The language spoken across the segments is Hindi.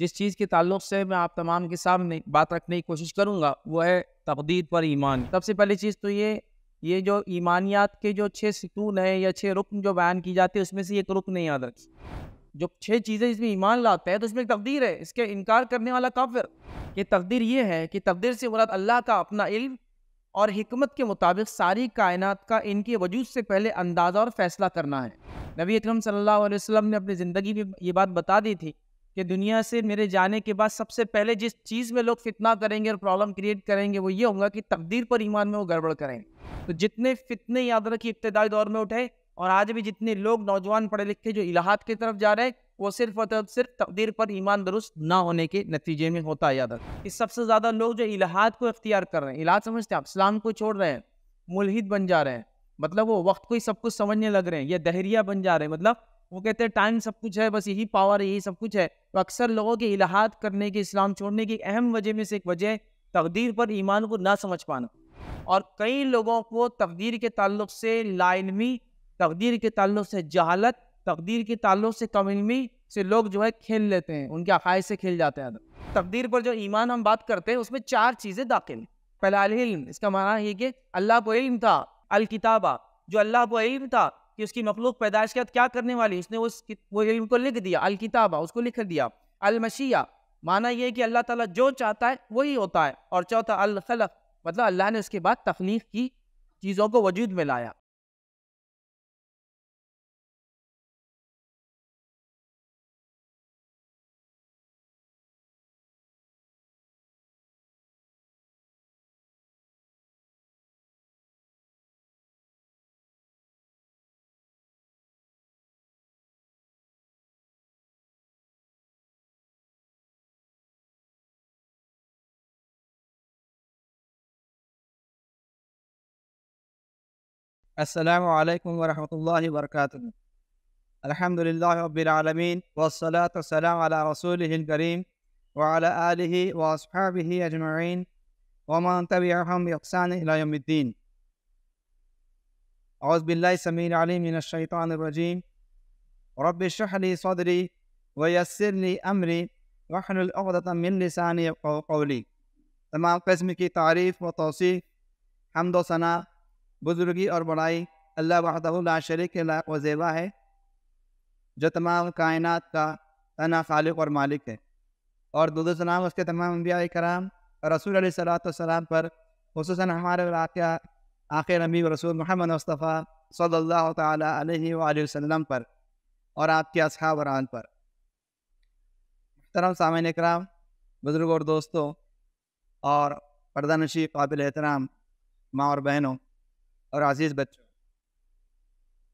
जिस चीज़ के ताल्लुक से मैं आप तमाम के सामने बात रखने की कोशिश करूँगा वो है तकदीर पर ईमान सबसे पहली चीज़ तो ये ये जो ईमानियात के जो छः सुकून है या छः रुकन जो बयान की जाती है उसमें से एक रुकन याद आदत जो छः चीज़ें इसमें ईमान लाते हैं तो उसमें तकदीर है इसके इनकार करने वाला काफिर ये तकदीर ये है कि तकदीर से मुराद अल्लाह का अपना इल्म और हमत के मुताबिक सारी कायनात का इनके वजूद से पहले अंदाज़ा और फ़ैसला करना है नबी अकरम सल्लल्लाहु अलैहि वसल्लम ने अपनी ज़िंदगी में ये बात बता दी थी कि दुनिया से मेरे जाने के बाद सबसे पहले जिस चीज़ में लोग फितना करेंगे और प्रॉब्लम क्रिएट करेंगे वो ये होगा कि तकदीर पर ईमान में वो गड़बड़ करें तो जितने फितने याद रखिए इब्तदाई दौर में उठे और आज भी जितने लोग नौजवान पढ़े लिखे जो इलाहात की तरफ जा रहे हैं वो सिर्फ और सिर्फ तकदीर पर ईमान दुरुस्त ना होने के नतीजे में होता है याद रख इस सबसे ज़्यादा लोग जो इलाहाद को अख्तियार कर रहे हैं इलाहा समझते हैं आप इस्लाम को छोड़ रहे हैं मुलहिद बन जा रहे हैं मतलब वो वक्त को ही सब कुछ समझने लग रहे हैं या दहरिया बन जा रहे हैं मतलब वो कहते हैं टाइम सब कुछ है बस यही पावर यही सब कुछ है तो अक्सर लोगों के इलाहात करने के इस्लाम छोड़ने की अहम वजह में से एक वजह तकदीर पर ईमान को ना समझ पाना और कई लोगों को तकदीर के ताल्लुक से लाइलमी तकदीर के ताल्लुक से जहालत तकदीर के ताल्लुक से कमिलमी से लोग जो है खेल लेते हैं उनके अकायद से खेल जाते हैं तकदीर पर जो ईमान हम बात करते हैं उसमें चार चीज़ें दाखिल पहला इसका माना है कि अल्लाह को इल्म था अल किताबा जो अल्लाह को इल्म था कि उसकी मखलूक पैदाइश के बाद क्या करने वाली उसने उस वो इनको लिख दिया अल उसको लिख दिया अलमशिया माना यह कि अल्लाह ताला जो चाहता है वही होता है और चौथा अल खलक मतलब अल्लाह ने उसके बाद तखनीक की चीज़ों को वजूद में लाया السلام عليكم ورحمة الله وبركاته الحمد لله رب العالمين والصلاة والسلام على رسوله الكريم وعلى آله وأصحابه أجمعين ومن تبعهم بإحسان إلى يوم الدين أعوذ بالله السميع العليم من الشيطان الرجيم رب اشرح لي صدري ويسر لي أمري واحلل عقدة من لساني يفقهوا قولي تمام قسم کی تعریف و توصیف حمد و ثنا बुजुर्गी और बड़ाई अल्लाह वहदा शरीक के लायक वजेबा है जो तमाम कायनात का तना खालिक और मालिक है और दूसरे सलाम उसके तमाम अम्बिया कराम रसूल सलाम पर खूस हमारे वाक़ आखिर अमीब रसूल महमद मुस्तफ़ा सल्ला पर और आपके असहाब और पर तरम साम कराम बुज़ुर्ग और दोस्तों और पर्दानशी काबिल एहतराम माँ और बहनों और आजीज बच्चों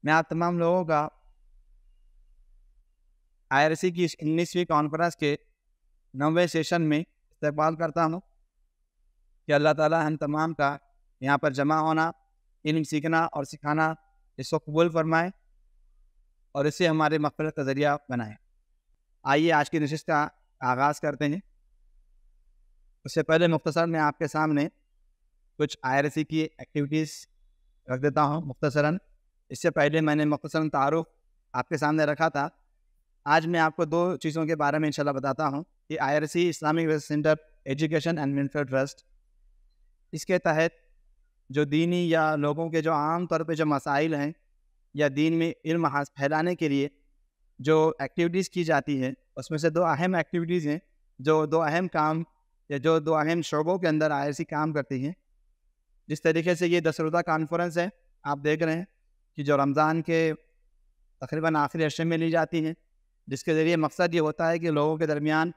मैं आप तमाम लोगों का आईआरसी की इस उन्नीसवीं कॉन्फ्रेंस के नवे सेशन में इस्तेमाल करता हूँ कि अल्लाह ताला हम तमाम का यहाँ पर जमा होना इन सीखना और सिखाना इसको कबूल फरमाए और इसे हमारे मफरत का ज़रिया बनाए आइए आज की नशस्त का आगाज़ करते हैं उससे पहले मुख्तसर मैं आपके सामने कुछ आईआरसी की एक्टिविटीज़ रख देता हूँ मुख्तसरा इससे पहले मैंने मुख्तसरा तारुफ आपके सामने रखा था आज मैं आपको दो चीज़ों के बारे में इंशाल्लाह बताता हूँ कि C Islamic research centre education and welfare trust इसके तहत जो दीनी या लोगों के जो आम तौर पे जो मसाइल हैं या दीन में इल्म फैलाने के लिए जो एक्टिविटीज़ की जाती है उसमें से दो अहम एक्टिविटीज़ हैं जो दो अहम काम या जो दो अहम शोबों के अंदर आई e काम करती हैं जिस तरीके से ये दसरोदा कॉन्फ्रेंस है आप देख रहे हैं कि जो रमज़ान के तकरीबन आखिरी अरसे में ली जाती हैं जिसके ज़रिए मकसद ये होता है कि लोगों के दरमियान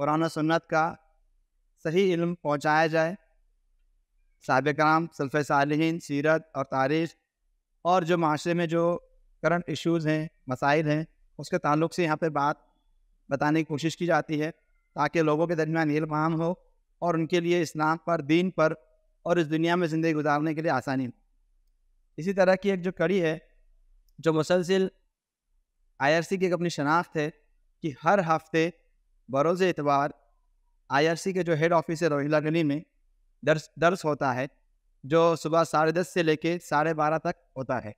कुरान सुन्नत का सही इल्म पहुँचाया जाए साहब कराम सल्फ़ सालहन सीरत और तारीख और जो माशरे में जो करंट इश्यूज़ हैं मसाइल हैं उसके ताल्लुक से यहाँ पर बात बताने की कोशिश की जाती है ताकि लोगों के दरमियान इल्म आम हो और उनके लिए इस्लाम पर दीन पर और इस दुनिया में ज़िंदगी गुजारने के लिए आसानी इसी तरह की एक जो कड़ी है जो मुसलसिल आईआरसी की एक अपनी शनाख्त है कि हर हफ्ते बरोज़ एतवार आईआरसी के जो हेड ऑफिस है रोहिला गली में दर्स दर्स होता है जो सुबह साढ़े दस से कर साढ़े बारह तक होता है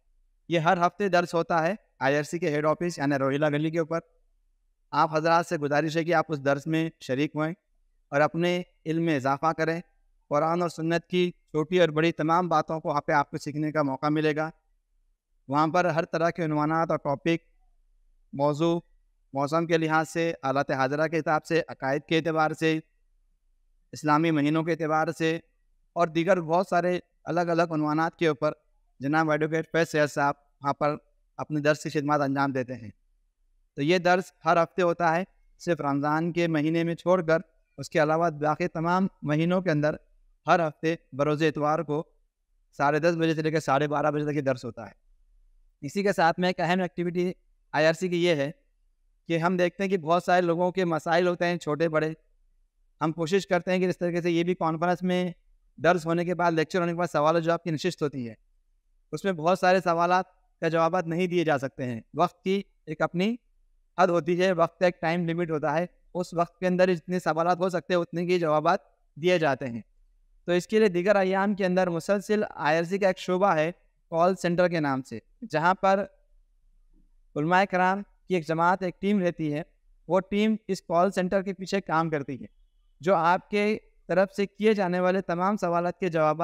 ये हर हफ्ते दर्स होता है आईआरसी के हेड ऑफिस यानी रोहिला गली के ऊपर आप हजरात से गुजारिश है कि आप उस दर्स में शरीक हुए और अपने इल्म में इजाफ़ा करें कुरान और सुन्नत की छोटी और बड़ी तमाम बातों को वहाँ पे आपको सीखने का मौका मिलेगा वहाँ पर हर तरह के अनवानात और टॉपिक मौजू मौसम के लिहाज से आलत हाजरा के हिसाब से अकायद के अतबार से इस्लामी महीनों के अतबार से और दीगर बहुत सारे अलग अलग अनवानात के ऊपर जनाब एडवोकेट फैज सैद साहब वहाँ पर अपने दर्स की खिदमत अंजाम देते हैं तो ये दर्स हर हफ्ते होता है सिर्फ रमज़ान के महीने में छोड़कर उसके अलावा बाकी तमाम महीनों के अंदर हर हफ्ते बरोज़ इतवार को साढ़े दस बजे से लेकर साढ़े बारह बजे तक ये दर्स होता है इसी के साथ में एक अहम एक्टिविटी आईआरसी की ये है कि हम देखते हैं कि बहुत सारे लोगों के मसाइल होते हैं छोटे बड़े हम कोशिश करते हैं कि इस तरीके से ये भी कॉन्फ्रेंस में दर्ज होने के बाद लेक्चर होने के बाद सवाल जवाब की निश्चित होती है उसमें बहुत सारे सवाल का जवाब नहीं दिए जा सकते हैं वक्त की एक अपनी हद होती है वक्त का एक टाइम लिमिट होता है उस वक्त के अंदर जितने सवाल हो सकते हैं उतने के जवाब दिए जाते हैं तो इसके लिए दिगर अयाम के अंदर मुसलसिल आई का एक शोबा है कॉल सेंटर के नाम से जहाँ पर कराम की एक जमात एक टीम रहती है वो टीम इस कॉल सेंटर के पीछे काम करती है जो आपके तरफ से किए जाने वाले तमाम सवाल के जवाब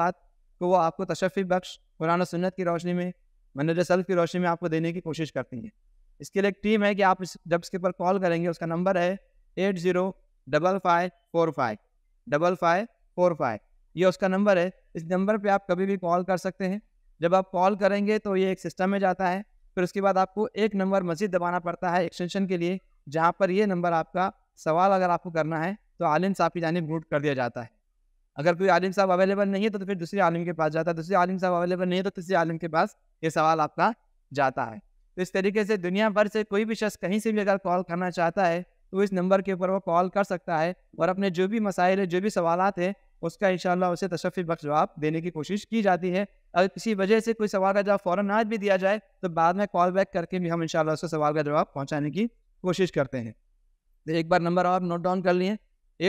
को वो आपको तशफ़ी बख्श कुरान सुन्नत की रोशनी में मनज सल्फ की रोशनी में आपको देने की कोशिश करती है इसके लिए एक टीम है कि आप इस जब इसके ऊपर कॉल करेंगे उसका नंबर है eight zero double five four five double five four five ये उसका नंबर है इस नंबर पे आप कभी भी कॉल कर सकते हैं जब आप कॉल करेंगे तो ये एक सिस्टम में जाता है फिर उसके बाद आपको एक नंबर मजीद दबाना पड़ता है एक्सटेंशन के लिए जहाँ पर ये नंबर आपका सवाल अगर आपको करना है तो आलिम साहब की जानब रूट कर दिया जाता है अगर कोई आलिम साहब अवेलेबल नहीं है तो फिर दूसरे आलिम के पास जाता है दूसरे आलिम साहब अवेलेबल नहीं है तो तीसरे आलिम के पास ये सवाल आपका जाता है तो इस तरीके से दुनिया भर से कोई भी शख्स कहीं से भी अगर कॉल करना चाहता है तो इस नंबर के ऊपर वो कॉल कर सकता है और अपने जो भी मसाइल है जो भी सवालत हैं उसका इन उसे तशफ़ी बख्श जवाब देने की कोशिश की जाती है अगर किसी वजह से कोई सवाल का जवाब फ़ौरन आज भी दिया जाए तो बाद में कॉल बैक करके भी हम इन उसको सवाल का जवाब पहुँचाने की कोशिश करते हैं तो एक बार नंबर आप नोट डाउन कर लिए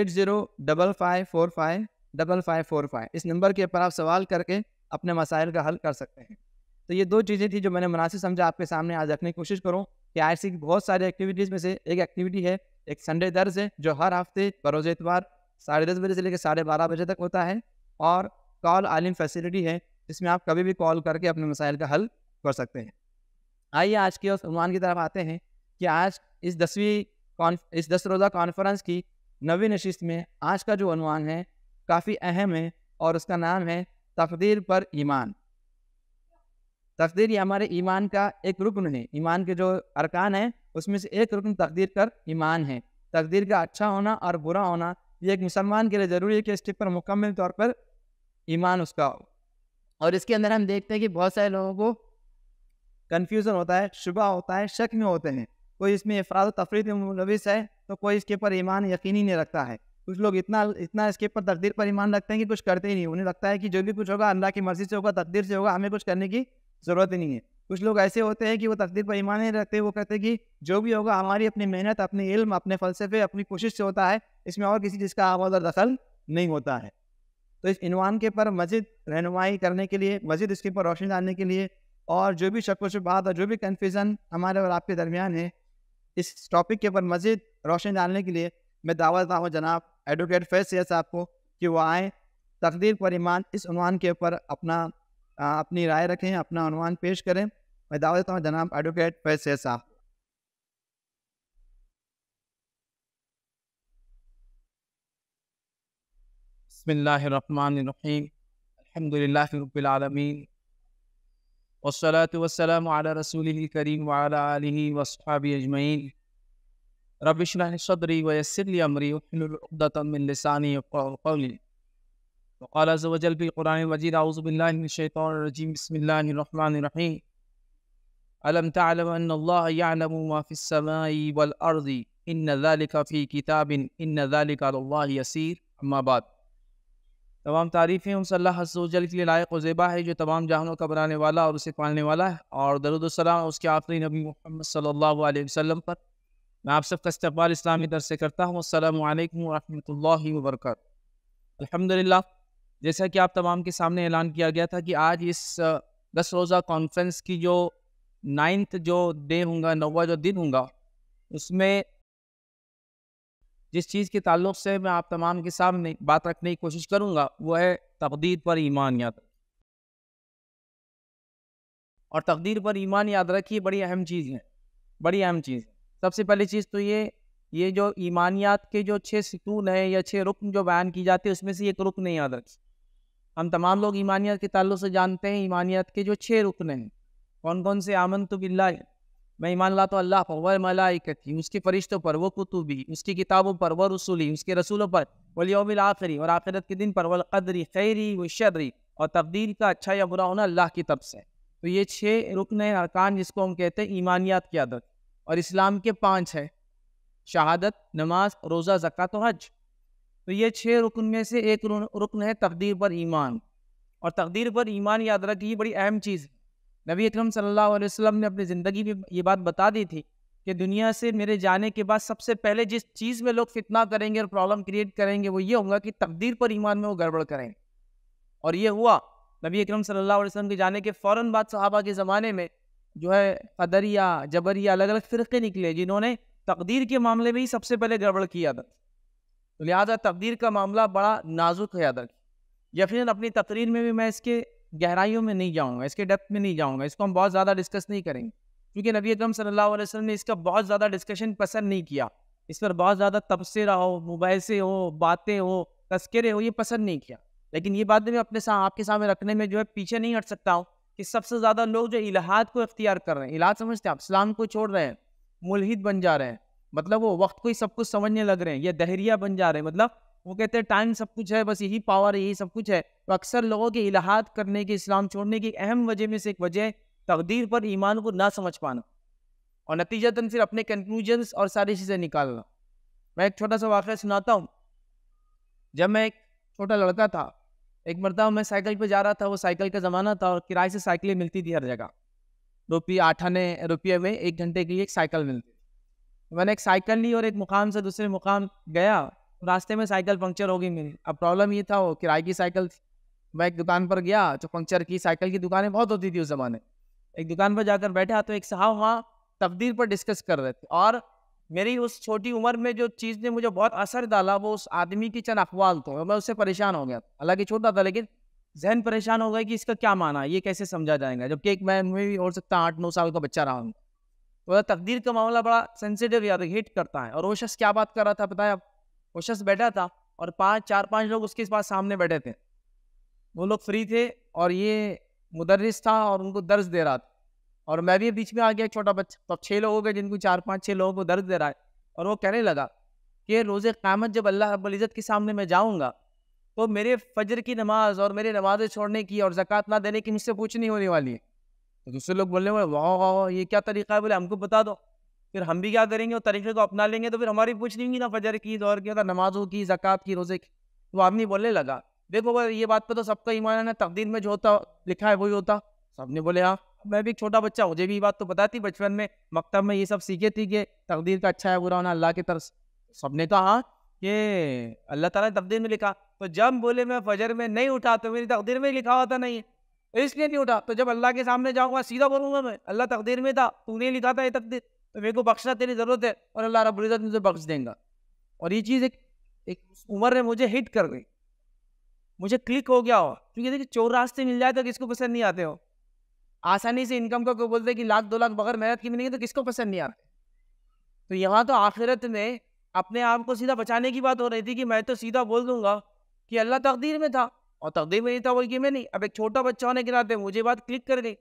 eight zero double five four five double five four five इस नंबर के ऊपर आप सवाल करके अपने मसाइल का हल कर सकते हैं तो ये दो चीज़ें थी जो मैंने मुनासिब समझा आपके सामने आज रखने की कोशिश करूँ कि आई की बहुत सारी एक्टिविटीज़ में से एक एक्टिविटी है एक संडे दर्ज है जो हर हफ्ते बरोज़ एतवार साढ़े दस बजे से लेकर साढ़े बारह बजे तक होता है और कॉल आलिम फैसिलिटी है जिसमें आप कभी भी कॉल करके अपने मसाइल का हल कर सकते हैं आइए आज के उस की तरफ आते हैं कि आज इस दसवीं इस दस रोज़ा कॉन्फ्रेंस की नवी नशिस्त में आज का जो अनुमान है काफ़ी अहम है और उसका नाम है तकदीर पर ईमान तकदीर ये हमारे ईमान का एक रुकन है ईमान के जो अरकान हैं उसमें से एक रुकन तकदीर पर ईमान है तकदीर का अच्छा होना और बुरा होना ये एक मुसलमान के लिए ज़रूरी है कि इस पर मुकम्मल तौर पर ईमान उसका हो और इसके अंदर हम देखते हैं कि बहुत सारे लोगों को कन्फ्यूज़न होता है शुबा होता है शक में होते हैं कोई इसमें अफराद तफरी में मुलविस है तो कोई इसके ऊपर ईमान यकीनी नहीं रखता है कुछ लोग इतना इतना इसके ऊपर तकदीर पर ईमान रखते हैं कि कुछ करते ही नहीं उन्हें लगता है कि जो भी कुछ होगा अल्लाह की मर्ज़ी से होगा तकदीर से होगा हमें कुछ करने की ज़रूरत ही नहीं है कुछ लोग ऐसे होते हैं कि वो तकदीर पर ईमान नहीं रखते वो कहते हैं कि जो भी होगा हमारी अपनी मेहनत अपने इल्म अपने फलसफे अपनी कोशिश से होता है इसमें और किसी चीज़ का आवाज और दखल नहीं होता है तो इस इनवान के पर मजीद रहनुमाई करने के लिए मजीद इसके पर रोशनी डालने के लिए और जो भी शक शुबात और जो भी कन्फ्यूज़न हमारे और आपके दरमियान है इस टॉपिक के ऊपर मजीद रोशनी डालने के लिए मैं दावा देता हूँ जनाब एडवोकेट फैज सैद साहब को कि वो आएँ तकदीर पर ईमान इस उनवान के ऊपर अपना अपनी राय रखें अपना अनुमान पेश करें मैं दावा देता हूँ जनाब एडवोकेट फैसल साहब बसमीम करीम वाली अजमैन अम्माबाद तमाम तारीफ़ें उस अल्लाह हजल के लिए लायक वज़ेबा है जो तमाम जहानों का बनाने वाला और उसे पालने वाला है और दरुदसलाम उसके आखिरी नबी मोहम्मद सल्ला वसम पर मैं आप सबका इस्तबाल इस्लामी दर से करता हूँ असल वरहमल वर्क अलहमदिल्ला जैसा कि आप तमाम के सामने ऐलान किया गया था कि आज इस दस रोज़ा कॉन्फ्रेंस की जो नाइन्थ जो डे होंगे नौवा जो दिन होगा उसमें जिस चीज़ के ताल्लुक से मैं आप तमाम के सामने बात रखने की कोशिश करूँगा वो है तकदीर पर ईमान याद और तकदीर पर ईमान याद रखिए बड़ी अहम चीज़ है बड़ी अहम चीज़ सबसे पहली चीज़ तो ये ये जो ईमानियात के जो छः सतून है या छः रुकन जो बयान की जाती है उसमें से एक रुकन याद रखी हम तमाम लोग ईमानियत के ताल्लुक से जानते हैं ईमानियत के जो छः रुकन हैं कौन कौन से आमन तो बिल्ला मैं ईमान ला तो अल्लाह पर वह उसके फरिश्तों पर वो कुतुबी उसकी किताबों पर वह रसूली उसके रसूलों पर वलियोमिल आखिरी और आखिरत के दिन पर वल कदरी खैरी व शर्री और तब्दील का अच्छा या बुरा होना अल्लाह की तब से तो ये छः रुकन अरकान जिसको हम कहते हैं ईमानियात की आदत और इस्लाम के पाँच है शहादत नमाज रोज़ा जक़ात और हज तो ये छः रुकन में से एक रुकन है तकदीर पर ईमान और तकदीर पर ईमान याद रखिए बड़ी अहम चीज़ है नबी अक्रम सल्लल्लाहु वसलम ने अपनी ज़िंदगी में ये बात बता दी थी कि दुनिया से मेरे जाने के बाद सबसे पहले जिस चीज़ में लोग फितना करेंगे और प्रॉब्लम क्रिएट करेंगे वो ये होगा कि तकदीर पर ईमान में वो गड़बड़ करेंगे और ये हुआ नबी अक्रम सल्लल्लाहु अलैहि के जाने के फ़ौर बाद सहाबा के ज़माने में जो है अदरिया जबरिया अलग अलग फ़िरक़े निकले जिन्होंने तकदीर के मामले में ही सबसे पहले गड़बड़ किया था तो लिहाजा तकदीर का मामला बड़ा नाजुक है अदर फिर अपनी तकरीर में भी मैं इसके गहराइयों में नहीं जाऊँगा इसके डेप्थ में नहीं जाऊँगा इसको हम बहुत ज़्यादा डिस्कस नहीं करेंगे क्योंकि नबी अकरम सल्लल्लाहु अलैहि वसल्लम ने इसका बहुत ज़्यादा डिस्कशन पसंद नहीं किया इस पर बहुत ज़्यादा तबसरा हो मुबैसे हो बातें हो तस्करे हो ये पसंद नहीं किया लेकिन ये बात मैं अपने साथ आपके सामने रखने में जो है पीछे नहीं हट सकता हूँ कि सबसे ज़्यादा लोग जो इलाहाद को इख्तियार कर रहे हैं इलाहा समझते हैं आप इस्लाम को छोड़ रहे हैं मुलहिद बन जा रहे हैं मतलब वो वक्त को ही सब कुछ समझने लग रहे हैं या दहरिया बन जा रहे हैं मतलब वो कहते हैं टाइम सब कुछ है बस यही पावर यही सब कुछ है तो अक्सर लोगों के इलाहात करने के इस्लाम छोड़ने की अहम वजह में से एक वजह तकदीर पर ईमान को ना समझ पाना और नतीजतन सिर्फ अपने कंक्लूजन्स और सारी चीज़ें निकालना मैं एक छोटा सा वाक़ सुनाता हूँ जब मैं एक छोटा लड़का था एक मरता मैं साइकिल पर जा रहा था वो साइकिल का ज़माना था और किराए से साइकिलें मिलती थी हर जगह रुपये आठ आने रुपये में एक घंटे के लिए एक साइकिल मिलती मैंने एक साइकिल ली और एक मुकाम से दूसरे मुकाम गया रास्ते में साइकिल पंक्चर हो गई मेरी अब प्रॉब्लम ये था वो किराए की साइकिल थी मैं एक दुकान पर गया जो पंक्चर की साइकिल की दुकानें बहुत होती थी उस जमाने एक दुकान पर जाकर बैठा तो एक साहब वहाँ तब्दील पर डिस्कस कर रहे थे और मेरी उस छोटी उम्र में जो चीज़ ने मुझे बहुत असर डाला वो उस आदमी की चंद अखवाल तो मैं उससे परेशान हो गया हालांकि छोटा था लेकिन जहन परेशान हो गया कि इसका क्या माना ये कैसे समझा जाएगा जबकि एक मैं मैं भी हो सकता आठ नौ साल का बच्चा रहा हूँ बोला तो तकदीर का मामला बड़ा सेंसिटिव या हिट तो करता है और वो शख्स क्या बात कर रहा था बताया वो शख्स बैठा था और पाँच चार पाँच लोग उसके पास सामने बैठे थे वो लोग फ्री थे और ये मुदरस था और उनको दर्ज दे रहा था और मैं भी बीच में आ गया छोटा बच्चा तो छः लोग हो गए जिनको चार पाँच छः लोगों को दर्ज दे रहा है और वो कहने लगा कि रोज़ क़्यामत जब अल्लाह रब्ज़त के सामने मैं जाऊँगा तो मेरे फजर की नमाज़ और मेरे नमाज़ें छोड़ने की और ज़क़़त ना देने की मुझसे पूछनी होने वाली है तो दूसरे लोग बोलने वाले वाह वाह ये क्या तरीका है बोले हमको बता दो फिर हम भी क्या करेंगे वो तरीके को तो अपना लेंगे तो फिर हमारी पूछ लेंगी ना फजर की और क्या था नमाजों की जक़ात की रोज़े की तो आदमी बोलने लगा देखो भाई ये बात पर तो सबका ईमान है ना तकदीर में जो होता लिखा है वही होता ने बोले हाँ मैं भी एक छोटा बच्चा मुझे भी ये बात तो पता थी बचपन में मकतब में ये सब सीखे थी कि तकदीर का अच्छा है बुरा होना अल्लाह की तरफ सब ने कहा कि हाँ, ये अल्लाह ताला ने तकदीर में लिखा तो जब बोले मैं फजर में नहीं उठा तो मेरी तकदीर में लिखा होता नहीं इसलिए नहीं उठा तो जब अल्लाह के सामने जाऊँगा सीधा बोलूँगा मैं अल्लाह तकदीर में था तूने लिखा था ये तकदीर तो मेरे को बख्शना तेरी ज़रूरत है और अल्लाह रबुल्ज़त मुझे बख्श देंगे और ये चीज़ एक एक उम्र ने मुझे हिट कर गई मुझे क्लिक हो गया हो क्योंकि देखिए चोर रास्ते मिल जाए तो किसको पसंद नहीं आते हो आसानी से इनकम का कोई बोलते कि लाख दो लाख बगैर मेहनत की मिलेंगे तो किसको पसंद नहीं आते तो यहाँ तो आखिरत में अपने आप को सीधा बचाने की बात हो रही थी कि मैं तो सीधा बोल दूंगा कि अल्लाह तकदीर में था और तकदीर में था वो गेम नहीं अब एक छोटा बच्चा होने के नाते मुझे बात क्लिक कर गई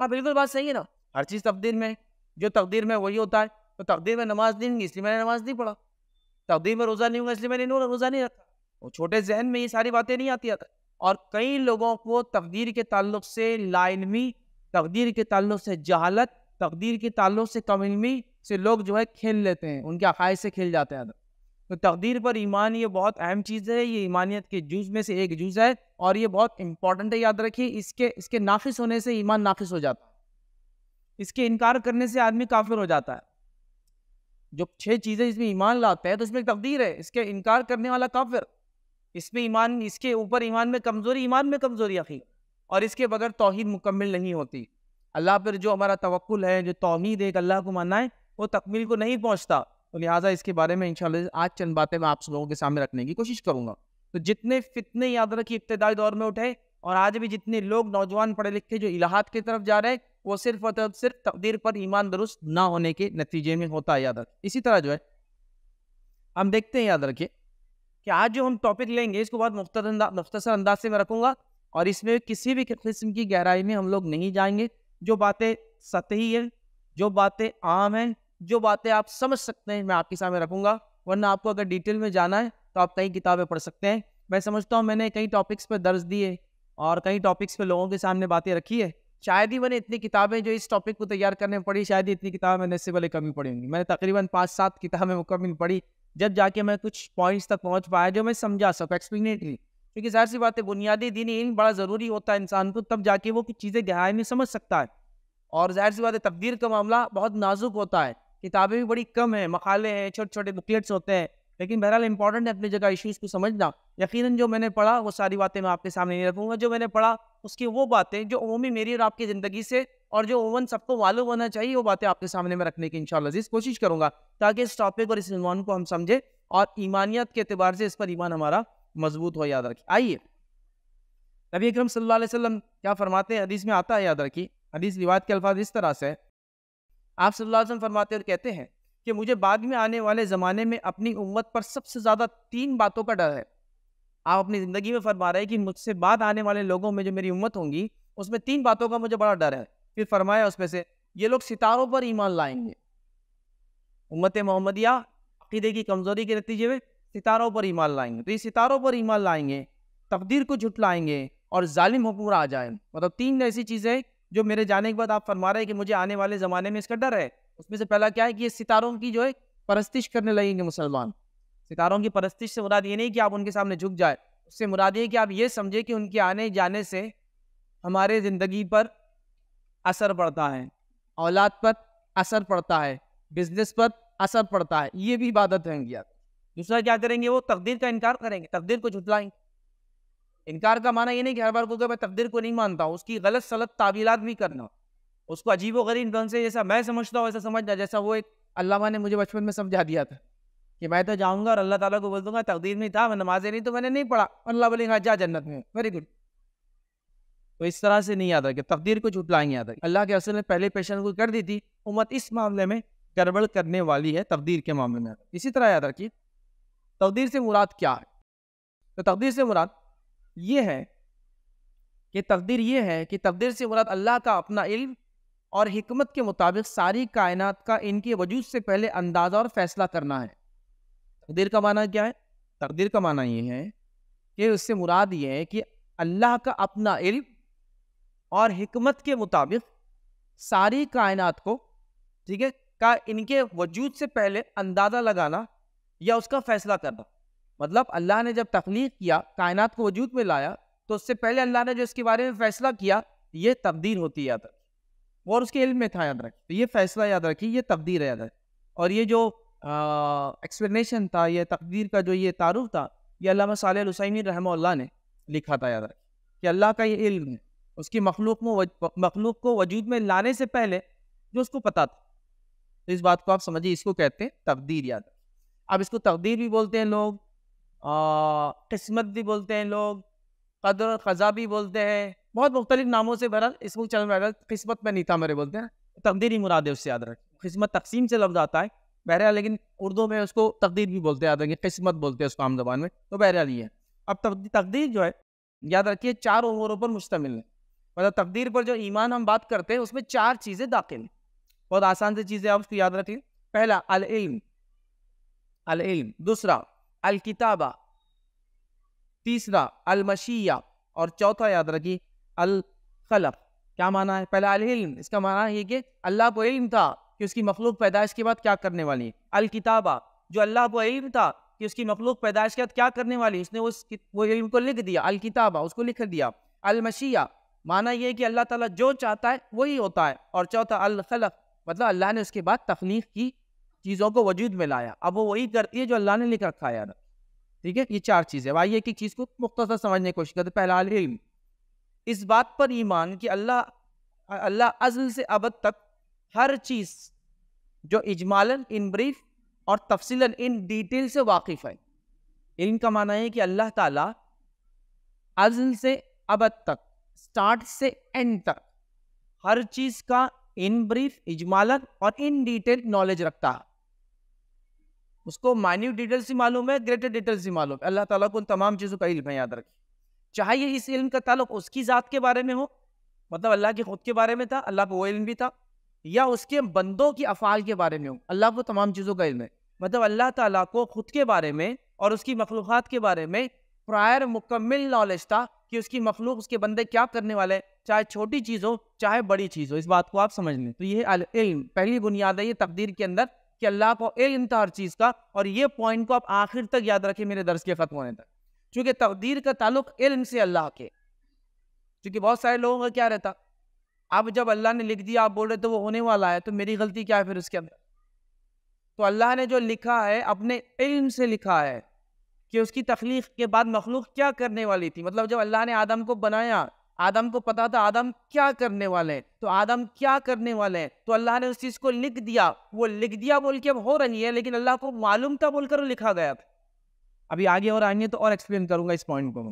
हाँ बिल्कुल बात सही है ना हर चीज़ तकदीर में जो तकदीर में वही होता है तो तकदीर में नमाज नहीं होंगी इसलिए मैंने नमाज नहीं पढ़ा तकदीर में रोज़ा नहीं होगा इसलिए मैंने रोज़ा नहीं रखा वो छोटे जहन में ये सारी बातें नहीं आती आता और कई लोगों को तकदीर के ताल्लुक से लाइलमी तकदीर के ताल्लुक से जहालत तकदीर के ताल्लुक से कम से लोग जो है खेल लेते हैं उनके अकायद से खेल जाते हैं तो तकदीर पर ईमान ये बहुत अहम चीज़ है ये ईमानियत के जुज में से एक जुज़ है और ये बहुत इंपॉर्टेंट है याद रखिए इसके इसके नाफिस होने से ईमान नाफिस हो जाता है इसके इनकार करने से आदमी काफिर हो जाता है जो छह चीज़ें इसमें ईमान लाते हैं तो इसमें तकदीर है इसके इनकार करने वाला काफिर इसमें ईमान इसके ऊपर ईमान में कमज़ोरी ईमान में कमज़ोरी अखी और इसके बगैर तोहहीद मुकम्मल नहीं होती अल्लाह पर जो हमारा तवक्ल है जो तोहहीद एक अल्लाह को मानना है वो तकमील को नहीं पहुँचता तो लिहाजा इसके बारे में इंशाल्लाह आज चंद बातें मैं आप लोगों के सामने रखने की कोशिश करूंगा तो जितने फितने याद रखिए इब्तदाई दौर में उठे और आज भी जितने लोग नौजवान पढ़े लिखे जो इलाहात की तरफ जा रहे हैं वो सिर्फ और सिर्फ तकदीर पर ईमान दुरुस्त ना होने के नतीजे में होता है याद रख इसी तरह जो है हम देखते हैं याद रखिए कि आज जो हम टॉपिक लेंगे इसको बहुत मुख्तसर अंदाज से मैं रखूँगा और इसमें किसी भी किस्म की गहराई में हम लोग नहीं जाएंगे जो बातें सतही है जो बातें आम हैं जो बातें आप समझ सकते हैं मैं आपके सामने रखूंगा वरना आपको अगर डिटेल में जाना है तो आप कई किताबें पढ़ सकते हैं मैं समझता हूँ मैंने कई टॉपिक्स पर दर्ज दिए और कई टॉपिक्स पर लोगों के सामने बातें रखी है शायद ही मैंने इतनी किताबें जो इस टॉपिक को तैयार करने में पढ़ी शायद ही इतनी किताबें मैंने इससे पहले कमी पढ़ी होंगी मैंने तकरीबन पाँच सात किताबें मुकम्मिल पढ़ी जब जाके मैं कुछ पॉइंट्स तक पहुँच पाया जो मैं समझा सकूँ एक्सप्लेनेटली क्योंकि जाहिर सी बात है बुनियादी दिन इन बड़ा ज़रूरी होता है इंसान को तब जाके वो कुछ चीज़ें गहराई में समझ सकता है और जाहिर सी बात है तकदीर का मामला बहुत नाजुक होता है किताबें भी बड़ी कम है मकाले हैं छोटे छोटे बुकलेट्स होते हैं लेकिन बहरहाल इंपॉर्टेंट है अपनी जगह इश्यूज़ को समझना यकीनन जो मैंने पढ़ा वो सारी बातें मैं आपके सामने नहीं रखूँगा जो मैंने पढ़ा उसकी वो बातें जो ओमी मेरी और आपकी ज़िंदगी से और जो ओवन सबको मालूम होना चाहिए वो बातें आपके सामने में रखने की इनशाला अजीज़ कोशिश करूँगा ताकि इस टॉपिक और इस ईमान को हम समझें और ईमानियत के अतबार से इस पर ईमान हमारा मजबूत हो याद रखिए आइए नबी अक्रम सल्लल्लाहु वसम क्या फरमाते हैं हदीस में आता है याद रखी हदीस रिवायत के अल्फाज इस तरह से है आप सल्लल्लाहु फरमाते और कहते हैं कि मुझे बाद में आने वाले ज़माने में अपनी उम्मत पर सबसे ज़्यादा तीन बातों का डर है आप अपनी ज़िंदगी में फरमा रहे हैं कि मुझसे बाद आने वाले लोगों में जो मेरी उम्मत होंगी उसमें तीन बातों का मुझे बड़ा डर है फिर फरमाया उसमें से ये लोग सितारों पर ईमान लाएंगे उम्मत मोहम्मदिया अकीदे की कमज़ोरी के नतीजे में सितारों पर ईमान लाएंगे तो ये सितारों पर ईमान लाएंगे तकदीर को लाएंगे और ालिम हुक्मरा आ जाए मतलब तीन ऐसी चीज़ें जो मेरे जाने के बाद आप फरमा रहे हैं कि मुझे आने वाले ज़माने में इसका डर है उसमें से पहला क्या है कि ये सितारों की जो है परस्तिश करने लगेंगे मुसलमान सितारों की परस्तिश से मुराद ये नहीं कि आप उनके सामने झुक जाए उससे मुराद ये कि आप ये समझे कि उनके आने जाने से हमारे ज़िंदगी पर असर पड़ता है औलाद पर असर पड़ता है बिजनेस पर असर पड़ता है ये भी इबादत रहेंगी आप दूसरा क्या करेंगे वो तकदीर का इनकार करेंगे तकदीर को झुटलाएंगे इनकार का माना ये नहीं कि हर बार को मैं तकदीर को नहीं मानता हूँ उसकी गलत सलत ताबीलात भी करना उसको अजीब व गरीब ढंग से जैसा मैं समझता हूँ वैसा समझना जैसा वो एक अल्लाह ने मुझे बचपन में समझा दिया था कि मैं तो जाऊँगा और अल्लाह ताला को बोल दूंगा तकदीर में था मैं नमाजें नहीं तो मैंने नहीं पढ़ा अल्लाह बोले हाँ जा जन्नत में वेरी गुड तो इस तरह से नहीं आता कि तकदीर को झुटलाएंगे आता अल्लाह के असल ने पहले पेशन को कर दी थी उम्मत इस मामले में गड़बड़ करने वाली है तकदीर के मामले में इसी तरह याद रखिए तकदीर से मुराद क्या है तो तकदीर से मुराद ये है कि तकदीर ये है कि तकदीर से मुराद अल्लाह का अपना इल्म और हमत के मुताबिक सारी कायनात का इनके वजूद से पहले अंदाज़ा और फैसला करना है तकदीर का माना क्या है तकदीर का माना ये है कि उससे मुराद ये है कि अल्लाह का अपना इल्म और हमत के मुताबिक सारी कायनात को ठीक है का इनके वजूद से पहले अंदाज़ा लगाना या उसका फैसला करना मतलब अल्लाह ने जब तख्लीक किया कायनात को वजूद में लाया तो उससे पहले अल्लाह ने जो इसके बारे में फ़ैसला किया ये तब्दील होती याद रख और उसके इल्म में था याद रख तो ये फ़ैसला याद रखी ये तब्दील है याद रख और ये जो एक्सप्लेनेशन था यह तकदीर का जो ये तारुफ था ये अलामा साल हुसैमी रहमल्ला ने लिखा था याद रख कि अल्लाह का ये इल्म है उसकी मखलूक में मखलूक को वजूद में लाने से पहले जो उसको पता था तो इस बात को आप समझिए इसको कहते हैं तकदीर याद अब इसको तकदीर भी बोलते हैं लोग किस्मत भी बोलते हैं लोग कदर ख़जा भी बोलते हैं बहुत मुख्तलिफ नामों से बहरहाल इसको चल रहा किस्मत में नहीं था मेरे बोलते हैं तकदीर ही मुराद है उससे याद रख किस्मत तकसीम से लफ्ज़ आता है बहरहाल लेकिन उर्दू में उसको तकदीर भी बोलते याद रखिए किस्मत बोलते हैं उसको आम जबान में तो बहरहाल ये है अब तकदीर जो है याद रखिए चार उमरों पर मुश्तमिल है मतलब तकदीर पर जो ईमान हम बात करते हैं उसमें चार चीज़ें दाखिल हैं बहुत आसान से चीज़ें आप उसको याद रखिए पहला अल इल्म दूसरा अलकिताबा तीसरा अलमशिया और चौथा याद रखिए अल क्या माना है पहला अलम इसका माना है कि अल्लाह को इल्म था कि उसकी मखलूक पैदाइश के बाद क्या करने वाली है अलकिताबा जो अल्लाह को इल्म था कि उसकी मखलूक पैदाइश के बाद क्या करने वाली उसने उस वो इल्म को लिख दिया अलकिताबा उसको लिख दिया अलमशिया माना यह कि अल्लाह ताला जो चाहता है वही होता है और चौथा अल मतलब अल्लाह ने उसके बाद तख्लीक की चीज़ों को वजूद में लाया अब वो वही करती है जो अल्लाह ने लिख रखा है यार ठीक है ये चार चीज़ें भाई एक एक चीज़ को मुख्तर समझने की कोशिश करते पहला इल्म इस बात पर ईमान कि अल्लाह अल्लाह अजल से अब तक हर चीज़ जो इजमालन इन ब्रीफ और तफसीला इन डिटेल से वाकिफ़ है इल्म का माना है कि अल्लाह ताला अजल से अब तक स्टार्ट से एंड तक हर चीज़ का इन ब्रीफ इजमालन और इन डिटेल नॉलेज रखता है उसको माइन्यूट डिटेल से मालूम है ग्रेटर डिटेल से मालूम है अल्लाह ताला को उन तमाम चीज़ों का इल्म है याद रखें चाहे ये इस इल्म का ताल्लुक उसकी ज़ात के बारे में हो मतलब अल्लाह के खुद के बारे में था अल्लाह को वो इल्म भी था या उसके बंदों की अफ़ाल के बारे में हो अल्लाह को तमाम चीज़ों का इल्म है मतलब अल्लाह ताला को खुद के बारे में और उसकी मखलूक़ात के बारे में प्रायर मुकम्मल नॉलेज था कि उसकी मखलूक उसके बंदे क्या करने वाले हैं चाहे छोटी चीज़ हो चाहे बड़ी चीज़ हो इस बात को आप समझ लें तो ये इल्म पहली बुनियाद है ये तकदीर के अंदर कि अल्लाह को इल्म था हर चीज़ का और ये पॉइंट को आप आखिर तक याद रखें मेरे दर्ज के ख़त्म होने तक चूँकि तकदीर का ताल्लुक इल्म से अल्लाह के चूँकि बहुत सारे लोगों का क्या रहता अब जब अल्लाह ने लिख दिया आप बोल रहे तो वो होने वाला है तो मेरी गलती क्या है फिर उसके अंदर तो अल्लाह ने जो लिखा है अपने इल्म से लिखा है कि उसकी तख्लीक के बाद मखलूक क्या करने वाली थी मतलब जब अल्लाह ने आदम को बनाया आदम को पता था आदम क्या करने वाले हैं तो आदम क्या करने वाले हैं तो अल्लाह ने उस चीज को लिख दिया वो लिख दिया बोल के अब हो रही है लेकिन अल्लाह को मालूम था बोलकर लिखा गया था अभी आगे और आएंगे तो और एक्सप्लेन करूंगा इस पॉइंट को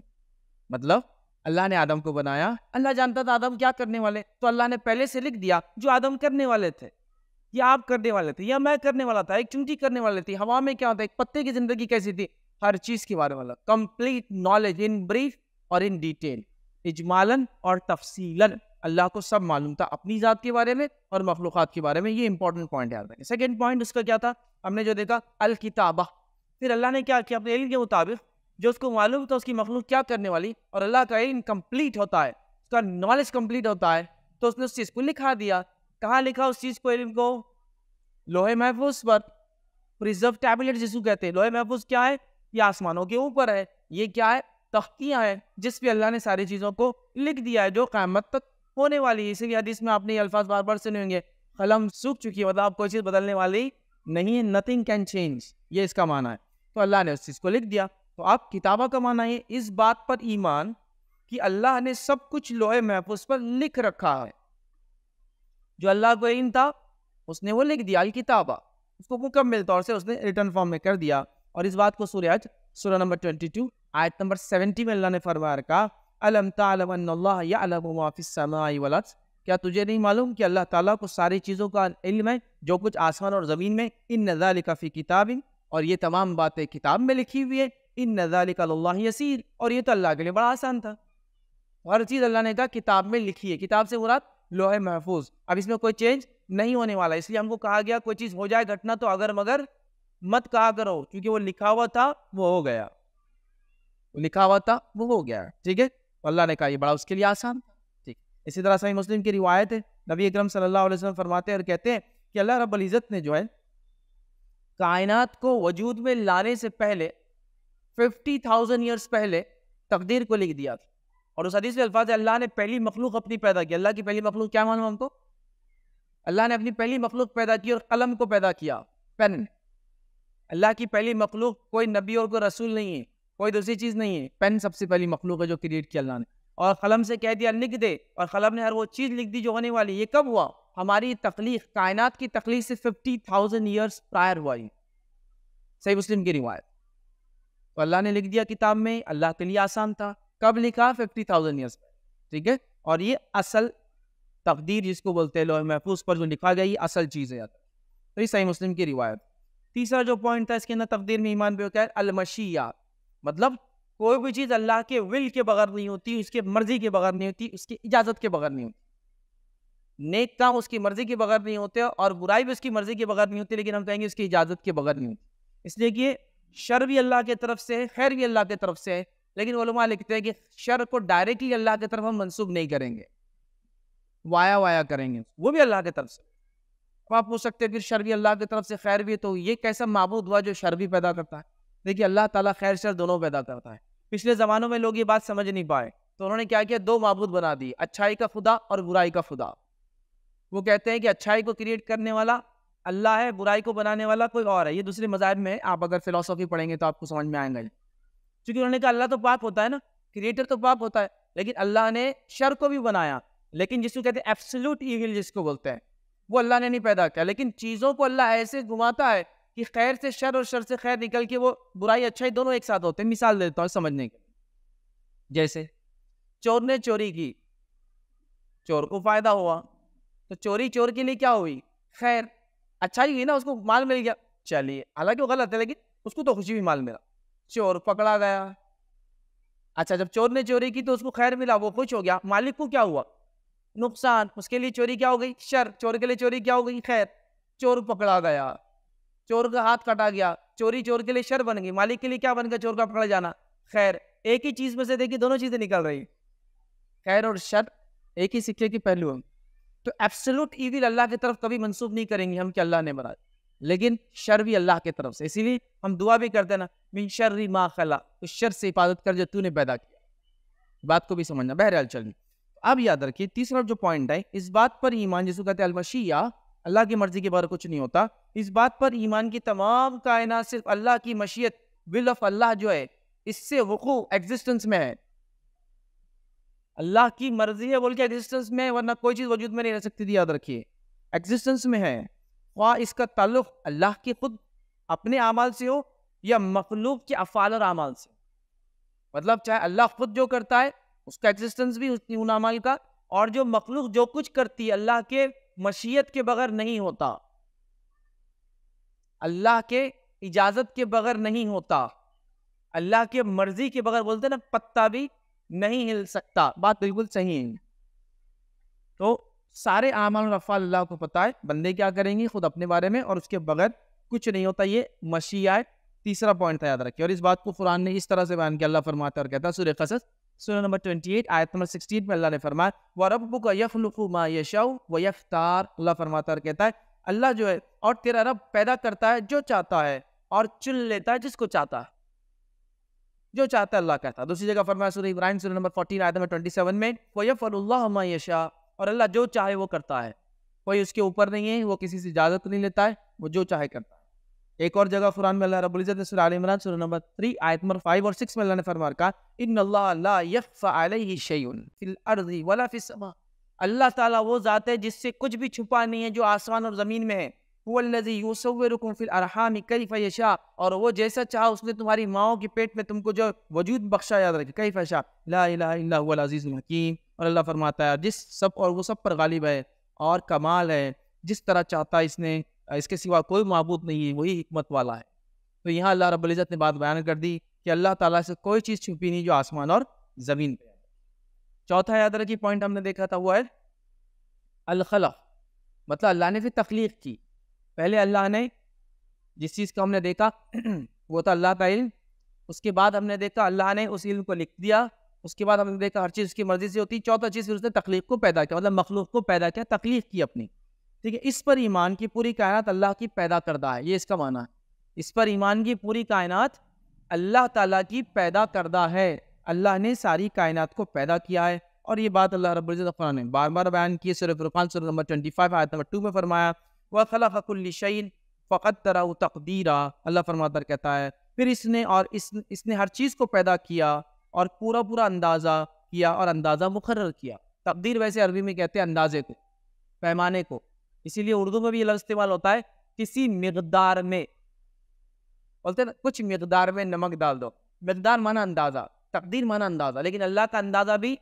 मतलब अल्लाह ने आदम को बनाया अल्लाह जानता था आदम क्या करने वाले तो अल्लाह ने पहले से लिख दिया जो आदम करने वाले थे या आप करने वाले थे या मैं करने वाला था एक चुंटी करने वाले थी हवा में क्या होता है एक पत्ते की जिंदगी कैसी थी हर चीज के बारे में कंप्लीट नॉलेज इन ब्रीफ और इन डिटेल इजमालन और तफसीलन अल्लाह को सब मालूम था अपनी ज़ात के बारे में और मखलूक़ात के बारे में ये इंपॉर्टेंट पॉइंट याद रखें सेकेंड पॉइंट उसका क्या था हमने जो देखा अलकिताबा फिर अल्लाह ने क्या किया अपने इल्म के मुताबिक जो उसको मालूम था उसकी मखलूक क्या करने वाली और अल्लाह का इल्म कम्प्लीट होता है उसका नॉलेज कम्प्लीट होता है तो उसने उस चीज़ को लिखा दिया कहाँ लिखा उस चीज़ को इल्म को लोहे महफूज पर प्रिजर्व टैबलेट जिसको कहते हैं लोहे महफूज क्या है ये आसमानों के ऊपर है ये क्या है तख्तियाँ हैं जिस पर अल्लाह ने सारी चीज़ों को लिख दिया है जो क़्यामत तक होने वाली है इसीलिए हदीस में आपने ये अल्फाज बार बार सुने होंगे कलम सूख चुकी है मतलब आप कोई चीज़ बदलने वाली नहीं है नथिंग कैन चेंज ये इसका माना है तो अल्लाह ने उस चीज़ को लिख दिया तो आप किताबा का माना है इस बात पर ईमान कि अल्लाह ने सब कुछ लोहे महफूज पर लिख रखा है जो अल्लाह को इन था उसने वो लिख दिया किताबा उसको मुकम्मिल तौर से उसने रिटर्न फॉर्म में कर दिया और इस बात को सूर्याज सूर्य नंबर ट्वेंटी टू आयत नंबर सेवेंटी में अल्लाह ने फरमाया का अलम क्या तुझे नहीं मालूम कि अल्लाह ताला को सारी चीज़ों का इल्म है जो कुछ आसमान और ज़मीन में इन नज़ाल काफ़ी किताब और ये तमाम बातें किताब में लिखी हुई है इन नज़ाल यसीर और ये तो अल्लाह के लिए बड़ा आसान था हर चीज़ अल्लाह ने कहा किताब में लिखी है किताब से मुराद लोहे महफूज अब इसमें कोई चेंज नहीं होने वाला इसलिए हमको कहा गया कोई चीज़ हो जाए घटना तो अगर मगर मत कहा करो क्योंकि वो लिखा हुआ था वो हो गया लिखा हुआ था वो हो गया ठीक है अल्लाह ने कहा ये बड़ा उसके लिए आसान था ठीक इसी तरह सही मुस्लिम की रिवायत है नबी अक्रम सल्ला वसम फरमाते हैं और कहते हैं कि अल्लाह रब्बुल इज़्ज़त ने जो है कायनात को वजूद में लाने से पहले फिफ्टी थाउजेंड ईयर्स पहले तकदीर को लिख दिया था और उस हदीस के अल्फाज अल्लाह ने पहली मखलूक अपनी पैदा की अल्लाह की पहली मखलूक क्या मालूम हमको अल्लाह ने अपनी पहली मखलूक पैदा की और कलम को पैदा किया पेन अल्लाह की पहली मखलूक कोई नबी और कोई रसूल नहीं है कोई दूसरी चीज़ नहीं है पेन सबसे पहली मखलूक है जो क्रिएट किया अल्लाह ने और कलम से कह दिया लिख दे और कलम ने हर वो चीज़ लिख दी जो होने वाली ये कब हुआ हमारी तख्लीक कायनात की तकलीफ से फिफ्टी थाउजेंड ईयर्स प्रायर हुआ ही सही मुस्लिम की रिवायत तो अल्लाह ने लिख दिया किताब में अल्लाह के लिए आसान था कब लिखा फिफ्टी थाउजेंड ईयर्स ठीक है और ये असल तकदीर जिसको बोलते हैं लोहे महफूज पर जो लिखा गया ये असल चीज़ है तो ये सही मुस्लिम की रिवायत तीसरा जो पॉइंट था इसके अंदर तकदीर में ईमान बेकैर अलमशियात मतलब कोई भी चीज़ अल्लाह के विल के बगैर नहीं होती उसके मर्जी के बगैर नहीं होती उसकी इजाज़त के बगैर नहीं होती नेक काम उसकी मर्जी के बगैर नहीं होते और बुराई भी उसकी मर्जी के बगैर नहीं होती लेकिन हम कहेंगे उसकी इजाज़त के बगैर नहीं होती इसलिए कि शर भी अल्लाह के तरफ से है खैर भी अल्लाह के तरफ से है लेकिन लिखते हैं कि शर को डायरेक्टली अल्लाह की तरफ हम मनसूब नहीं करेंगे वाया वाया करेंगे वो भी अल्लाह की तरफ से आप पूछ सकते हैं फिर शर भी अल्लाह की तरफ से खैर भी तो ये कैसा मबूद हुआ जो शर भी पैदा करता है देखिए अल्लाह ताला खैर शर दोनों पैदा करता है पिछले ज़मानों में लोग ये बात समझ नहीं पाए तो उन्होंने क्या किया दो मबूद बना दिए अच्छाई का खुदा और बुराई का खुदा वो कहते हैं कि अच्छाई को क्रिएट करने वाला अल्लाह है बुराई को बनाने वाला कोई और है ये दूसरे मजाब में आप अगर फिलोसॉफी पढ़ेंगे तो आपको समझ में आएंगे क्योंकि उन्होंने कहा अल्लाह तो पाप होता है ना क्रिएटर तो पाप होता है लेकिन अल्लाह ने शर को भी बनाया लेकिन जिसको कहते हैं एब्सोल्यूट ईविल जिसको बोलते हैं वो अल्लाह ने नहीं पैदा किया लेकिन चीज़ों को अल्लाह ऐसे घुमाता है कि खैर से शर और शर से खैर निकल के वो बुराई अच्छाई दोनों एक साथ होते हैं मिसाल देता हूँ समझने के जैसे चोर ने चोरी की चोर को फायदा हुआ तो चोरी चोर के लिए क्या हुई खैर अच्छाई हुई ना उसको माल मिल गया चलिए हालांकि वो गलत है लेकिन उसको तो खुशी भी माल मिला चोर पकड़ा गया अच्छा जब चोर ने चोरी की तो उसको खैर मिला वो खुश हो गया मालिक को क्या हुआ नुकसान उसके लिए चोरी क्या हो गई शर चोर के लिए चोरी क्या हो गई खैर चोर पकड़ा गया चोर का हाथ काटा गया चोरी चोर के लिए शर बन गई मालिक के लिए क्या बन गया चोर का पकड़ा जाना खैर एक ही चीज में से देखिए दोनों चीजें निकल रही खैर और शर एक ही सिक्के की पहलू हम तो एब्सोलूट ईविल अल्लाह की तरफ कभी मंसूब नहीं करेंगे हम कि अल्लाह ने बना लेकिन शर भी अल्लाह की तरफ से इसीलिए हम दुआ भी करते हैं ना मिन शर मा खला उस तो शर से हिफाजत कर जो तूने पैदा किया बात को भी समझना बहरहाल चलिए अब याद रखिए तीसरा जो पॉइंट है इस बात पर ईमान जिसको कहते हैं अलमशिया अल्लाह की मर्जी के बारे कुछ नहीं होता इस बात पर ईमान की तमाम कायनात सिर्फ अल्लाह की मशीयत विल ऑफ अल्लाह जो है इससे वकू एग्जिस्टेंस में है अल्लाह की मर्जी है बोल के एग्जिस्टेंस में है वरना कोई चीज़ वजूद में नहीं रह सकती थी याद रखिए एग्जिस्टेंस में है ख्वा इसका ताल्लुक अल्लाह के खुद अपने अमाल से हो या मखलूब के अफ़ाल और अमाल से मतलब चाहे अल्लाह खुद जो करता है उसका एग्जिस्टेंस भी उन अमाल का और जो मखलूक जो कुछ करती है अल्लाह के मशीयत के बगैर नहीं होता अल्लाह के इजाज़त के बगैर नहीं होता अल्लाह के मर्जी के बगैर बोलते ना पत्ता भी नहीं हिल सकता बात बिल्कुल सही है तो सारे आमाल रफ़ा अल्लाह को पता है बंदे क्या करेंगे खुद अपने बारे में और उसके बगैर कुछ नहीं होता ये मशिया तीसरा पॉइंट था याद रखिए और इस बात को कुरान ने इस तरह से बयान किया अल्लाह फरमाता और कहता सुरख कसस सूर्य नंबर एट आयत नंबर 16 में अल्लाह ने फरमाया व रब्बुका यखलुकु मा यशाउ व अल्लाह फरमाता और कहता है अल्लाह जो है और तेरा रब पैदा करता है जो चाहता है और चुन लेता है जिसको चाहता है जो चाहता है अल्लाह कहता है दूसरी जगह फरमाया सूर्य इब्राहिम सूर्य नंबर फोर्टीन आयत नंबर सेवन में व यफलुल्लाह मा यशा और अल्लाह जो चाहे वो करता है कोई उसके ऊपर नहीं है वो किसी से इजाज़त नहीं लेता है वो जो चाहे करता है एक और जगह कुरान में अल्लाह रब्बुल इज्जत ने सूरह आल इमरान सूरह नंबर 3 आयत नंबर 5 और 6 में अल्लाह ने फरमाया का इन ला यख्फा अलैहि शयउन फिल अर्ज वला फिस समा अल्लाह ताला वो जात है जिससे कुछ भी छुपा नहीं है जो आसमान और ज़मीन में है वल्लज़ी युसव्विरुकुम फिल अरहाम कैफ यशा और वो जैसा चाहा उसने तुम्हारी माओ के पेट में तुमको जो वजूद बख्शा याद रखे कैफ यशा ला इलाहा इल्ला हुवल अजीजुल हकीम और अल्लाह फरमाता है जिस सब और वो सब पर गालिब है और कमाल है जिस तरह चाहता है इसने इसके सिवा कोई मबूद नहीं है वही हमत वाला है तो यहाँ अल्लाह रब्ज़त ने बात बयान कर दी कि अल्लाह ताला से कोई चीज़ छुपी नहीं जो आसमान और ज़मीन पर चौथा याद रखी पॉइंट हमने देखा था वो है अलखला मतलब अल्लाह ने फिर तख्लीक की पहले अल्लाह ने जिस चीज़ को हमने देखा वो था अल्लाह का इल्म उसके बाद हमने देखा अल्लाह ने उस इल्म को लिख दिया उसके बाद हमने देखा हर चीज़ उसकी मर्ज़ी से होती चौथा चीज़ फिर उसने तख्लीक को पैदा किया मतलब मखलूक को पैदा किया तख्लीक की अपनी ठीक है इस पर ईमान की पूरी कायनात अल्लाह की पैदा करदा है ये इसका माना है इस पर ईमान की पूरी कायनात अल्लाह ताला की पैदा करदा है अल्लाह ने सारी कायनात को पैदा किया है और ये बात अल्लाह रबान ने बार बार बयान की सुरफान सुर नंबर ट्वेंटी फाइव आयत नंबर टू में फरमाया वह खलाकुल्लिशन फ़कत तरा तकदीरा अल्लाह फरमातर कहता है फिर इसने और इस इसने हर चीज़ को पैदा किया और पूरा पूरा अंदाज़ा किया और अंदाज़ा मुकर किया तकदीर वैसे अरबी में कहते हैं अंदाजे को पैमाने को इसीलिए उर्दू में भी ये लफ्ज इस्तेमाल होता है किसी मकदार में बोलते ना कुछ मकदार में नमक डाल दो मकदार माना अंदाजा तकदीर माना अंदाजा लेकिन अल्लाह का अंदाजा भी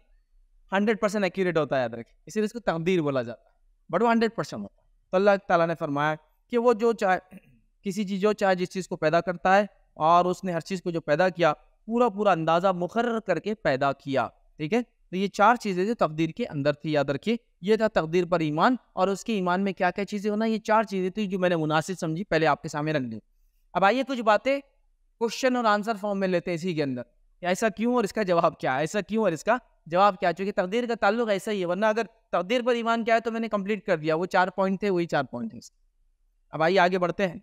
हंड्रेड परसेंट एक्यूरेट होता है याद रखें इसीलिए इसको तकदीर बोला जाता है बट वो हंड्रेड परसेंट होता है तो अल्लाह ताला ने फरमाया कि वो जो चाहे किसी चीज़ जो चाहे जिस चीज़ को पैदा करता है और उसने हर चीज़ को जो पैदा किया पूरा पूरा अंदाज़ा मुकर करके पैदा किया ठीक है तो ये चार चीज़ें जो तकदीर के अंदर थी याद रखिए ये था तकदीर पर ईमान और उसके ईमान में क्या क्या चीज़ें होना ये चार चीज़ें थी जो मैंने मुनासिब समझी पहले आपके सामने रख दी अब आइए कुछ बातें क्वेश्चन और आंसर फॉर्म में लेते हैं इसी के अंदर ऐसा क्यों और इसका जवाब क्या है ऐसा क्यों और इसका जवाब क्या चूँकि तकदीर का ताल्लुक ऐसा ही है वरना अगर तकदीर पर ईमान क्या है तो मैंने कम्प्लीट कर दिया वो चार पॉइंट थे वही चार पॉइंट थे अब आइए आगे बढ़ते हैं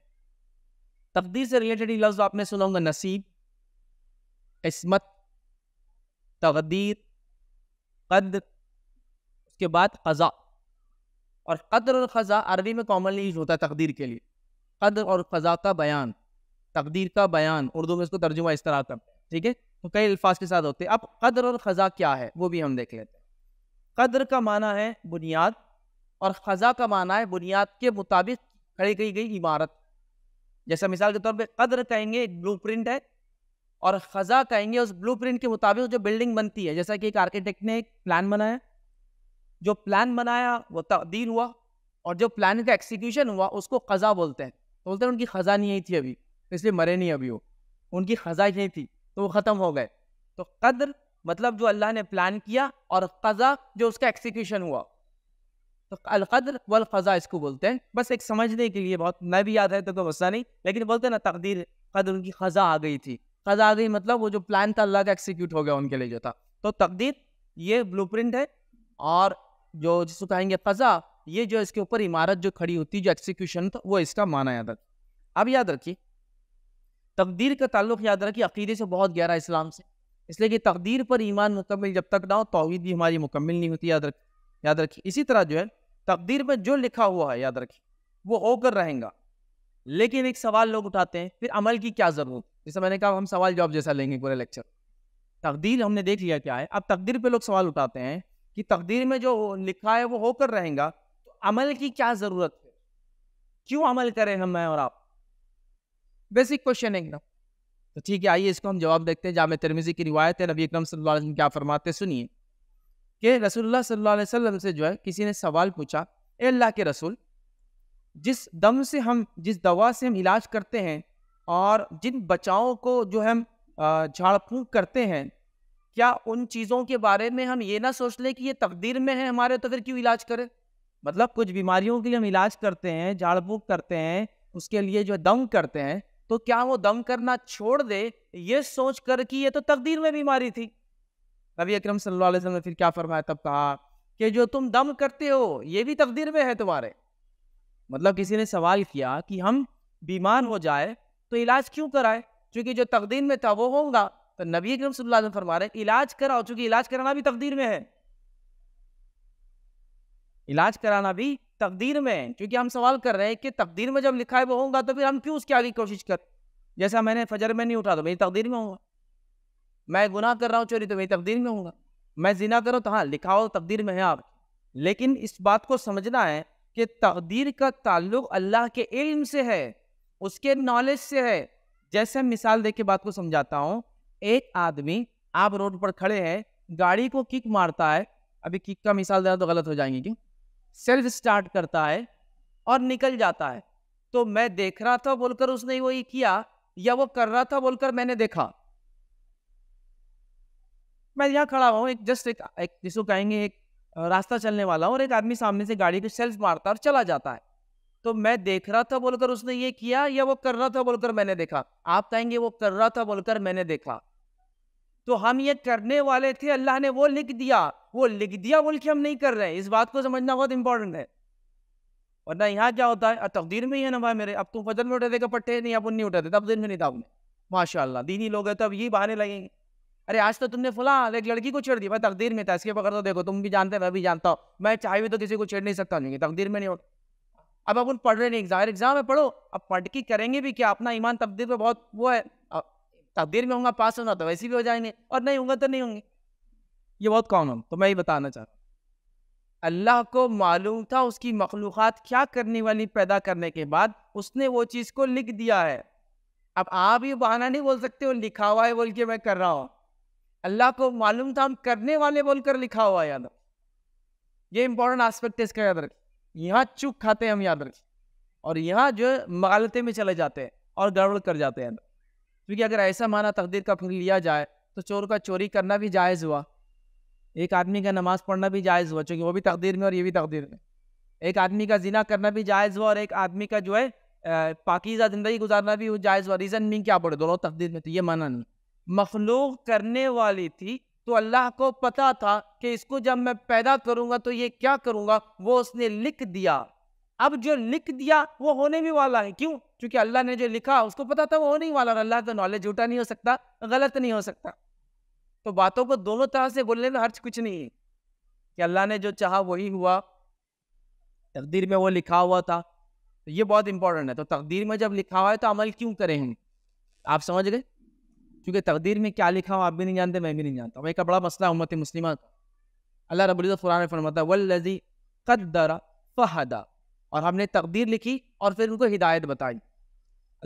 तकदीर से रिलेटेड लफ्ज आपने सुना होगा नसीब किस्मत तकदीर कद उसके बाद ख़ज़ा और कदर और ख़ज़ा अरबी में कॉमनली यूज होता है तकदीर के लिए कदर और ख़ज़ा का बयान तकदीर का बयान उर्दू में इसको तर्जुमा इस तरह आता ठीक है तो कई अल्फाज के साथ होते हैं अब कदर और ख़ज़ा क्या है वो भी हम देख लेते हैं कदर का माना है बुनियाद और ख़ज़ा का माना है बुनियाद के मुताबिक खड़ी की गई इमारत जैसा मिसाल के तौर पर कदर कहेंगे एक ब्लू प्रिंट है और खजा कहेंगे उस ब्लू के मुताबिक जो बिल्डिंग बनती है जैसा कि एक आर्किटेक्ट ने एक प्लान बनाया जो प्लान बनाया वो तब्दील हुआ और जो प्लान का एक्सीक्यूशन हुआ उसको खजा बोलते हैं तो बोलते हैं उनकी खजा नहीं आई थी अभी इसलिए मरे नहीं अभी वो उनकी खजा नहीं थी तो वो ख़त्म हो गए तो कदर मतलब जो अल्लाह ने प्लान किया और खजा जो उसका एक्सीक्यूशन हुआ तो अलकद्र वल इसको बोलते हैं बस एक समझने के लिए बहुत मैं भी याद है तो कोई मसला नहीं लेकिन बोलते हैं ना तकदीर कदर उनकी खजा आ गई थी कजा मतलब वो जो प्लान था अल्लाह का एक्सिक्यूट हो गया उनके लिए जो था तो तकदीर ये ब्लू है और जो जिसको कहेंगे कजा ये जो इसके ऊपर इमारत जो खड़ी होती जो एक्सिक्यूशन था वो इसका माना याद रखिए अब याद रखिए तकदीर का ताल्लुक याद रखिए अकीदे से बहुत गहरा इस्लाम से इसलिए कि तकदीर पर ईमान मुकम्मल जब तक ना हो तोहहीद भी हमारी मुकम्मल नहीं होती याद रख याद रखिए इसी तरह जो है तकदीर में जो लिखा हुआ है याद रखिए वो होकर रहेगा लेकिन एक सवाल लोग उठाते हैं फिर अमल की क्या जरूरत जैसे मैंने कहा हम सवाल जवाब जैसा लेंगे पूरे लेक्चर तकदीर हमने देख लिया क्या है अब तकदीर पे लोग सवाल उठाते हैं कि तकदीर में जो लिखा है वो होकर रहेगा तो अमल की क्या जरूरत है क्यों अमल करें हम मैं और आप बेसिक क्वेश्चन है एकदम तो ठीक है आइए इसको हम जवाब देखते हैं जाम तिरमिजी की रिवायत है नबी अकरम सल्लल्लाहु अलैहि वसल्लम क्या फरमाते सुनिए कि रसूलुल्लाह सल्लल्लाहु अलैहि वसल्लम से जो है किसी ने सवाल पूछा ए अल्लाह के रसूल जिस दम से हम जिस दवा से हम इलाज करते हैं और जिन बचाओं को जो हम झाड़ फूँक करते हैं क्या उन चीज़ों के बारे में हम ये ना सोच लें कि ये तकदीर में है हमारे तो फिर क्यों इलाज करें मतलब कुछ बीमारियों के लिए हम इलाज करते हैं झाड़ फूँक करते हैं उसके लिए जो दम करते हैं तो क्या वो दम करना छोड़ दे ये सोच कर कि ये तो तकदीर में बीमारी थी नबी अक्रम सल्लल्लाहु अलैहि वसल्लम ने फिर क्या फरमाया तब कहा कि जो तुम दम करते हो ये भी तकदीर में है तुम्हारे मतलब किसी ने सवाल किया कि हम बीमार हो जाए तो इलाज क्यों कराए क्योंकि जो तकदीर में था वो होगा तो नबी अक्रम सल्लल्लाहु फरमा रहे इलाज कराओ चूंकि इलाज कराना भी तकदीर में है इलाज कराना भी तकदीर में है क्योंकि हम सवाल कर रहे हैं कि तकदीर में जब लिखा है वो होगा तो फिर हम क्यों उसके आगे कोशिश कर जैसा मैंने फजर में नहीं उठा तो मेरी तकदीर में होगा मैं गुनाह कर रहा हूँ चोरी तो मेरी तकदीर में होगा मैं जिना करो तो हाँ लिखाओ तकदीर में है आप लेकिन इस बात को समझना है कि तकदीर का ताल्लुक अल्लाह के इल्म से है उसके नॉलेज से है जैसे मिसाल दे के बात को समझाता हूँ एक आदमी आप रोड पर खड़े हैं गाड़ी को किक मारता है अभी किक का मिसाल देना तो गलत हो जाएंगे क्यों सेल्फ स्टार्ट करता है और निकल जाता है तो मैं देख रहा था बोलकर उसने वो ये किया या वो कर रहा था बोलकर मैंने देखा मैं यहाँ खड़ा हूँ एक जस्ट एक, एक जिसको कहेंगे एक रास्ता चलने वाला हूँ और एक आदमी सामने से गाड़ी को सेल्फ मारता और चला जाता है तो मैं देख रहा था बोलकर उसने ये किया या वो कर रहा था बोलकर मैंने देखा आप कहेंगे वो कर रहा था बोलकर मैंने देखा तो हम ये करने वाले थे अल्लाह ने वो लिख दिया वो लिख दिया बोल के हम नहीं कर रहे इस बात को समझना बहुत इंपॉर्टेंट है वरना यहाँ क्या होता है तकदीर में ही है ना भाई मेरे अब तुम फजल में उठा देगा पट्टे नहीं अब नहीं उठाते दिन में नहीं था माशाला माशा दीनी लोग है तो अब ये बहाने लगेंगे अरे आज तो तुमने फुला एक लड़की को छेड़ दिया भाई तकदीर में था इसके पकड़ तो देखो तुम भी जानते मैं भी जानता हूँ मैं चाहे भी तो किसी को छेड़ नहीं सकता नहीं तकदीर में नहीं होता अब अपन पढ़ रहे नहीं एग्जाम एग्जाम है पढ़ो अब पढ़ के करेंगे भी क्या अपना ईमान तकदीर में बहुत वो है तकदीर में होगा पास होना तो वैसे भी हो जाएंगे और नहीं होंगे तो नहीं होंगे ये बहुत कॉमन तो मैं ही बताना चाहता अल्लाह को मालूम था उसकी मखलूक़ क्या करने वाली पैदा करने के बाद उसने वो चीज़ को लिख दिया है अब आप ये बहाना नहीं बोल सकते हो लिखा हुआ है बोल के मैं कर रहा हूँ अल्लाह को मालूम था हम करने वाले बोलकर लिखा हुआ याद ये इंपॉर्टेंट आस्पेक्ट है इसका याद रख यहाँ चुप खाते हैं हम याद रख और यहाँ जो है मगालते में चले जाते हैं और गड़बड़ कर जाते हैं क्योंकि अगर ऐसा माना तकदीर का फिर लिया जाए तो चोर का चोरी करना भी जायज़ हुआ एक आदमी का नमाज़ पढ़ना भी जायज़ हुआ चूँकि वो भी तकदीर में और ये भी तकदीर में एक आदमी का जिना करना भी जायज़ हुआ और एक आदमी का जो है पाकिज़ा ज़िंदगी गुजारना भी जायज़ हुआ रीज़न नहीं क्या पड़े दोनों तकदीर में तो ये माना नहीं मखलूक करने वाली थी तो अल्लाह को पता था कि इसको जब मैं पैदा करूंगा तो ये क्या करूंगा वो उसने लिख दिया अब जो लिख दिया वो होने भी वाला है क्यों क्योंकि अल्लाह ने जो लिखा उसको पता था वो होने ही वाला अल्लाह का नॉलेज झूठा नहीं हो सकता गलत नहीं हो सकता तो बातों को दोनों तरह से बोलने में हर्च कुछ नहीं है कि अल्लाह ने जो चाहा वही हुआ तकदीर में वो लिखा हुआ था तो ये बहुत इंपॉर्टेंट है तो तकदीर में जब लिखा हुआ है तो अमल क्यों करें हम आप समझ गए क्योंकि तकदीर में क्या लिखा हो आप भी नहीं जानते मैं भी नहीं जानता हूँ एक बड़ा मसला उम्मत मुस्लिम का अल्लाह रबुल्ज़त फ़ुरान फरमाता वल्लजी कद्दरा फ़हदा और हमने तकदीर लिखी और फिर उनको हिदायत बताई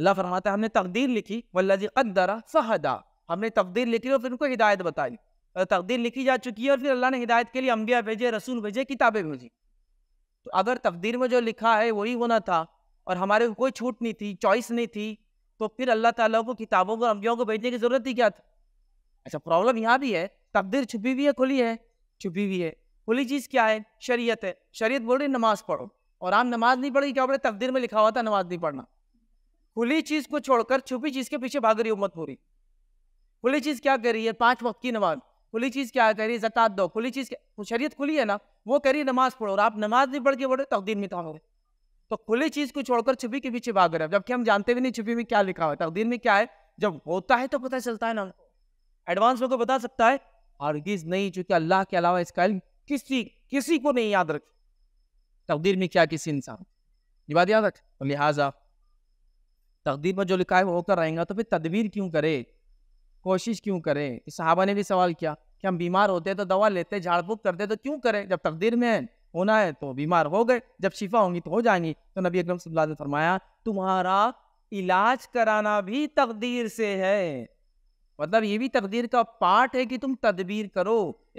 अल्लाह फरमाता हमने तकदीर लिखी वल्लजी कद्दरा फ़हदा हमने तकदीर लिखी और फिर उनको हिदायत बताई तकदीर लिखी जा चुकी है और फिर अल्लाह ने हिदायत के लिए अम्बिया भेजे रसूल भेजे किताबें भेजी तो अगर तकदीर में जो लिखा है वही होना था और हमारे कोई छूट नहीं थी चॉइस नहीं थी तो फिर अल्लाह ताला को किताबों को अम्बियों को भेजने की जरूरत ही क्या था अच्छा प्रॉब्लम यहाँ भी है तकदीर छुपी हुई है खुली है छुपी हुई है खुली चीज़ क्या है शरीयत है शरीयत बोल रही नमाज पढ़ो और आप नमाज नहीं पढ़ी क्या बोले तकदीर में लिखा हुआ था नमाज नहीं पढ़ना खुली चीज़ को छोड़कर छुपी चीज़ के पीछे भाग रही उम्मत पूरी खुली चीज़ क्या कर रही है पाँच वक्त की नमाज खुली चीज़ क्या कह रही है जक़ात दो खुली चीज़ शरीयत खुली है ना वो कह रही है नमाज पढ़ो और आप नमाज नहीं पढ़ के बोले तकदीर में था तो खुली चीज को छोड़कर छुपी के पीछे भाग रहे हैं जबकि हम जानते भी नहीं छुपी में क्या लिखा हुआ है तकदीर में क्या है जब होता है तो पता चलता है ना एडवांस में को बता सकता है और गिज नहीं चूंकि अल्लाह के अलावा इसका किसी किसी को नहीं याद रखे तकदीर में क्या किसी इंसान ये बात याद रख तो लिहाजा तकदीर में जो लिखा है वो होकर रहेगा तो फिर तदबीर क्यों करे कोशिश क्यों करे साहबा ने भी सवाल किया कि हम बीमार होते हैं तो दवा लेते झाड़ फूक करते तो क्यों करें जब तकदीर में है होना है तो बीमार हो गए जब शिफा होंगी तो हो जाएंगी तो नबी अकरम सल्लल्लाहु अलैहि वसल्लम ने फरमाया तुम्हारा इलाज कराना भी तकदीर से है मतलब ये भी तकदीर का पार्ट है कि तुम तदबीर करो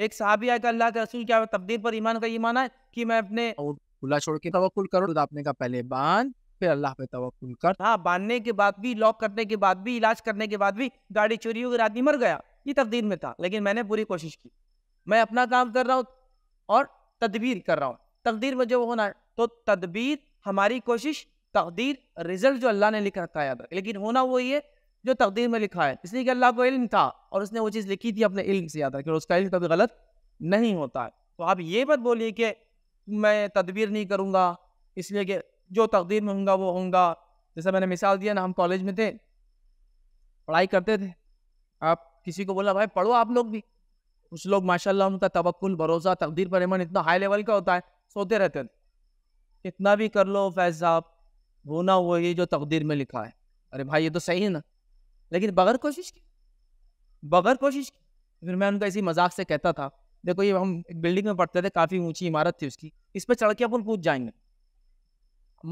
एक साहबी आए अल्लाह के रसूल क्या तकदीर पर ईमान का ये माना है कि मैं अपने खुला छोड़ के तवक्ल करो तो आपने का पहले बांध फिर अल्लाह पे तवक्ल कर हाँ बांधने के बाद भी लॉक करने के बाद भी इलाज करने के बाद भी गाड़ी चोरी हो गई आदमी मर गया ये तकदीर में था लेकिन मैंने पूरी कोशिश की मैं अपना काम कर रहा हूँ और तदबीर कर रहा हूँ तकदीर में जो होना है तो तदबीर हमारी कोशिश तकदीर रिजल्ट जो अल्लाह ने लिख रखा है लेकिन होना वो ये जो तकदीर में लिखा है इसलिए कि अल्लाह को इल्म था और उसने वो चीज़ लिखी थी अपने इल्म से याद रखिए उसका इल्म कभी गलत नहीं होता है तो आप ये मत बोलिए कि मैं तदबीर नहीं करूँगा इसलिए कि जो तकदीर में होंगे वो होंगे जैसे मैंने मिसाल दिया ना हम कॉलेज में थे पढ़ाई करते थे आप किसी को बोला भाई पढ़ो आप लोग भी कुछ लोग माशाल्लाह उनका तवक्ल भरोसा तकदीर पर ईमान इतना हाई लेवल का होता है सोते रहते हैं कितना भी कर लो फैज साहब वो ना वो ये जो तकदीर में लिखा है अरे भाई ये तो सही है ना लेकिन बगैर कोशिश की बगैर कोशिश की फिर मैं उनका इसी मजाक से कहता था देखो ये हम एक बिल्डिंग में पढ़ते थे काफ़ी ऊंची इमारत थी उसकी इस पर चढ़ के अपन कूद जाएंगे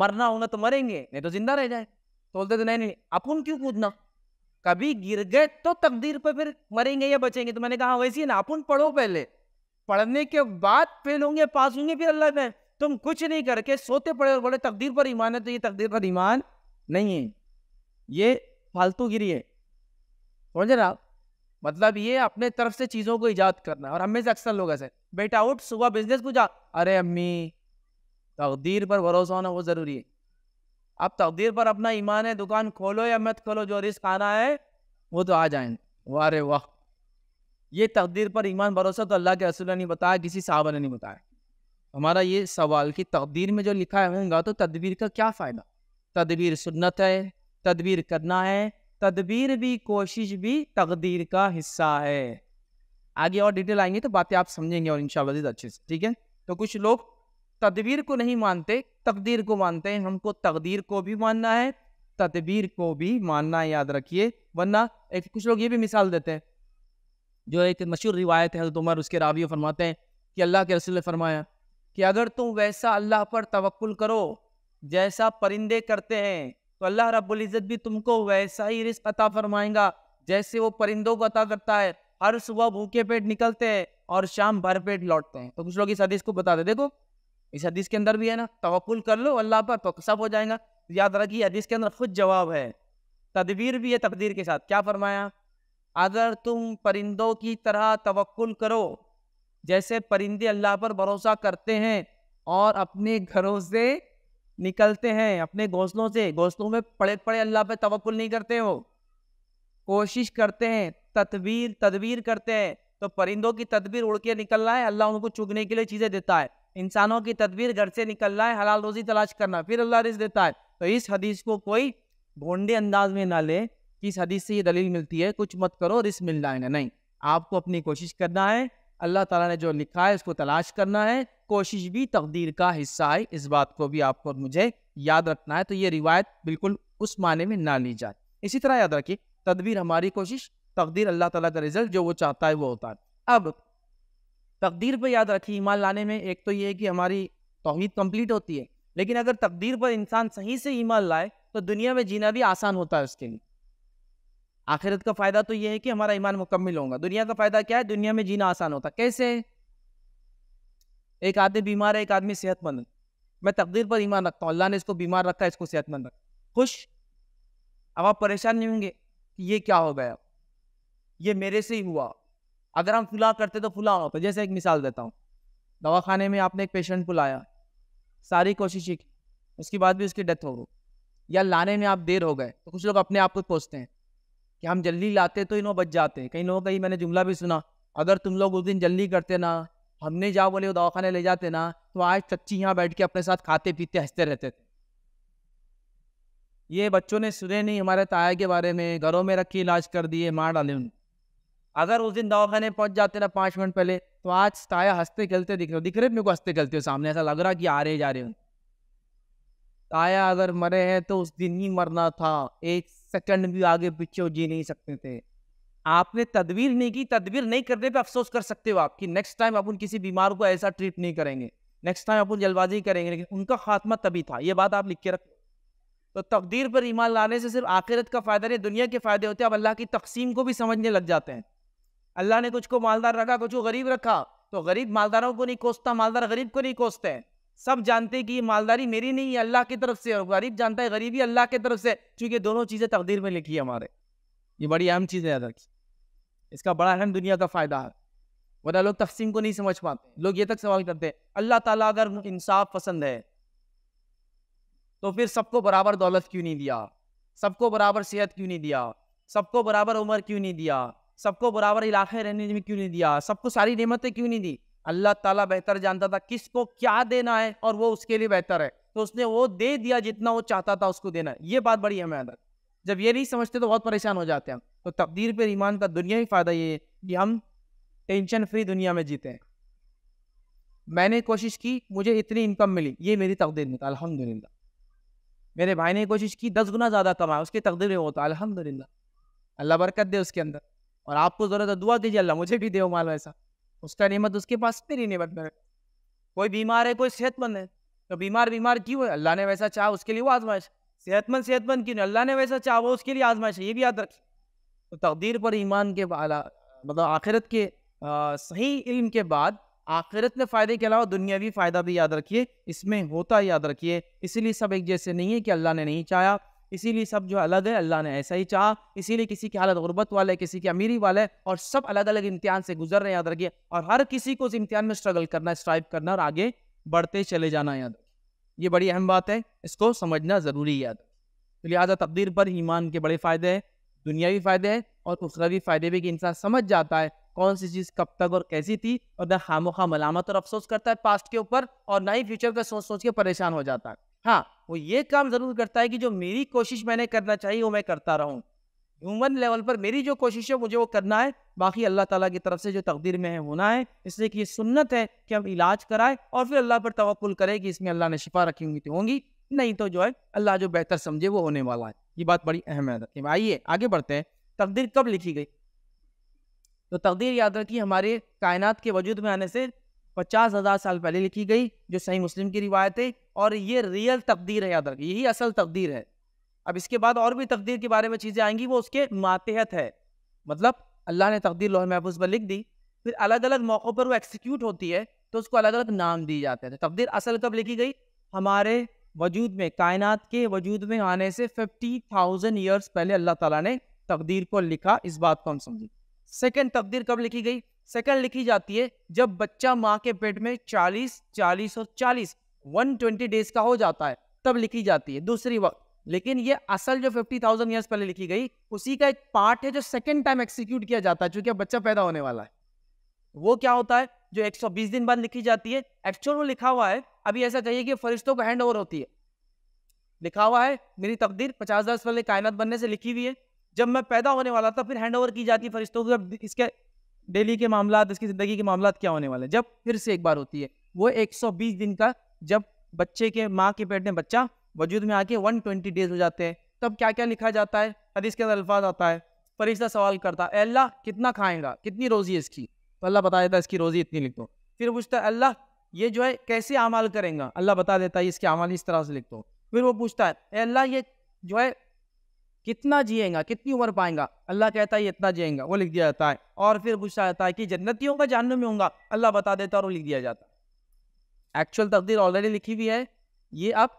मरना होना तो मरेंगे नहीं तो जिंदा रह जाए तो बोलते थे नहीं नहीं अपन क्यों कूदना कभी गिर गए तो तकदीर पर फिर मरेंगे या बचेंगे तो मैंने कहा हाँ, वैसी अपन पढ़ो पहले पढ़ने के बाद फेल होंगे पास होंगे फिर अल्लाह में तुम कुछ नहीं करके सोते पड़े और बोले तकदीर पर ईमान है तो ये तकदीर पर ईमान नहीं है ये फालतू गिरी है समझे ना आप मतलब ये अपने तरफ से चीज़ों को ईजाद करना और हमें से अक्सर लोग ऐसे बेटा उठ सुबह बिजनेस पूछा अरे अम्मी तकदीर पर भरोसा होना बहुत ज़रूरी है आप तकदीर पर अपना ईमान है दुकान खोलो या मत खोलो जो रिस्क आना है वो तो आ जाए वारे वाह ये तकदीर पर ईमान भरोसा तो अल्लाह के रसूल ने बताया किसी साहबा ने नहीं बताया हमारा ये सवाल कि तकदीर में जो लिखा होगा तो तदबीर का क्या फ़ायदा तदबीर सुन्नत है तदबीर करना है तदबीर भी कोशिश भी तकदीर का हिस्सा है आगे और डिटेल आएंगे तो बातें आप समझेंगे और इन अच्छे से ठीक है तो कुछ लोग तदबीर को नहीं मानते तकदीर को मानते हैं हमको तकदीर को भी मानना है तदबीर को भी मानना है याद रखिए वरना एक कुछ लोग ये भी मिसाल देते हैं जो एक मशहूर रिवायत है हजरत उमर उसके रावी फरमाते हैं कि अल्लाह के रसूल ने फरमाया कि अगर तुम वैसा अल्लाह पर तवक्ल करो जैसा परिंदे करते हैं तो अल्लाह रब्बुल इज़्ज़त भी तुमको वैसा ही रिस्क अता फरमाएगा जैसे वो परिंदों को अता करता है हर सुबह भूखे पेट निकलते हैं और शाम भर पेट लौटते हैं तो कुछ लोग इस हदीस को बताते देखो इस हदीस के अंदर भी है ना तवक्ल कर लो अल्लाह पर तो सब हो जाएगा याद रखिए हदीस के अंदर खुद जवाब है तदबीर भी है तकदीर के साथ क्या फरमाया अगर तुम परिंदों की तरह तवक्ल करो जैसे परिंदे अल्लाह पर भरोसा करते हैं और अपने घरों से निकलते हैं अपने घोंसलों से घोंसलों में पड़े पड़े अल्लाह पर तवक्ल नहीं करते हो कोशिश करते हैं तदबीर तदबीर करते हैं तो परिंदों की तदबीर उड़ के निकलना है अल्लाह उनको चुगने के लिए चीज़ें देता है इंसानों की तदबीर घर से निकलना है हलाल रोजी तलाश करना फिर अल्लाह रिज देता है तो इस हदीस को कोई भोंडे अंदाज में ना ले कि इस हदीस से ये दलील मिलती है कुछ मत करो रिस्क मिल जाएगा नहीं आपको अपनी कोशिश करना है अल्लाह ताला ने जो लिखा है उसको तलाश करना है कोशिश भी तकदीर का हिस्सा है इस बात को भी आपको और मुझे याद रखना है तो ये रिवायत बिल्कुल उस माने में ना ली जाए इसी तरह याद रखिए तदबीर हमारी कोशिश तकदीर अल्लाह ताला का रिजल्ट जो वो चाहता है वो होता है अब तकदीर पर याद रखिए ईमान लाने में एक तो ये है कि हमारी तोहहीद कम्प्लीट होती है लेकिन अगर तकदीर पर इंसान सही से ईमान लाए तो दुनिया में जीना भी आसान होता है उसके लिए आखिरत का फ़ायदा तो यह है कि हमारा ईमान मुकम्मल होगा दुनिया का फ़ायदा क्या है दुनिया में जीना आसान होता कैसे एक आदमी बीमार है एक आदमी सेहतमंद मैं तकदीर पर ईमान रखता हूँ अल्लाह ने इसको बीमार रखा है इसको सेहतमंद रखा खुश अब आप परेशान नहीं होंगे ये क्या हो गया ये मेरे से ही हुआ अगर हम फुला करते तो फुला होता जैसे एक मिसाल देता हूँ दवा खाने में आपने एक पेशेंट को लाया सारी कोशिश की उसके बाद भी उसकी डेथ हो गई या लाने में आप देर हो गए तो कुछ लोग अपने आप को पूछते हैं कि हम जल्दी लाते तो इन्हों बच जाते हैं कई लोगों का मैंने जुमला भी सुना अगर तुम लोग उस दिन जल्दी करते ना हमने जा बोले वो दवाखाने ले जाते ना तो आज सच्ची यहाँ बैठ के अपने साथ खाते पीते हंसते रहते थे ये बच्चों ने सुने नहीं हमारे ताया के बारे में घरों में रखी इलाज कर दिए मार डाले उन्हें अगर उस दिन दवाखाने पहुंच जाते ना पाँच मिनट पहले तो आज ताया हंसते खेलते दिख रहे हो दिख रहे मेरे को हंसते खेलते हो सामने ऐसा लग रहा कि आ रहे जा रहे हो ताया अगर मरे हैं तो उस दिन ही मरना था एक सेकंड भी आगे पीछे जी नहीं सकते थे आपने तदबीर नहीं की तदवीर नहीं करने पे अफसोस कर सकते हो आप कि नेक्स्ट टाइम अपन किसी बीमार को ऐसा ट्रीट नहीं करेंगे नेक्स्ट टाइम अपन जल्दबाजी करेंगे लेकिन उनका खात्मा तभी था ये बात आप लिख के रखो तो तकदीर पर ईमान लाने से सिर्फ आखिरत का फ़ायदा नहीं दुनिया के फ़ायदे होते हैं अब अल्लाह की तकसीम को भी समझने लग जाते हैं अल्लाह ने कुछ को मालदार रखा कुछ को गरीब रखा तो गरीब मालदारों को नहीं कोसता मालदार गरीब को नहीं कोसते सब जानते कि मालदारी मेरी नहीं है अल्लाह की तरफ से और गरीब जानता है गरीबी अल्लाह की तरफ से चूंकि दोनों चीज़ें तकदीर में लिखी है हमारे ये बड़ी अहम चीज़ है याद रखी इसका बड़ा अहम दुनिया का फ़ायदा है वरना लोग तकसीम को नहीं समझ पाते लोग ये तक सवाल करते हैं अल्लाह ताला अगर इंसाफ पसंद है तो फिर सबको बराबर दौलत क्यों नहीं दिया सबको बराबर सेहत क्यों नहीं दिया सबको बराबर उम्र क्यों नहीं दिया सबको बराबर इलाके रहने में क्यों नहीं दिया सबको सारी नेमतें क्यों नहीं दी अल्लाह ताला बेहतर जानता था किसको क्या देना है और वो उसके लिए बेहतर है तो उसने वो दे दिया जितना वो चाहता था उसको देना ये बात बड़ी हमें आदत जब ये नहीं समझते तो बहुत परेशान हो जाते हैं तो तकदीर पर ईमान का दुनिया ही फ़ायदा ये है कि हम टेंशन फ्री दुनिया में जीते हैं मैंने कोशिश की मुझे इतनी इनकम मिली ये मेरी तकदीर में था अलहमदिल्ला मेरे भाई ने कोशिश की दस गुना ज़्यादा कमाया उसकी तकदीर में होता अलहमदिल्ला अल्लाह बरकत दे उसके अंदर और आपको ज़रूरत है दुआ दीजिए अल्लाह मुझे भी दे माल ऐसा उसका नियमत उसके पास मेरी नियमत में कोई बीमार है कोई सेहतमंद है तो बीमार बीमार क्यों है अल्लाह ने वैसा चाह उसके लिए वो आजमाइश सेहतमंद सेहतमंद क्यों नहीं अल्लाह ने वैसा चाह वो उसके लिए आजमाइश ये भी याद रखिए तो तकदीर पर ईमान के मतलब आखिरत के आ, सही इल्म के बाद आखिरत में फ़ायदे के अलावा दुनियावी फ़ायदा भी याद रखिए इसमें होता याद रखिए इसलिए सब एक जैसे नहीं है कि अल्लाह ने नहीं चाहा इसीलिए सब जो अलग है अल्लाह ने ऐसा ही चाह इसीलिए किसी की हालत गुर्बत वाला है किसी की अमीरी वाला है और सब अलग अलग इम्तिहान से गुजर रहे हैं याद रखिए और हर किसी को उस इम्तिहान में स्ट्रगल करना स्ट्राइव करना और आगे बढ़ते चले जाना याद ये बड़ी अहम बात है इसको समझना ज़रूरी याद तो लिहाजा तकदीर पर ईमान के बड़े फ़ायदे हैं दुनियावी फ़ायदे हैं और उखरवी फ़ायदे भी कि इंसान समझ जाता है कौन सी चीज़ कब तक और कैसी थी और न खामोखा मलामत और अफसोस करता है पास्ट के ऊपर और ना ही फ्यूचर का सोच सोच के परेशान हो जाता है हाँ वो ये काम ज़रूर करता है कि जो मेरी कोशिश मैंने करना चाहिए वो मैं करता रहूँ ह्यूमन लेवल पर मेरी जो कोशिश है मुझे वो करना है बाकी अल्लाह ताला की तरफ से जो तकदीर में है होना है इसलिए कि ये सुन्नत है कि हम इलाज कराएं और फिर अल्लाह पर तवक्ल करें कि इसमें अल्लाह ने शिफा रखी हुई तो होंगी नहीं तो जो है अल्लाह जो बेहतर समझे वो होने वाला है ये बात बड़ी अहम है आइए आगे बढ़ते हैं तकदीर कब लिखी गई तो तकदीर याद रखी हमारे कायनात के वजूद में आने से पचास हज़ार साल पहले लिखी गई जो सही मुस्लिम की रिवायत है और ये रियल तकदीर है याद रखिए यही असल तकदीर है अब इसके बाद और भी तकदीर के बारे में चीज़ें आएंगी वो उसके मातहत है मतलब अल्लाह ने तकदीर लोह महफूज पर लिख दी फिर अलग अलग मौक़ों पर वो एक्सिक्यूट होती है तो उसको अलग अलग नाम दिए जाते हैं तो तकदीर असल कब लिखी गई हमारे वजूद में कायनात के वजूद में आने से फिफ्टी थाउजेंड ईयर्स पहले अल्लाह ताला ने तकदीर को लिखा इस बात को हम समझें सेकेंड तकदीर कब लिखी गई सेकंड लिखी जाती है जब बच्चा माँ के पेट में 40, 40 और 40 120 डेज का हो जाता है तब लिखी जाती है दूसरी वक्त लेकिन ये असल जो 50,000 थाउजेंड ईयर्स पहले लिखी गई उसी का एक पार्ट है जो सेकंड टाइम एक्सिक्यूट किया जाता है चूंकि बच्चा पैदा होने वाला है वो क्या होता है जो 120 दिन बाद लिखी जाती है एक्चुअल वो लिखा हुआ है अभी ऐसा चाहिए कि फरिश्तों का हैंड ओवर होती है लिखा हुआ है मेरी तकदीर पचास हजार पहले कायनात बनने से लिखी हुई है जब मैं पैदा होने वाला था फिर हैंड ओवर की जाती है फरिश्तों को इसके डेली के मामला इसकी ज़िंदगी के मामला क्या होने वाले हैं जब फिर से एक बार होती है वो 120 दिन का जब बच्चे के माँ के पेट में बच्चा वजूद में आके 120 डेज हो जाते हैं तब क्या क्या लिखा जाता है हदीस के अंदर अल्फाज आता है फरिश्ता सवाल करता है अल्लाह कितना खाएगा कितनी रोज़ी है इसकी तो अल्लाह बता देता है इसकी रोज़ी इतनी लिख दो फिर पूछता है अल्लाह ये जो है कैसे अमाल करेंगे अल्लाह बता देता है इसके अमाल इस तरह से लिख दो फिर वो पूछता है अल्लाह ये जो है कितना जिएगा कितनी उम्र पाएगा अल्लाह कहता है इतना जिएगा वो लिख दिया जाता है और फिर पूछा जाता है कि जन्नतियों का जानने में होगा अल्लाह बता देता है और वो लिख दिया जाता है एक्चुअल तकदीर ऑलरेडी लिखी हुई है ये अब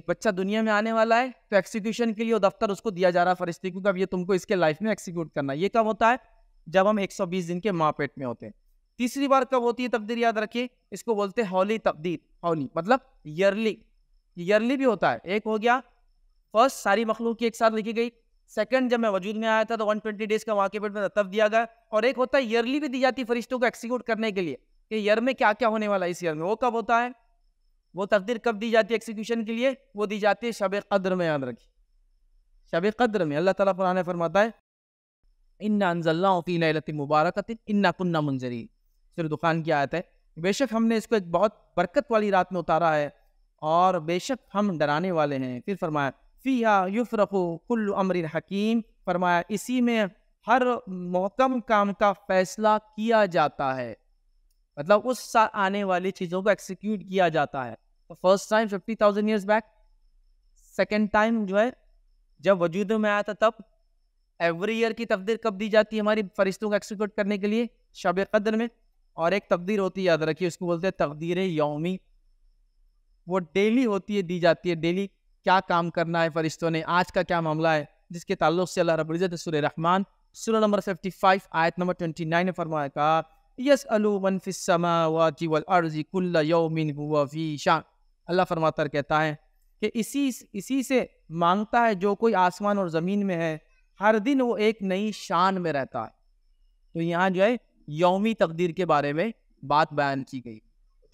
एक बच्चा दुनिया में आने वाला है तो एक्सिक्यूशन के लिए दफ्तर उसको दिया जा रहा है फरिश्ती क्योंकि अब ये तुमको इसके लाइफ में एक्सिक्यूट करना ये कब होता है जब हम बीस दिन के माँ पेट में होते हैं तीसरी बार कब होती है तकदीर याद रखिए इसको बोलते हैं हौली तकदीर हौली मतलब ईयरली ईयरली भी होता है एक हो गया फर्स्ट सारी मखलूक की एक साथ लिखी गई सेकंड जब मैं वजूद में आया था तो 120 डेज का वहाँ के पेट में रतब दिया गया और एक होता है ईयरली भी दी जाती फरिश्तों को एक्सिक्यूट करने के लिए कि ईयर में क्या क्या होने वाला है इस ईयर में वो कब होता है वो तकदीर कब दी जाती है एक्सिक्यूशन के लिए वो दी जाती है शब कद्र में याद रखी शब कद्र में अल्लाह तला पुराना फरमाता है इन्ना अनजल्लाती मुबारक इन्ना कुन्ना मंजरी सिर दुकान की आयत है बेशक हमने इसको एक बहुत बरकत वाली रात में उतारा है और बेशक हम डराने वाले हैं फिर फरमाया फ़िया युफ़रको कुल अमरिन हकीम फरमाया इसी में हर मौकम काम का फ़ैसला किया जाता है मतलब उस साल आने वाली चीज़ों को एक्सिक्यूट किया जाता है तो first time fifty thousand years back second time जो है जब वजूद में आया था तब एवरी ईयर की तकदीर कब दी जाती है हमारी फरिश्तों को एक्सिक्यूट करने के लिए शब कदर में और एक तकदीर होती है याद रखिए उसको बोलते हैं तकदीर यौमी वो डेली होती है दी जाती है डेली क्या काम करना है फरिश्तों ने आज का क्या मामला है जिसके ताल्लुक से अल्लाह रबुल्ज़त सुर रहमान सुर नंबर सेफ्टी फाइव आयत नंबर ट्वेंटी नाइन ने फरमाया कहा यस अलू मनफिसमावाती वल अर्जी कुल्ला यौमिन हुआ फी अल्लाह फरमातर कहता है कि इसी इसी से मांगता है जो कोई आसमान और ज़मीन में है हर दिन वो एक नई शान में रहता है तो यहाँ जो है यौमी तकदीर के बारे में बात बयान की गई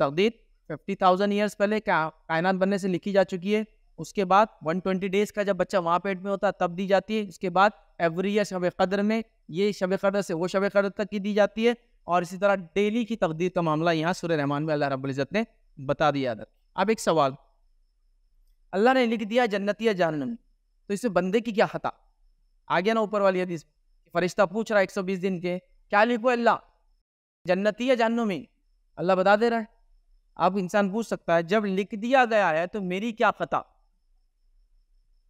तकदीर फिफ्टी थाउजेंड ईयर्स पहले क्या कायनात बनने से लिखी जा चुकी है उसके बाद 120 डेज का जब बच्चा वहाँ पेट में होता है तब दी जाती है इसके बाद एवरी ईयर शब कदर में ये शब कदर से वो शब कदर तक की दी जाती है और इसी तरह डेली की तकदीर का मामला यहाँ सुर रहमान में अल्लाह रबुल्ज़त ने बता दिया था अब एक सवाल अल्लाह ने लिख दिया जन्नत या जानम तो इसमें बंदे की क्या खता आ गया ना ऊपर वाली हदीस फरिश्ता पूछ रहा है एक सौ बीस दिन के क्या लिखो अल्लाह जन्नतिया या में अल्लाह बता दे रहा है आप इंसान पूछ सकता है जब लिख दिया गया है तो मेरी क्या खता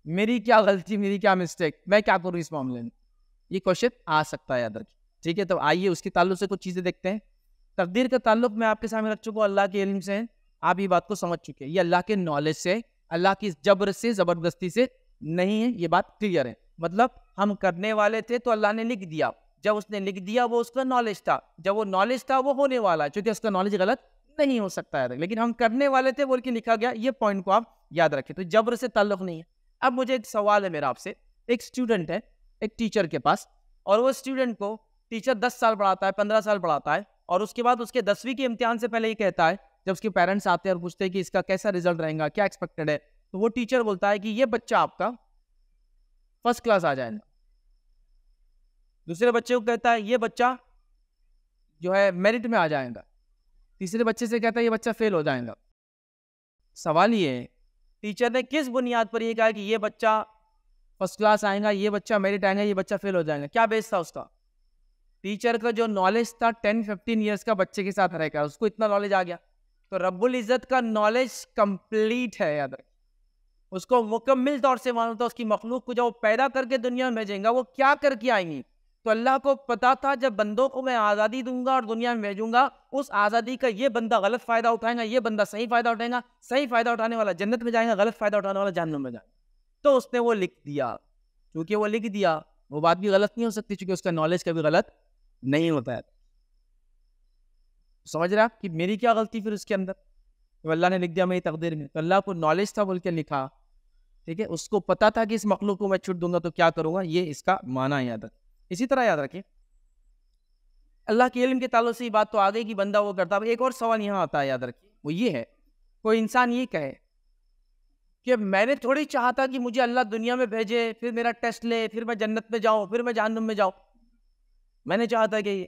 मेरी क्या गलती मेरी क्या मिस्टेक मैं क्या करूँ इस मामले में ये क्वेश्चन आ सकता है याद रखिए ठीक है तो आइए उसके ताल्लुक से कुछ चीज़ें देखते हैं तकदीर का ताल्लुक मैं आपके सामने रख चुका हूँ अल्लाह के इल्म से है आप ये बात को समझ चुके हैं ये अल्लाह के नॉलेज से अल्लाह की जबर से ज़बरदस्ती से नहीं है ये बात क्लियर है मतलब हम करने वाले थे तो अल्लाह ने लिख दिया जब उसने लिख दिया वो उसका नॉलेज था जब वो नॉलेज था वो होने वाला है क्योंकि उसका नॉलेज गलत नहीं हो सकता है लेकिन हम करने वाले थे बोल के लिखा गया ये पॉइंट को आप याद रखें तो जबर से ताल्लुक नहीं है अब मुझे एक सवाल है मेरा आपसे एक स्टूडेंट है एक टीचर के पास और वो स्टूडेंट को टीचर दस साल पढ़ाता है पंद्रह साल पढ़ाता है और उसके बाद उसके दसवीं के इम्तिहान से पहले ये कहता है जब उसके पेरेंट्स आते हैं और पूछते हैं कि इसका कैसा रिजल्ट रहेगा क्या एक्सपेक्टेड है तो वो टीचर बोलता है कि ये बच्चा आपका फर्स्ट क्लास आ जाएगा दूसरे बच्चे को कहता है ये बच्चा जो है मेरिट में आ जाएगा तीसरे बच्चे से कहता है ये बच्चा फेल हो जाएगा सवाल ये है टीचर ने किस बुनियाद पर यह कहा कि ये बच्चा फर्स्ट क्लास आएगा ये बच्चा मेरिट आएगा ये बच्चा फेल हो जाएगा क्या बेस था उसका टीचर का जो नॉलेज था टेन फिफ्टीन ईयर्स का बच्चे के साथ रहेगा उसको इतना नॉलेज आ गया तो रब्बुल इज़्ज़त का नॉलेज कंप्लीट है याद रखें उसको मुकम्मिल तौर से मालूम था उसकी मखलूक को जब वो पैदा करके दुनिया में भेजेंगे वो क्या करके आएंगी तो अल्लाह को पता था जब बंदों को मैं आज़ादी दूंगा और दुनिया में भेजूंगा उस आज़ादी का ये बंदा गलत फ़ायदा उठाएगा ये बंदा सही फ़ायदा उठाएगा सही फ़ायदा उठाने वाला जन्नत में जाएगा गलत फ़ायदा उठाने वाला जानवर में जाएगा तो उसने वो लिख दिया क्योंकि वो लिख दिया वो बात भी गलत नहीं हो सकती चूँकि उसका नॉलेज कभी गलत नहीं होता है समझ रहे आप कि मेरी क्या गलती फिर उसके अंदर तो अल्लाह ने लिख दिया मेरी तकदीर में तो अल्लाह को नॉलेज था बोल के लिखा ठीक है उसको पता था कि इस मखलूक को मैं छूट दूंगा तो क्या करूँगा ये इसका माना याद है इसी तरह याद रखिए अल्लाह के इल्म के ताल्लुक से बात तो आ गई कि बंदा वो करता है एक और सवाल यहाँ आता है याद रखिए वो ये है कोई इंसान ये कहे कि मैंने थोड़ी चाहता कि मुझे अल्लाह दुनिया में भेजे फिर मेरा टेस्ट ले फिर मैं जन्नत में जाऊँ फिर मैं जहनुम में जाऊँ मैंने चाहता कि ये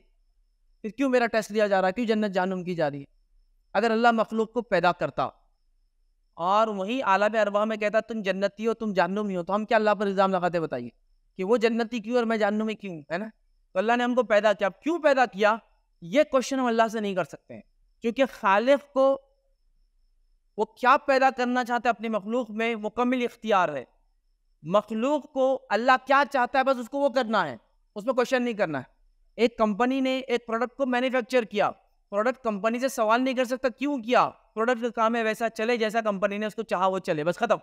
फिर क्यों मेरा टेस्ट लिया जा रहा है क्यों जन्नत जहनुम की जा रही है अगर अल्लाह मखलूक को पैदा करता और वहीं आलम अरवा में कहता तुम जन्नती हो तुम जहनुम ही हो तो हम क्या अल्लाह पर इल्ज़ाम लगाते बताइए कि वो जन्नती क्यों और मैं जानू में क्यों है ना तो अल्लाह ने हमको पैदा किया क्यों पैदा किया ये क्वेश्चन हम अल्लाह से नहीं कर सकते हैं क्योंकि खालिफ को वो क्या पैदा करना चाहते हैं अपने मखलूक में मुकम्मल इख्तियार है मखलूक को अल्लाह क्या चाहता है बस उसको वो करना है उसमें क्वेश्चन नहीं करना है एक कंपनी ने एक प्रोडक्ट को मैन्युफैक्चर किया प्रोडक्ट कंपनी से सवाल नहीं कर सकता क्यों किया प्रोडक्ट का काम है वैसा चले जैसा कंपनी ने उसको चाहा वो चले बस खत्म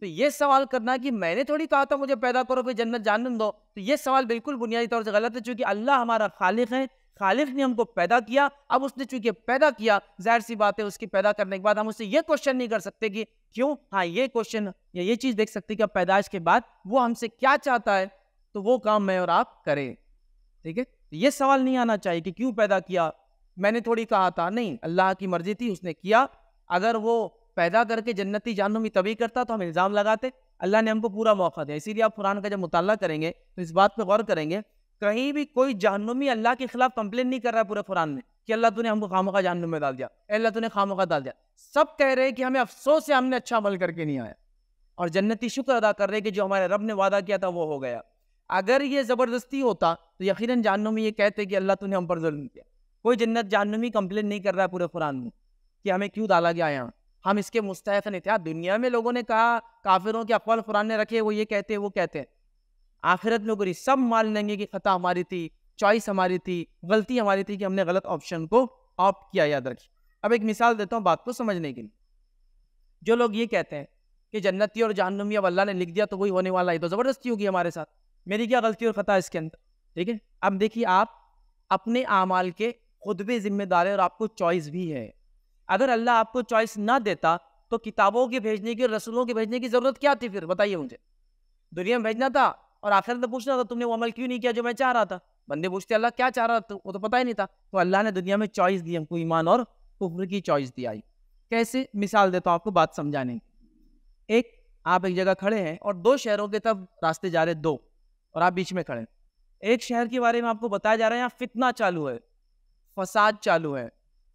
तो ये सवाल करना कि मैंने थोड़ी कहा था मुझे पैदा करो फिर जन्नत जानम दो तो ये सवाल बिल्कुल बुनियादी तौर से गलत है चूंकि अल्लाह हमारा खालिफ है खालिफ ने हमको पैदा किया अब उसने चूंकि पैदा किया जाहिर सी बात है उसकी पैदा करने के बाद हम उससे ये क्वेश्चन नहीं कर सकते कि क्यों हाँ ये क्वेश्चन या ये चीज़ देख सकते कि अब पैदाइश के बाद वो हमसे क्या चाहता है तो वो काम मैं और आप करें ठीक है तो ये सवाल नहीं आना चाहिए कि क्यों पैदा किया मैंने थोड़ी कहा था नहीं अल्लाह की मर्जी थी उसने किया अगर वो पैदा करके जन्नती में तभी करता तो हम इल्ज़ाम लगाते अल्लाह ने हमको पूरा मौका दिया इसीलिए आप कुरान का जब मुताल करेंगे तो इस बात पर गौर करेंगे कहीं भी कोई जाननुमी अल्लाह के खिलाफ कंप्लेन नहीं कर रहा है पूरे कुरान में कि अल्लाह तूने हमको खामो का जाननुम में डाल दिया अल्लाह तूने खामो का डाल दिया सब कह रहे हैं कि हमें अफसोस से हमने अच्छा अमल करके नहीं आया और जन्नती शुक्र अदा कर रहे कि जो हमारे रब ने वादा किया था वो हो गया अगर ये ज़बरदस्ती होता तो यकीन में ये कहते कि अल्लाह तूने हम पर जुल्म किया कोई जन्नत जाननुमी कंप्लेन नहीं कर रहा है पूरे कुरान में कि हमें क्यों डाला गया यहाँ हम इसके मुस्तैसन इतिहास दुनिया में लोगों ने कहा काफिरों के अकवाल फ़ुरान ने रखे वो ये कहते हैं वो कहते हैं आखिरत में गुरी सब मान लेंगे कि खता हमारी थी चॉइस हमारी थी गलती हमारी थी कि हमने गलत ऑप्शन को ऑप्ट किया याद रखिए अब एक मिसाल देता हूँ बात को समझने के लिए जो लोग ये कहते हैं कि जन्नती और जाननमी अब अल्लाह ने लिख दिया तो वही होने वाला है तो ज़बरदस्ती होगी हमारे साथ मेरी क्या गलती और खता इसके अंदर ठीक है अब देखिए आप अपने आमाल के खुद भी जिम्मेदार है और आपको चॉइस भी है अगर अल्लाह आपको चॉइस ना देता तो किताबों के भेजने की रसूलों के भेजने की जरूरत क्या थी फिर बताइए मुझे दुनिया में भेजना था और आखिर तो पूछना था तुमने वो अमल क्यों नहीं किया जो मैं चाह रहा था बंदे पूछते अल्लाह क्या चाह रहा था वो तो पता ही नहीं था तो अल्लाह ने दुनिया में चॉइस दी हमको ईमान और कुफर की चॉइस दी आई कैसे मिसाल देता हूँ आपको बात समझाने की एक आप एक जगह खड़े हैं और दो शहरों के तब रास्ते जा रहे दो और आप बीच में खड़े हैं एक शहर के बारे में आपको बताया जा रहा है यहाँ फितना चालू है फसाद चालू है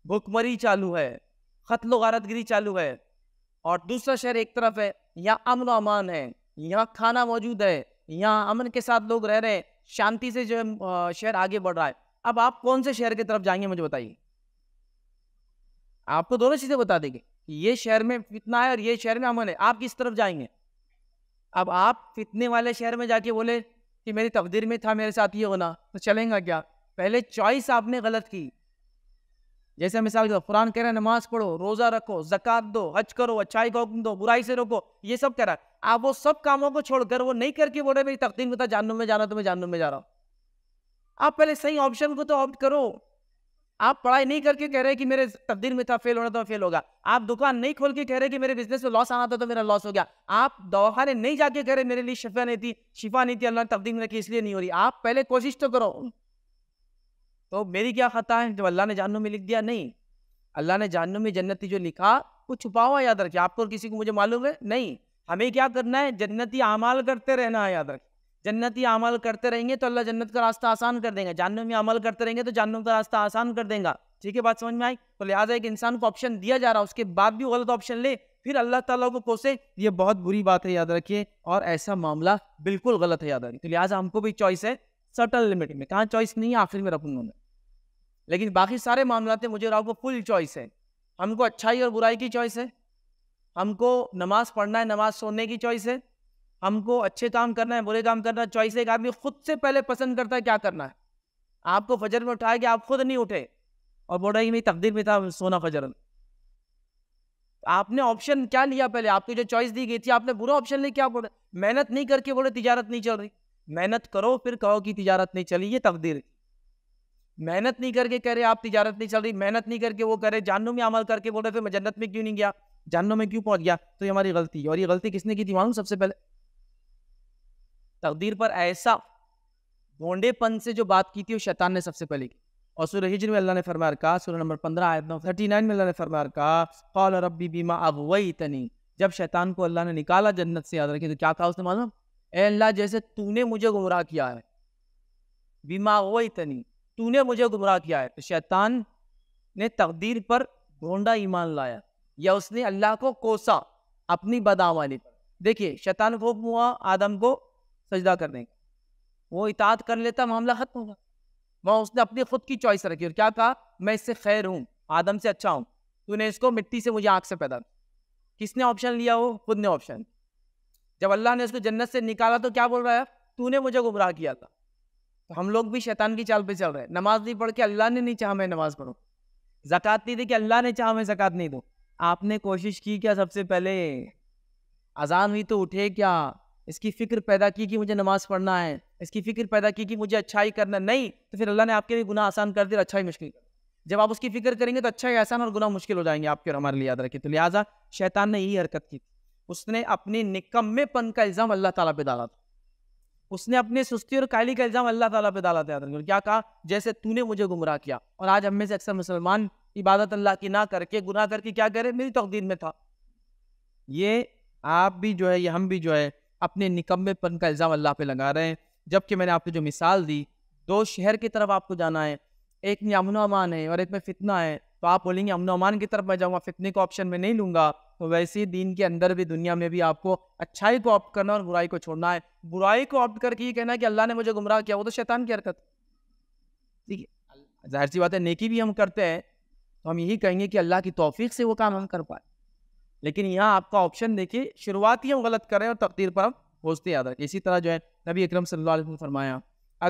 भुखमरी चालू है खतलो गारतगिरी चालू है और दूसरा शहर एक तरफ है यहाँ अमन अमान है यहाँ खाना मौजूद है यहाँ अमन के साथ लोग रह रहे हैं शांति से जो है शहर आगे बढ़ रहा है अब आप कौन से शहर की तरफ जाएंगे मुझे बताइए आपको दोनों चीजें बता देंगे ये शहर में फितना है और ये शहर में अमन है आप किस तरफ जाएंगे अब आप फितने वाले शहर में जाके बोले कि मेरी तकदीर में था मेरे साथ ये होना तो चलेगा क्या पहले चॉइस आपने गलत की जैसे मिसाल के कुरान कह रहे हैं नमाज पढ़ो रोजा रखो जक़ात दो हज करो अच्छाई का हुक्म दो बुराई से रोको ये सब कह रहा है आप वो सब कामों को छोड़कर वो नहीं करके बोल रहे मेरी तकदीम में जानू में जाना तो मैं जानू में जा रहा हूँ आप पहले सही ऑप्शन को तो ऑप्ट करो आप पढ़ाई नहीं करके कह रहे कि मेरे तकदीर में था फेल होना था फेल तो होगा आप दुकान नहीं खोल के कह रहे कि मेरे बिजनेस में लॉस आना था तो मेरा लॉस हो गया आप दवाखाने नहीं जाके कह रहे मेरे लिए शिफा नहीं थी शिफा नहीं थी अल्लाह तकदीर में रखी इसलिए नहीं हो रही आप पहले कोशिश तो करो तो मेरी क्या खता है जब अल्लाह ने जानू में लिख दिया नहीं अल्लाह ने जानू में जन्नती जो लिखा वो छुपा हुआ याद रखे आपको और किसी को मुझे मालूम है नहीं हमें क्या करना है जन्नती अमाल करते रहना है याद रखे जन्नती अमल करते रहेंगे तो अल्लाह जन्नत का रास्ता आसान कर देंगे जानू में अमल करते रहेंगे तो जानू का रास्ता आसान कर देगा ठीक है बात समझ में आई तो लिहाजा एक इंसान को ऑप्शन दिया जा रहा है उसके बाद भी गलत ऑप्शन ले फिर अल्लाह ताला को कोसे ये बहुत बुरी बात है याद रखिए और ऐसा मामला बिल्कुल गलत है याद रखिए तो लिहाजा हमको भी चॉइस है सटल लिमिट में कहाँ चॉइस नहीं है आखिर में रखूंगा मैं लेकिन बाकी सारे मामला मुझे और आपको फुल चॉइस है हमको अच्छाई और बुराई की चॉइस है हमको नमाज पढ़ना है नमाज सोने की चॉइस है हमको अच्छे काम करना है बुरे काम करना है चॉइस एक आदमी खुद से पहले पसंद करता है क्या करना है आपको फजर में उठाया कि आप खुद नहीं उठे और बोल रहा मेरी तकदीर में था सोना फजर आपने ऑप्शन क्या लिया पहले आपकी जो चॉइस दी गई थी आपने बुरा ऑप्शन लिया क्या बोले मेहनत नहीं करके बोले तिजारत नहीं चल रही मेहनत करो फिर कहो कि तिजारत नहीं चली ये तकदीर मेहनत नहीं करके कह रहे आप तिजारत नहीं चल रही मेहनत नहीं करके वो करे जानों में अमल करके बोल रहे थे मैं जन्नत में क्यों नहीं गया जानों में क्यों पहुंच गया तो ये हमारी गलती है और ये गलती किसने की थी मालूम सबसे पहले तकदीर पर ऐसा गोंडेपन से जो बात की थी वो शैतान ने सबसे पहले की और सूर्य हिजर में अल्लाह ने फरमार कहा सुर नंबर पंद्रह आयत थर्टी नाइन में अल्लाह ने फरमार कहा कौल रब्बी बीमा अगवई तनी जब शैतान को अल्लाह ने निकाला जन्नत से याद रखी तो क्या कहा उसने मालूम ए अल्लाह जैसे तूने मुझे गुमराह किया है बीमा वही तनी तूने मुझे गुमराह किया है तो शैतान ने तकदीर पर घोंडा ईमान लाया या उसने अल्लाह को कोसा अपनी बदाम पर देखिए शैतान को हुआ आदम को सजदा करने का वो इताद कर लेता मामला खत्म होगा वह उसने अपनी खुद की चॉइस रखी और क्या कहा मैं इससे खैर हूँ आदम से अच्छा हूँ तूने इसको मिट्टी से मुझे आँख से पैदा किसने ऑप्शन लिया वो खुद ने ऑप्शन जब अल्लाह ने उसको जन्नत से निकाला तो क्या बोल रहा है तूने मुझे गुमराह किया था तो हम लोग भी शैतान की चाल पे चल रहे हैं नमाज नहीं पढ़ के अल्लाह ने नहीं चाहा मैं नमाज पढ़ू जक़ात नहीं दी कि अल्लाह ने चाहा मैं जक़ात नहीं दूँ आपने कोशिश की क्या सबसे पहले अजान हुई तो उठे क्या इसकी फ़िक्र पैदा की कि मुझे नमाज पढ़ना है इसकी फ़िक्र पैदा की कि मुझे अच्छाई करना नहीं तो फिर अल्लाह ने आपके लिए गुना आसान कर दिया अच्छाई मुश्किल कर जब आप उसकी फ़िक्र करेंगे तो अच्छा ही आसान और गुना मुश्किल हो जाएंगे आपके और हमारे लिए याद रखिए तो लिहाजा शैतान ने यही हरकत की उसने अपने निकम्मेपन का इल्ज़ाम अल्लाह ताला पे डाला था उसने अपने सुस्ती और कायली का इल्ज़ाम अल्लाह ताला पे डाला था याद क्या कहा जैसे तूने मुझे गुमराह किया और आज हम में से अक्सर मुसलमान इबादत अल्लाह की ना करके गुनाह करके क्या करे मेरी तकदीर में था ये आप भी जो है ये हम भी जो है अपने निकम्बेपन का इल्ज़ाम अल्लाह पे लगा रहे हैं जबकि मैंने आपको जो मिसाल दी दो शहर की तरफ आपको जाना है एक में अमन अमान है और एक में फितना है तो आप बोलेंगे अमन अमान की तरफ मैं जाऊँगा फितने को ऑप्शन में नहीं लूँगा तो वैसे ही दीन के अंदर भी दुनिया में भी आपको अच्छाई को ऑप्ट करना और बुराई को छोड़ना है बुराई को ऑप्ट करके ये कहना कि अल्लाह ने मुझे गुमराह किया वो तो शैतान की हरकत ठीक है जाहिर सी बात है नेकी भी हम करते हैं तो हम यही कहेंगे कि अल्लाह की तोफीक से वो काम हम कर पाए लेकिन यहाँ आपका ऑप्शन देखिए शुरुआत ही हम गलत करें और तकदीर पर हम पहुँचते याद रखें इसी तरह जो है नबी अक्रम सल्लल्लाहु फरमाया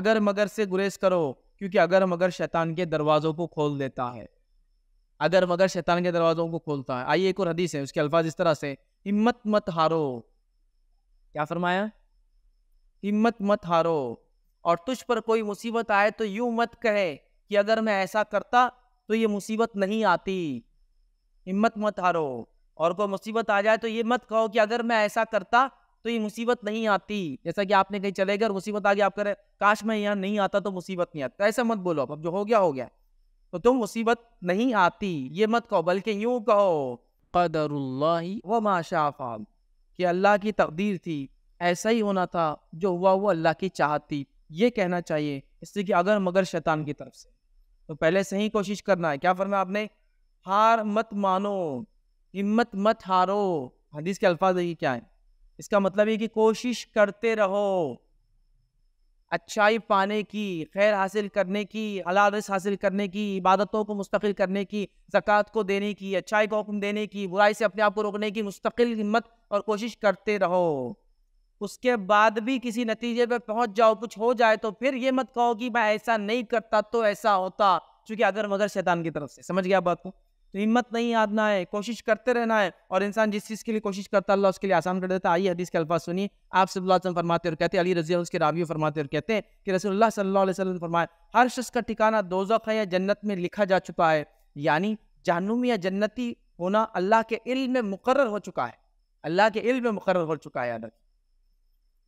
अगर मगर से गुरेज करो क्योंकि अगर मगर शैतान के दरवाज़ों को खोल देता है अगर मगर शैतान के दरवाजों को खोलता है आइए एक और हदीस है उसके अल्फाज इस तरह से हिम्मत मत हारो क्या फरमाया हिम्मत मत हारो और तुझ पर कोई मुसीबत आए तो यूं मत कहे कि अगर मैं ऐसा करता तो ये मुसीबत नहीं आती हिम्मत मत हारो और कोई मुसीबत आ जाए तो ये मत कहो कि अगर मैं ऐसा करता तो ये मुसीबत नहीं आती जैसा कि आपने कहीं चले गए और मुसीबत आ गई आप करें काश मैं यहाँ नहीं आता तो मुसीबत नहीं आती तो ऐसा मत बोलो अब जो हो गया हो गया तो तुम मुसीबत नहीं आती ये मत कहो बल्कि यूं कहो कदर व माशाफा कि अल्लाह की तकदीर थी ऐसा ही होना था जो हुआ वो अल्लाह की चाहत थी ये कहना चाहिए इसलिए कि अगर मगर शैतान की तरफ से तो पहले से ही कोशिश करना है क्या फरमा आपने हार मत मानो हिम्मत मत हारो हदीस के अल्फाज ये क्या है इसका मतलब ये कि कोशिश करते रहो अच्छाई पाने की खैर हासिल करने की हलाल हासिल करने की इबादतों को मुस्तकिल करने की ज़क़़त को देने की अच्छाई को हुक्म देने की बुराई से अपने आप को रोकने की मुस्तकिल हिम्मत और कोशिश करते रहो उसके बाद भी किसी नतीजे पर पहुंच जाओ कुछ हो जाए तो फिर ये मत कहो कि मैं ऐसा नहीं करता तो ऐसा होता चूँकि अगर मगर शैतान की तरफ से समझ गया बात को तो हिम्मत नहीं आदना है कोशिश करते रहना है और इंसान जिस चीज़ के लिए कोशिश करता है अल्लाह उसके लिए आसान कर देता है आइए हदीस के अल्फाज सुनिए आप सल्लल्लाहु फरमाते और कहते अली रजिया उसके रावी फरमाते और कहते हैं कि रसोल्ला सल्ला अलैहि फरमाए हर शख्स का ठिकाना दो है या जन्नत में लिखा जा चुका है यानी जहनुम या जन्नती होना अल्लाह के इल में मुकर हो चुका है अल्लाह के इल में मुकर हो चुका है याद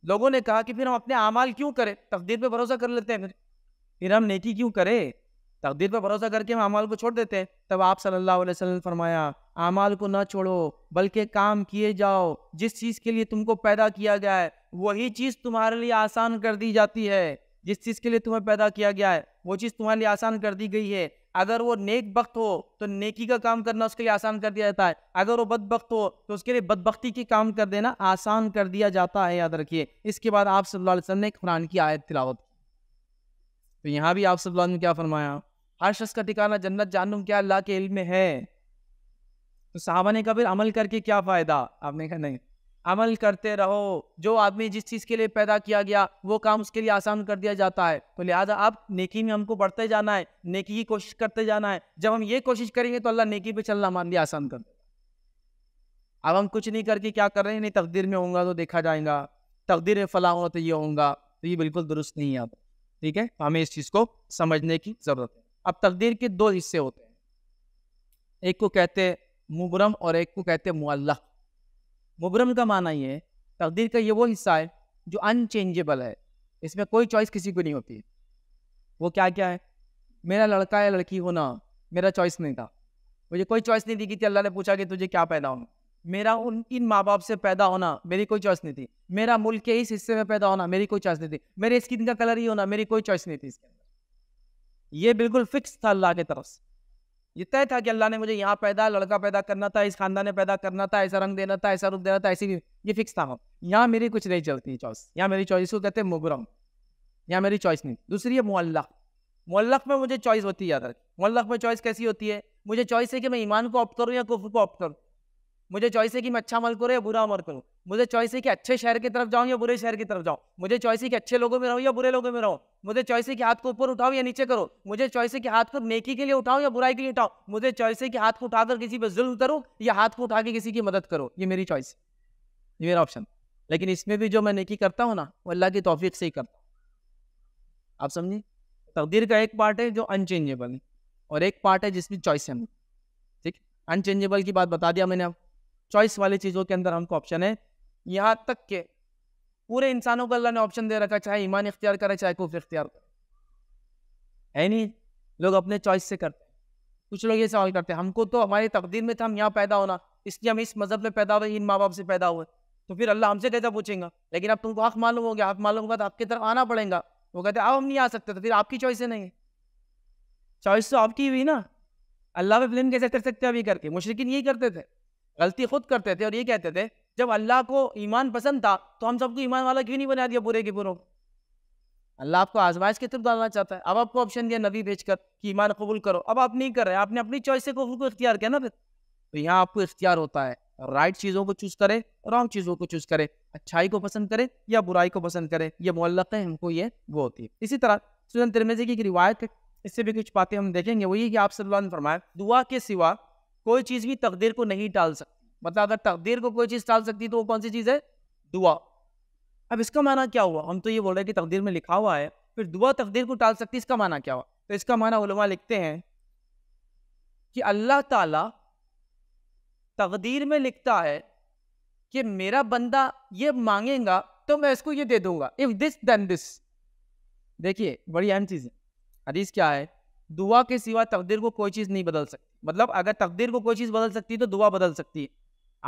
लोगों ने कहा कि फिर हम अपने अमाल क्यों करें तकदीर पर भरोसा कर लेते हैं फिर हम नेकी क्यों करें तकदीर पर भरोसा करके हम अमाल को छोड़ देते हैं तब आप सल्लल्लाहु अलैहि वसल्लम फरमाया अमाल को ना छोड़ो बल्कि काम किए जाओ जिस चीज़ के लिए तुमको पैदा किया गया है वही चीज़ तुम्हारे लिए आसान कर दी जाती है जिस चीज़ के लिए तुम्हें पैदा किया गया है वो चीज़ तुम्हारे लिए आसान कर दी गई है अगर वो नेक वक्त हो तो नेकी का काम करना उसके लिए आसान कर दिया जाता है अगर वो बदबक हो तो उसके लिए बदबख्ती के काम कर देना आसान कर दिया जाता है याद रखिए इसके बाद आप सल्लल्लाहु अलैहि वसल्लम ने कुरान की आयत तिलावत तो यहाँ भी आप सल्लल्लाहु अलैहि वसल्लम ने क्या फरमाया हर शख्स का ठिकाना जन्नत जानूम क्या अल्लाह के इल्म में है तो साहबा ने कहा फिर अमल करके क्या फ़ायदा आपने कहा नहीं अमल करते रहो जो आदमी जिस चीज़ के लिए पैदा किया गया वो काम उसके लिए आसान कर दिया जाता है तो लिहाजा आप नेकी में हमको बढ़ते जाना है नेकी की कोशिश करते जाना है जब हम ये कोशिश करेंगे तो अल्लाह नेकी पे चलना मान लिया आसान कर देगा अब हम कुछ नहीं करके क्या कर रहे हैं नहीं तकदीर में होगा तो देखा जाएगा तकदीर में फला होगा तो ये होगा तो ये बिल्कुल दुरुस्त नहीं है आप ठीक है हमें इस चीज़ को समझने की ज़रूरत है अब तकदीर के दो हिस्से होते हैं एक को कहते हैं मुबरम और एक को कहते हैं मुबरम का माना ये है तकदीर का ये वो हिस्सा है जो अनचेंजेबल है इसमें कोई चॉइस किसी को नहीं होती वो क्या क्या है मेरा लड़का या लड़की होना मेरा चॉइस नहीं था मुझे कोई चॉइस नहीं दी कि अल्लाह ने पूछा कि तुझे क्या पैदा होना मेरा उन इन माँ बाप से पैदा होना मेरी कोई चॉइस नहीं थी मेरा मुल्क के इस हिस्से में पैदा होना मेरी कोई चॉइस नहीं थी मेरे स्किन का कलर ही होना मेरी कोई चॉइस नहीं थी इसके अंदर ये बिल्कुल फिक्स था अल्लाह की तरफ से ये तय था कि अल्लाह ने मुझे यहाँ पैदा लड़का पैदा करना था इस खानदान ने पैदा करना था ऐसा रंग देना था ऐसा रूप देना था ऐसी ये फिक्स था यहाँ मेरी कुछ नहीं चलती चॉइस यहाँ मेरी चॉइस को कहते हैं मुबरम यहाँ मेरी चॉइस नहीं दूसरी है मुल्ला मुल्ला में मुझे चॉइस होती है याद रखिए मुल्ला में चॉइस कैसी होती है मुझे चॉइस है कि मैं ईमान को ऑप्ट करूँ या कुफ को ऑप्ट करूँ मुझे चॉइस है कि मैं अच्छा अमल करूँ या बुरा अमल करूँ मुझे चॉइस है कि अच्छे शहर की तरफ जाऊँ या बुरे शहर की तरफ जाऊँ मुझे चॉइस है कि अच्छे लोगों में रहूँ या बुरे लोगों में रहूँ मुझे चॉइस है कि हाथ को ऊपर उठाओ या नीचे करो मुझे चॉइस है कि हाथ को नेकी के लिए उठाओ या बुराई के लिए उठाओ मुझे चॉइस है कि हाथ को उठाकर किसी पर जुल्म करो या हाथ को उठा के किसी की मदद करो ये मेरी चॉइस ये मेरा ऑप्शन लेकिन इसमें भी जो मैं नेकी करता हूँ ना वो अल्लाह की तोफीक से ही करता हूँ आप समझिए तकदीर का एक पार्ट है जो अनचेंजेबल है और एक पार्ट है जिसमें चॉइस है ठीक अनचेंजेबल की बात बता दिया मैंने आप चॉइस वाली चीज़ों के अंदर हमको ऑप्शन है यहाँ तक के पूरे इंसानों को अल्लाह ने ऑप्शन दे रखा चाहे ईमान इख्तियार करे चाहे कुफ इख्तियार करे है नहीं लोग अपने चॉइस से करते कुछ लोग ये सवाल करते हैं हमको तो हमारी तकदीर में था हम यहाँ पैदा होना इसलिए हम इस मज़हब में पैदा हुए इन माँ बाप से पैदा हुए तो फिर अल्लाह हमसे कैसा पूछेगा लेकिन अब तुमको हक मालूम हो गया हक मालूम होगा तो आपकी तरफ आना पड़ेगा वो कहते अब हम नहीं आ सकते तो फिर आपकी चॉइस है चॉइस तो आपकी हुई ना अल्लाह पे ब्लेम कैसे कर सकते हैं अभी करके मुश्किन यही करते थे गलती खुद करते थे और ये कहते थे जब अल्लाह को ईमान पसंद था तो हम सबको ईमान वाला क्यों नहीं बना दिया पूरे के पूरों अल्लाह आपको आजमाइश के तरफ डालना चाहता है अब आपको ऑप्शन दिया नबी बेचकर कि ईमान कबूल करो अब आप नहीं कर रहे आपने अपनी चॉइस से कबूल को इख्तियार किया ना फिर तो यहाँ आपको इख्तियार होता है राइट चीज़ों को चूज़ करें रॉन्ग चीज़ों को चूज़ करें अच्छाई को पसंद करें या बुराई को पसंद करें यह मोल्लक है हमको ये वो होती है इसी तरह सुजन तिरमेजी की एक रिवायत है इससे भी कुछ बातें हम देखेंगे वही कि आप सल्लल्लाहु अलैहि फरमाया दुआ के सिवा कोई चीज़ भी तकदीर को नहीं टाल सकती मतलब अगर तकदीर को कोई चीज़ टाल सकती तो वो कौन सी चीज़ है दुआ अब इसका माना क्या हुआ हम तो ये बोल रहे हैं कि तकदीर में लिखा हुआ है फिर दुआ तकदीर को टाल सकती इसका माना क्या हुआ तो इसका माना उलमा लिखते हैं कि अल्लाह ताला तकदीर में लिखता है कि मेरा बंदा ये मांगेगा तो मैं इसको ये दे दूंगा इफ दिस देन दिस देखिए बड़ी अहम चीज़ है हदीस क्या है दुआ के सिवा तकदीर को कोई चीज़ नहीं बदल सकती मतलब अगर तकदीर को कोई चीज़ बदल सकती है तो दुआ बदल सकती है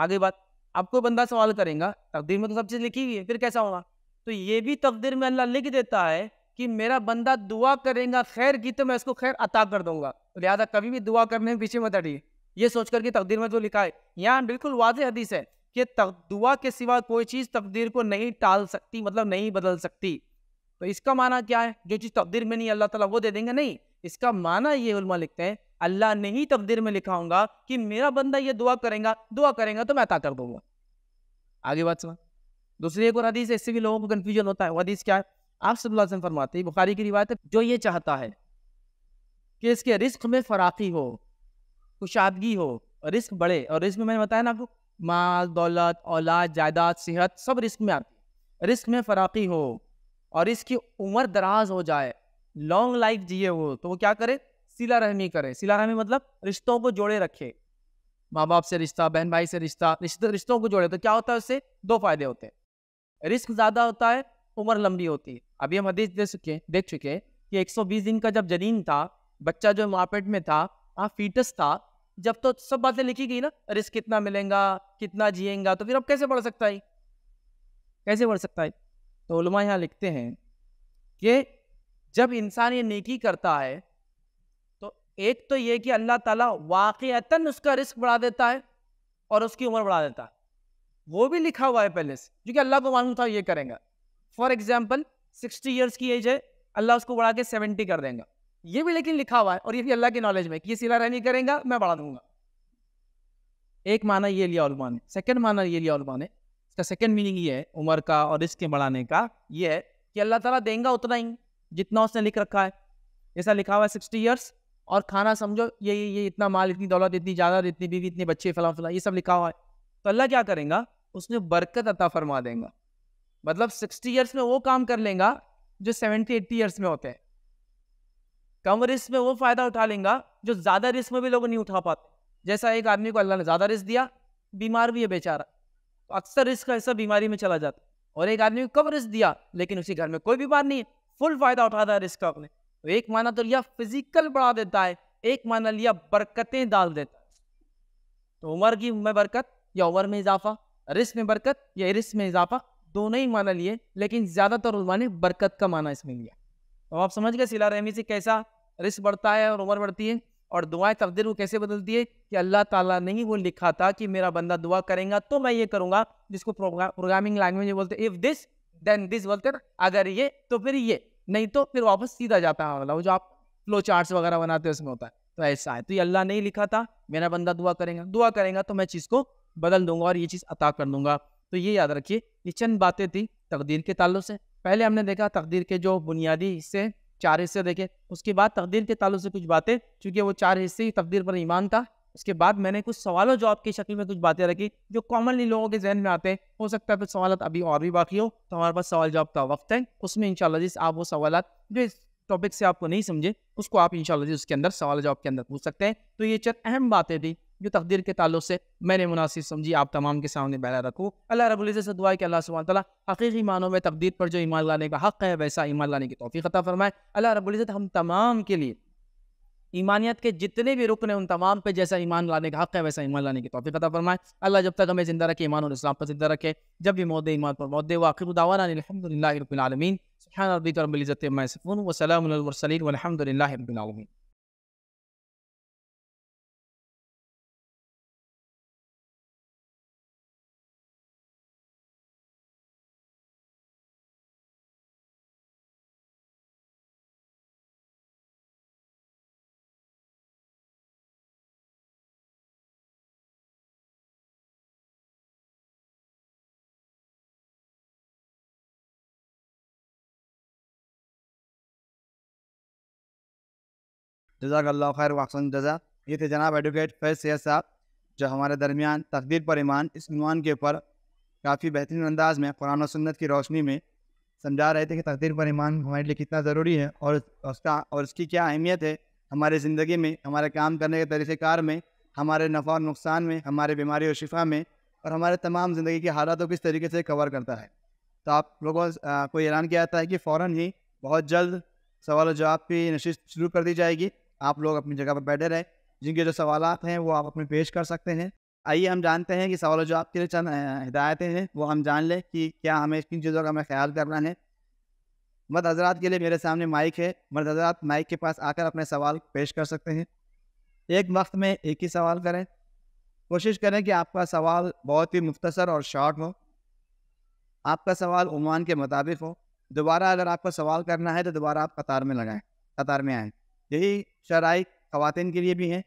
आगे बात अब कोई बंदा सवाल करेगा तकदीर में तो सब चीज़ लिखी हुई है फिर कैसा होगा तो ये भी तकदीर में अल्लाह लिख देता है कि मेरा बंदा दुआ करेगा खैर की तो मैं उसको खैर अता कर दूंगा लिहाजा कभी भी दुआ करने में पीछे मत हटिए ये सोच करके तकदीर में जो लिखा है यहाँ बिल्कुल वाज हदीस है कि दुआ के सिवा कोई चीज़ तकदीर को नहीं टाल सकती मतलब नहीं बदल सकती तो इसका माना क्या है जो चीज़ तकदीर में नहीं अल्लाह ताला वो दे देंगे नहीं इसका माना ये उलमा लिखते हैं अल्लाह ने ही तकदीर में लिखाऊंगा कि मेरा बंदा ये दुआ करेगा दुआ करेगा तो मैं अता कर दूंगा आगे बात सुना दूसरी एक और हदीस इससे भी लोगों को कन्फ्यूजन होता है वो हदीस क्या है आप सब लाजम फरमाते बुखारी की रिवायत है जो ये चाहता है कि इसके रिस्क में फराकी हो खुशादगी हो रिस्क बढ़े और रिस्क में मैंने बताया ना आपको माल दौलत औलाद जायदाद सेहत सब रिस्क में आती है रिस्क में फराकी हो और इसकी उम्र दराज हो जाए लॉन्ग लाइफ जिए वो तो वो क्या करे सिला रहमी करे सिला रहमी मतलब रिश्तों को जोड़े रखे माँ बाप से रिश्ता बहन भाई से रिश्ता रिश्तों को जोड़े तो क्या होता है उससे दो फायदे होते हैं रिस्क ज़्यादा होता है उम्र लंबी होती है अभी हम हदीस दे चुके देख चुके हैं कि 120 दिन का जब जनीन था बच्चा जो मार्पेट में था हाँ फीटस था जब तो सब बातें लिखी गई ना रिस्क कितना मिलेगा कितना जिएगा तो फिर अब कैसे बढ़ सकता है कैसे बढ़ सकता है तो यहाँ लिखते हैं कि जब इंसान ये नेकी करता है तो एक तो ये कि अल्लाह ताला वाक़ता उसका रिस्क बढ़ा देता है और उसकी उम्र बढ़ा देता है वो भी लिखा हुआ है पहले से क्योंकि अल्लाह को मालूम था ये करेगा फॉर एग्जाम्पल सिक्सटी ईयर्स की एज है अल्लाह उसको बढ़ा के सेवेंटी कर देगा ये भी लेकिन लिखा हुआ है और ये भी अल्लाह के नॉलेज में कि ये सिला रहनी करेगा मैं बढ़ा दूंगा एक माना ये लिया उलमा ने सेकेंड माना ये लिया उलमा ने इसका सेकेंड मीनिंग ये है उम्र का और रिस्क बढ़ाने का ये है कि अल्लाह ताला देंगे उतना ही जितना उसने लिख रखा है ऐसा लिखा हुआ है सिक्सटी ईयर्स और खाना समझो ये ये ये इतना माल इतनी दौलत इतनी ज्यादा इतनी बीवी इतने बच्चे फला फला ये सब लिखा हुआ है तो अल्लाह क्या करेगा उसने बरकत अता फरमा देगा मतलब सिक्सटी ईयर्स में वो काम कर लेगा जो सेवेंटी एट्टी ईयर्स में होते हैं कम रिस्क में वो फ़ायदा उठा लेगा जो ज़्यादा रिस्क में भी लोग नहीं उठा पाते जैसा एक आदमी को अल्लाह ने ज़्यादा रिस्क दिया बीमार भी है बेचारा तो अक्सर रिस्क ऐसा बीमारी में चला जाता और एक आदमी को कम रिस्क दिया लेकिन उसी घर में कोई बीमार नहीं है फुल फायदा उठाता है रिस्क का अपने तो एक माना तो लिया फिजिकल बढ़ा देता है एक माना लिया बरकतें डाल देता है तो उम्र की में बरकत या उम्र में इजाफा रिस्क में बरकत या रिस्क में इजाफा दोनों ही माना लिए लेकिन ज़्यादातर उलमा बरकत का माना इसमें लिया तो आप समझ गए सिला रहमी से कैसा रिस्क बढ़ता है और उम्र बढ़ती है और दुआएं तकदीर को कैसे बदलती है कि अल्लाह ताला ने ही वो लिखा था कि मेरा बंदा दुआ करेगा तो मैं ये करूँगा जिसको प्रोग्रामिंग लैंग्वेज बोलते इफ़ दिस देन दिस बोलते अगर ये तो फिर ये नहीं तो फिर वापस सीधा जाता है वो जो आप फ्लो चार्ट्स वगैरह बनाते हो उसमें होता है तो ऐसा है तो ये अल्लाह नहीं लिखा था मेरा बंदा दुआ करेगा दुआ करेगा तो मैं चीज़ को बदल दूंगा और ये चीज़ अता कर दूंगा तो ये याद रखिए ये चंद बातें थी तकदीर के ताल्लुक से पहले हमने देखा तकदीर के जो बुनियादी हिस्से चार हिस्से देखे उसके बाद तकदीर के ताल्लुक से कुछ बातें चूंकि वो चार हिस्से ही तकदीर पर ईमान था उसके बाद मैंने कुछ सवाल और जॉब की शक्ल में कुछ बातें रखी जो कॉमनली लोगों के जहन में आते हैं हो सकता है कुछ सवाल अभी और भी बाकी हो तो हमारे पास सवाल जॉब का वक्त है उसमें इनशाला जी आप वो सवाल जो इस टॉपिक से आपको नहीं समझे उसको आप इनशाला जी उसके अंदर सवाल जॉब के अंदर पूछ सकते हैं तो ये चंद अहम बातें थी जो तकदीर के तल्लु से मैंने मुनासिब समझी आप तमाम के सामने बहरा रखूँ अल्लाह रबुल्ज़त से दुआ कि अल्लाह सुबह हकीकी मानों में तकदीर पर जो ईमान लाने का हक़ है वैसा ईमान लाने की तोफ़ी ख़तः फरमाए अल्लाह रबुल्ज़त हम तमाम के लिए ईमानियत के जितने भी रुकन हैं उन तमाम पे जैसा ईमान लाने का हक है वैसा ईमान लाने की तोफ़ी पता फरमाए अल्लाह जब तक हमें जिंदा रखे ईमान और इस्लाम पर जिंदा रखे जब भी मौदे ईमान पर मौत वाखिर उदावानदल सुबह मैं वसलम जजाकल्ला खैर वाकसन जजा ये थे जनाब एडवोकेट फैज सैद साहब जो हमारे दरमियान तकदीर पर ईमान इस ईमान के ऊपर काफ़ी बेहतरीन अंदाज में कुरान सन्नत की रोशनी में समझा रहे थे कि तकदीर पर ईमान हमारे लिए कितना ज़रूरी है और उसका और उसकी क्या अहमियत है हमारे ज़िंदगी में हमारे काम करने के तरीक़ेकार में हमारे नफ़ा और नुकसान में हमारे बीमारी और शिफा में और हमारे तमाम ज़िंदगी के हालात को किस तरीके से कवर करता है तो आप लोगों को ऐलान किया जाता है कि फ़ौर ही बहुत जल्द सवाल जवाब की नशिश शुरू कर दी जाएगी आप लोग अपनी जगह पर बैठे रहे जिनके जो सवाल हैं वो आप अपने पेश कर सकते हैं आइए हम जानते हैं कि सवाल जो आपके लिए चंद हिदायतें हैं वो हम जान लें कि क्या हमें किन चीज़ों का हमें ख्याल करना है मर्द हजरात के लिए मेरे सामने माइक है मर्द हजरात माइक के पास आकर अपने सवाल पेश कर सकते हैं एक वक्त में एक ही सवाल करें कोशिश करें कि आपका सवाल बहुत ही मुख्तसर और शॉर्ट हो आपका सवाल उमान के मुताबिक हो दोबारा अगर आपको सवाल करना है तो दोबारा आप कतार में लगाएं कतार में आएँ यही शराइ ख़ातन के लिए भी हैं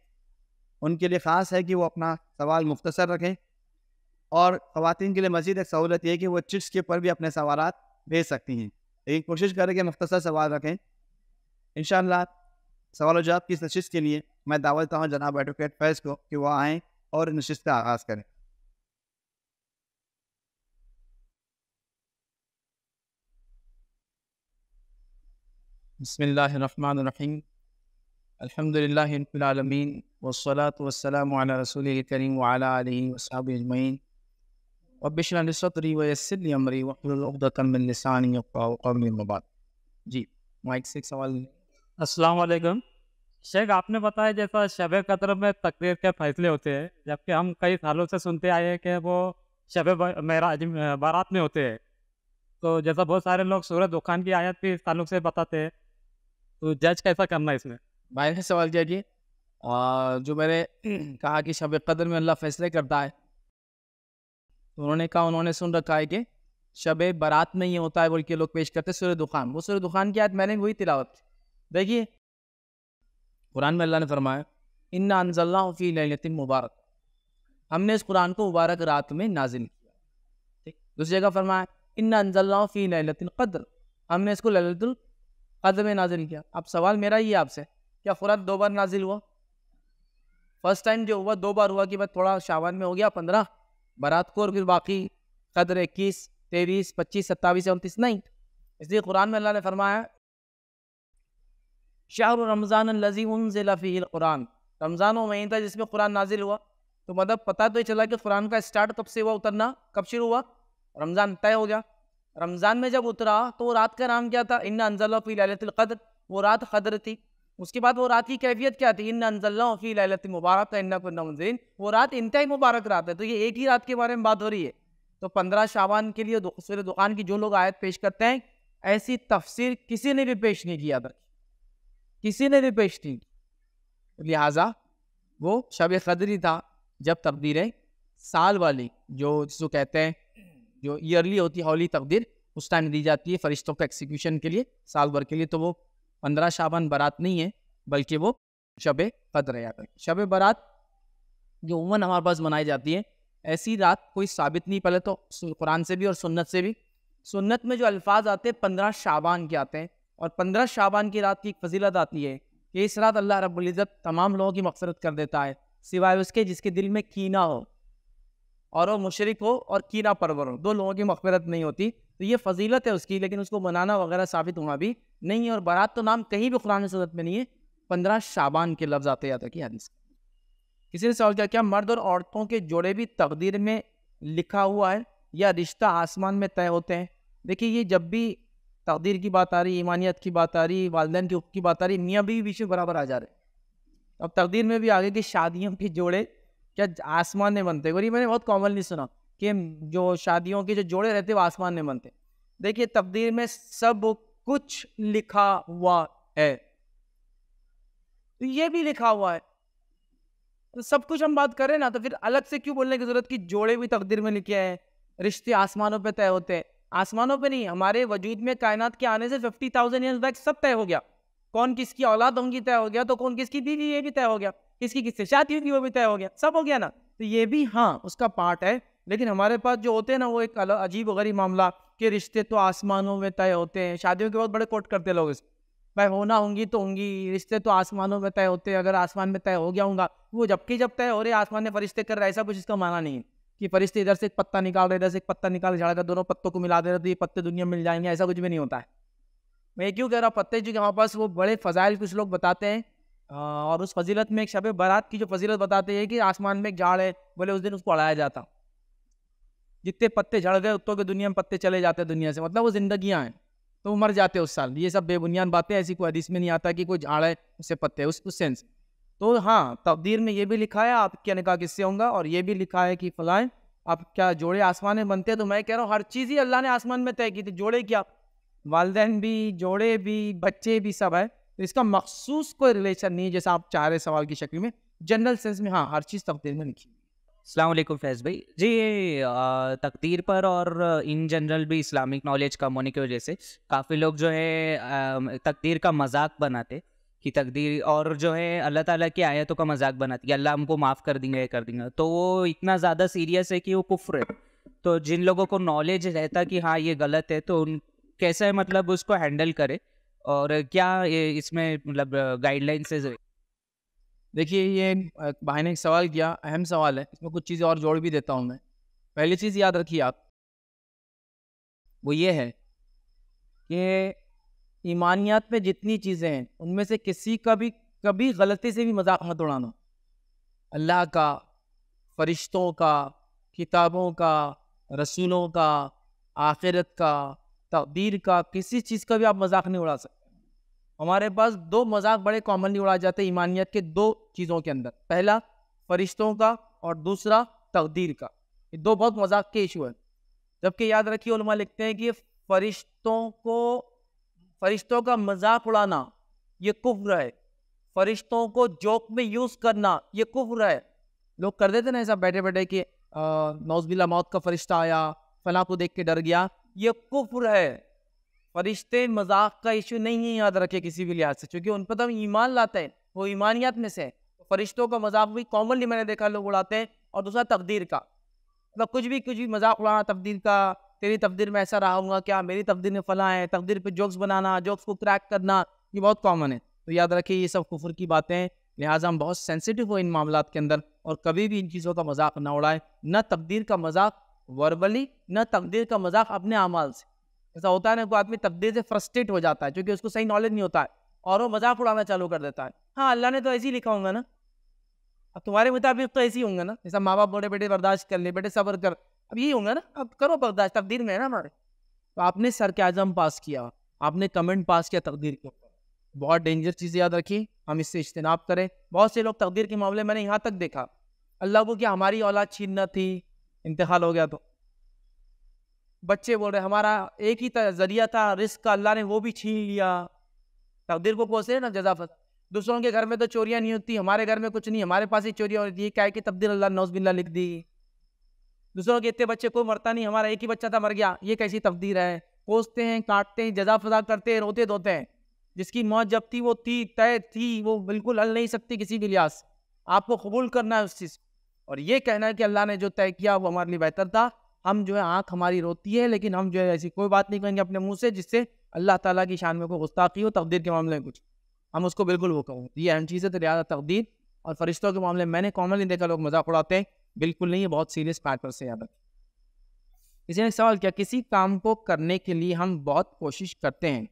उनके लिए ख़ास है कि वो अपना सवाल मुख्तसर रखें और ख़वान के लिए मज़ीद एक सहूलत यह कि वह चिट्स के ऊपर भी अपने सवाल भेज सकती हैं लेकिन कोशिश करें कि मुख्तसर सवाल रखें इन सवाल जवाब की इस नशिश के लिए मैं दावत हूँ जनाब एडवोकेट फैज़ को कि वह आएँ और नशिश का आगाज़ करें बसमीम अल्हम्दुलिल्लाहिर्रब्बिल वस्सलातु वस्सलाम अला रसूलिल करीम व अला आलिहि वसहबिहि अजमईन वबिशरा लि सदरी व यस्सिर लि अमरी वहलुल उक़दतम मिन लिसानी यफ्क़ाहू कौली मबाद जी माइक से सवाल अस्सलाम वालेकुम शेख आपने बताया जैसा शब कदर में तकरीर के फैसले होते हैं जबकि हम कई सालों से सुनते आए हैं कि वो शब महराज बारात में होते हैं तो जैसा बहुत सारे लोग सूरत दुकान की आयत भी इस ताल्लुक से बताते हैं तो जज कैसा करना है इसमें भाई से सवाल किया कि जो मैंने हम्म। कहा कि शब कदर में अल्लाह फैसले करता है तो उन्होंने कहा उन्होंने सुन रखा है कि शब बारात में ये होता है बोल के लोग पेश करते सूर्य दुखान वो सूर्य दुखान की आज मैंने वही तिलावत देखिए कुरान में अल्लाह ने फरमाया इन्ना अनजल्ला फ़ी मुबारक हमने इस कुरान को मुबारक रात में नाजिल किया ठीक दूसरी जगह फरमाया इन्ना अनजल्ला फ़ी कदर कद्र हमने इसको ललित कदर में नाजिल किया अब सवाल मेरा ही है आपसे क्या कुरान दो बार नाजिल हुआ फर्स्ट टाइम जो हुआ दो बार हुआ कि भाई थोड़ा शावान में हो गया पंद्रह बारात को और फिर बाकी कदर इक्कीस तेईस पच्चीस सत्ताईस या उनतीस नहीं इसलिए कुरान में अल्लाह ने फरमाया शाह रमज़ान लजीफ़ी कुरान रमज़ान वो महीन था जिसमें कुरान नाजिल हुआ तो मतलब पता तो ही चला कि कुरान का स्टार्ट कब से हुआ उतरना कब शुरू हुआ रमज़ान तय हो गया रमज़ान में जब उतरा तो वो रात का नाम क्या था इन्ना अनजल फ़ी लतिलकद्र वो रात कदर थी उसके बाद वो रात की कैफियत क्या थी इन अनजल्लाफ़ी मुबारक इन्ना कुन्नाजिन वो रात इनका ही मुबारक रात है तो ये एक ही रात के बारे में बात हो रही है तो पंद्रह शाबान के लिए सूर्य दुकान की जो लोग आयत पेश करते हैं ऐसी तफसीर किसी ने भी पेश नहीं किया था किसी ने भी पेश नहीं किया लिहाजा वो शब खदरी था जब तकदीरें साल वाली जो जिसको कहते हैं जो ईयरली होती है हौली तकदीर उस टाइम दी जाती है फरिश्तों के एक्सिक्यूशन के लिए साल भर के लिए तो वो पंद्रह शाबान बारात नहीं है बल्कि वो शब कदर है शब बारात जो उमन हमारे पास मनाई जाती है ऐसी रात कोई साबित नहीं पहले तो कुरान से भी और सुन्नत से भी सुन्नत में जो अल्फाज आते हैं पंद्रह शाबान के आते हैं और पंद्रह शाबान की रात की एक फजीलत आती है कि इस रात अल्लाह रब्ज़त तमाम लोगों की मफसरत कर देता है सिवाय उसके जिसके दिल में कीना हो और वो मुशरक हो और कीना परवर हो दो लोगों की मफफरत नहीं होती तो ये फजीलत है उसकी लेकिन उसको मनाना वगैरह साबित होना भी नहीं है और बारात तो नाम कहीं भी कुरान सदत में नहीं है पंद्रह शाबान के लफ्ज़ आते याद रखिए हदीस किसी ने सवाल किया क्या मर्द और औरतों के जोड़े भी तकदीर में लिखा हुआ है या रिश्ता आसमान में तय होते हैं देखिए ये जब भी तकदीर की बात आ रही ईमानियत की बात आ रही वालदे के हक की बात आ रही मियाँ भी विषय बराबर आ जा रहे अब तकदीर में भी आगे कि शादियों के जोड़े क्या आसमान में बनते और ये मैंने बहुत कॉमनली सुना कि जो शादियों के जो जोड़े रहते वो आसमान में बनते देखिए तकदीर में सब कुछ लिखा हुआ है तो ये भी लिखा हुआ है तो सब कुछ हम बात करें ना तो फिर अलग से क्यों बोलने की जरूरत कि जोड़े भी तकदीर में लिखे हैं रिश्ते आसमानों पे तय होते हैं आसमानों पे नहीं हमारे वजूद में कायनात के आने से फिफ्टी थाउजेंड ईयर्स बैक सब तय हो गया कौन किसकी औलाद होंगी तय हो गया तो कौन किसकी बीवी ये भी तय हो गया किसकी किससे शादी होगी वो भी तय हो गया सब हो गया ना तो ये भी हाँ उसका पार्ट है लेकिन हमारे पास जो होते हैं ना वो एक अजीब गरीब मामला कि रिश्ते तो आसमानों में तय होते हैं शादियों के बाद बड़े कोट करते लोग इस भाई होना होंगी तो होंगी रिश्ते तो आसमानों में तय होते हैं अगर आसमान में तय हो गया होगा वो जबकि जब तय हो रहे आसमान में फरिश्ते कर रहे ऐसा कुछ इसका माना नहीं कि फरिश्ते इधर से एक पत्ता निकाल रहे इधर से एक पत्ता निकाल झाड़ दोनों पत्तों को मिला दे रहे तो ये पत्ते दुनिया में मिल जाएंगे ऐसा कुछ भी नहीं होता है मैं क्यों कह रहा हूँ पत्ते जो हमारे पास वो बड़े फजाइल कुछ लोग बताते हैं और उस फजीलत में एक शब बारात की जो फजीलत बताते हैं कि आसमान में एक झाड़ है बोले उस दिन उसको अड़ाया जाता जितने पत्ते झड़ गए उत्तों के दुनिया में पत्ते चले जाते हैं दुनिया से मतलब वो जिंदगियाँ हैं तो वो मर जाते हैं उस साल ये सब बेबुनियाद बातें ऐसी कोई हदीस में नहीं आता कि कोई झाड़ है उससे पत्ते उस उस सेंस तो हाँ तकदीर में ये भी लिखा है आप क्या निकाह किससे होगा और ये भी लिखा है कि फलाएँ आप क्या जोड़े आसमान में बनते हैं तो मैं कह रहा हूँ हर चीज़ ही अल्लाह ने आसमान में तय की थी जोड़े क्या वालदे भी जोड़े भी बच्चे भी सब है तो इसका मखसूस कोई रिलेशन नहीं है जैसा आप चाह रहे सवाल की शक्ल में जनरल सेंस में हाँ हर चीज़ तकदीर में लिखी अलैक्म फैज भाई जी ये तकदीर पर और इन जनरल भी इस्लामिक नॉलेज कम होने की वजह से काफ़ी लोग जो है तकदीर का मजाक बनाते कि तकदीर और जो है अल्लाह ताला की आयतों का मजाक बनाती है अल्लाह हमको माफ़ कर देंगे कर देंगे तो वो इतना ज़्यादा सीरियस है कि वो कुफ्र है तो जिन लोगों को नॉलेज रहता कि हाँ ये गलत है तो उन कैसे मतलब उसको हैंडल करे और क्या इसमें मतलब है? देखिए ये भाई ने एक सवाल किया अहम सवाल है इसमें कुछ चीज़ें और जोड़ भी देता हूँ मैं पहली चीज़ याद रखिए आप वो ये है कि ईमानियात में जितनी चीज़ें हैं उनमें से किसी का भी कभी गलती से भी मजाक मत उड़ाना अल्लाह का फरिश्तों का किताबों का रसूलों का आखिरत का तकदीर का किसी चीज़ का भी आप मजाक नहीं उड़ा सकते हमारे पास दो मजाक बड़े कॉमनली उड़ाए जाते हैं ईमानियत के दो चीज़ों के अंदर पहला फरिश्तों का और दूसरा तकदीर का ये दो बहुत मजाक के इशू हैं जबकि याद रखिए उलमा लिखते हैं कि फरिश्तों को फरिश्तों का मजाक उड़ाना ये कुफ्र है फरिश्तों को जोक में यूज़ करना ये कुफ्र है लोग कर देते ना ऐसा बैठे बैठे कि नौजबिला मौत का फरिश्ता आया फला को देख के डर गया ये कुफ्र है फरिश्ते मजाक का इशू नहीं है याद रखे किसी भी लिहाज से क्योंकि उन पर तो ईमान लाते हैं वो ईमानियत में से तो फरिश्तों का मजाक भी कॉमनली मैंने देखा लोग उड़ाते हैं और दूसरा तकदीर का मतलब तो कुछ भी कुछ भी मजाक उड़ाना तकदीर का तेरी तकदीर में ऐसा रहा हूँ क्या मेरी तकदीर में फला है तकदीर पर जोक्स बनाना जोक्स को क्रैक करना ये बहुत कॉमन है तो याद रखिए ये सब कुफर की बातें लिहाजा हम बहुत सेंसिटिव हो इन मामला के अंदर और कभी भी इन चीज़ों का मजाक ना उड़ाएं न तकदीर का मजाक वर्बली न तकदीर का मजाक अपने अमाल से ऐसा होता है ना कोई आदमी तकदीर से फ्रस्ट्रेट हो जाता है क्योंकि उसको सही नॉलेज नहीं होता है और वो मजाक उड़ाना चालू कर देता है हाँ अल्लाह ने तो ऐसे ही लिखा होगा ना अब तुम्हारे मुताबिक तो ऐसे ही होंगे ना जैसा माँ बाप बोले बेटे बर्दाश्त कर ले बेटे सब्र कर अब यही होंगे ना अब करो बर्दाश्त तकदीर में है ना हमारे तो आपने सर के आजम पास किया आपने कमेंट पास किया तकदीर के ऊपर बहुत डेंजर चीज़ याद रखी हम इससे इज्तनाब करें बहुत से लोग तकदीर के मामले मैंने यहाँ तक देखा अल्लाह को क्या हमारी औलाद छीनना थी इंतकाल हो गया तो बच्चे बोल रहे हमारा एक ही जरिया था रिस्क का अल्लाह ने वो भी छीन लिया तकदीर को कोसे ना जजाफत दूसरों के घर में तो चोरियाँ नहीं होती हमारे घर में कुछ नहीं हमारे पास ही चोरियाँ होती है क्या है कि तब्दील अल्लाह नौजबिल्ला लिख दी दूसरों के इतने बच्चे कोई मरता नहीं हमारा एक ही बच्चा था मर गया ये कैसी तब्दील है कोसते हैं काटते हैं जजा फजा करते हैं रोते धोते हैं जिसकी मौत जब थी वो थी तय थी वो बिल्कुल हल नहीं सकती किसी भी लिहाज आपको कबूल करना है उस चीज़ और ये कहना है कि अल्लाह ने जो तय किया वो हमारे लिए बेहतर था हम जो है आँख हमारी रोती है लेकिन हम जो है ऐसी कोई बात नहीं कहेंगे अपने मुँह से जिससे अल्लाह ताली की शान में कोई गुस्ताखी हो तकदीर के मामले में कुछ हम उसको बिल्कुल वो कहूँ ये अहम चीज़ है तो रियाजा तकदीर और फरिश्तों के मामले में मैंने कॉमनली देखा लोग मजाक उड़ाते हैं बिल्कुल नहीं है बहुत सीरियस मैटर से याद इसी ने सवाल किया किसी काम को करने के लिए हम बहुत कोशिश करते हैं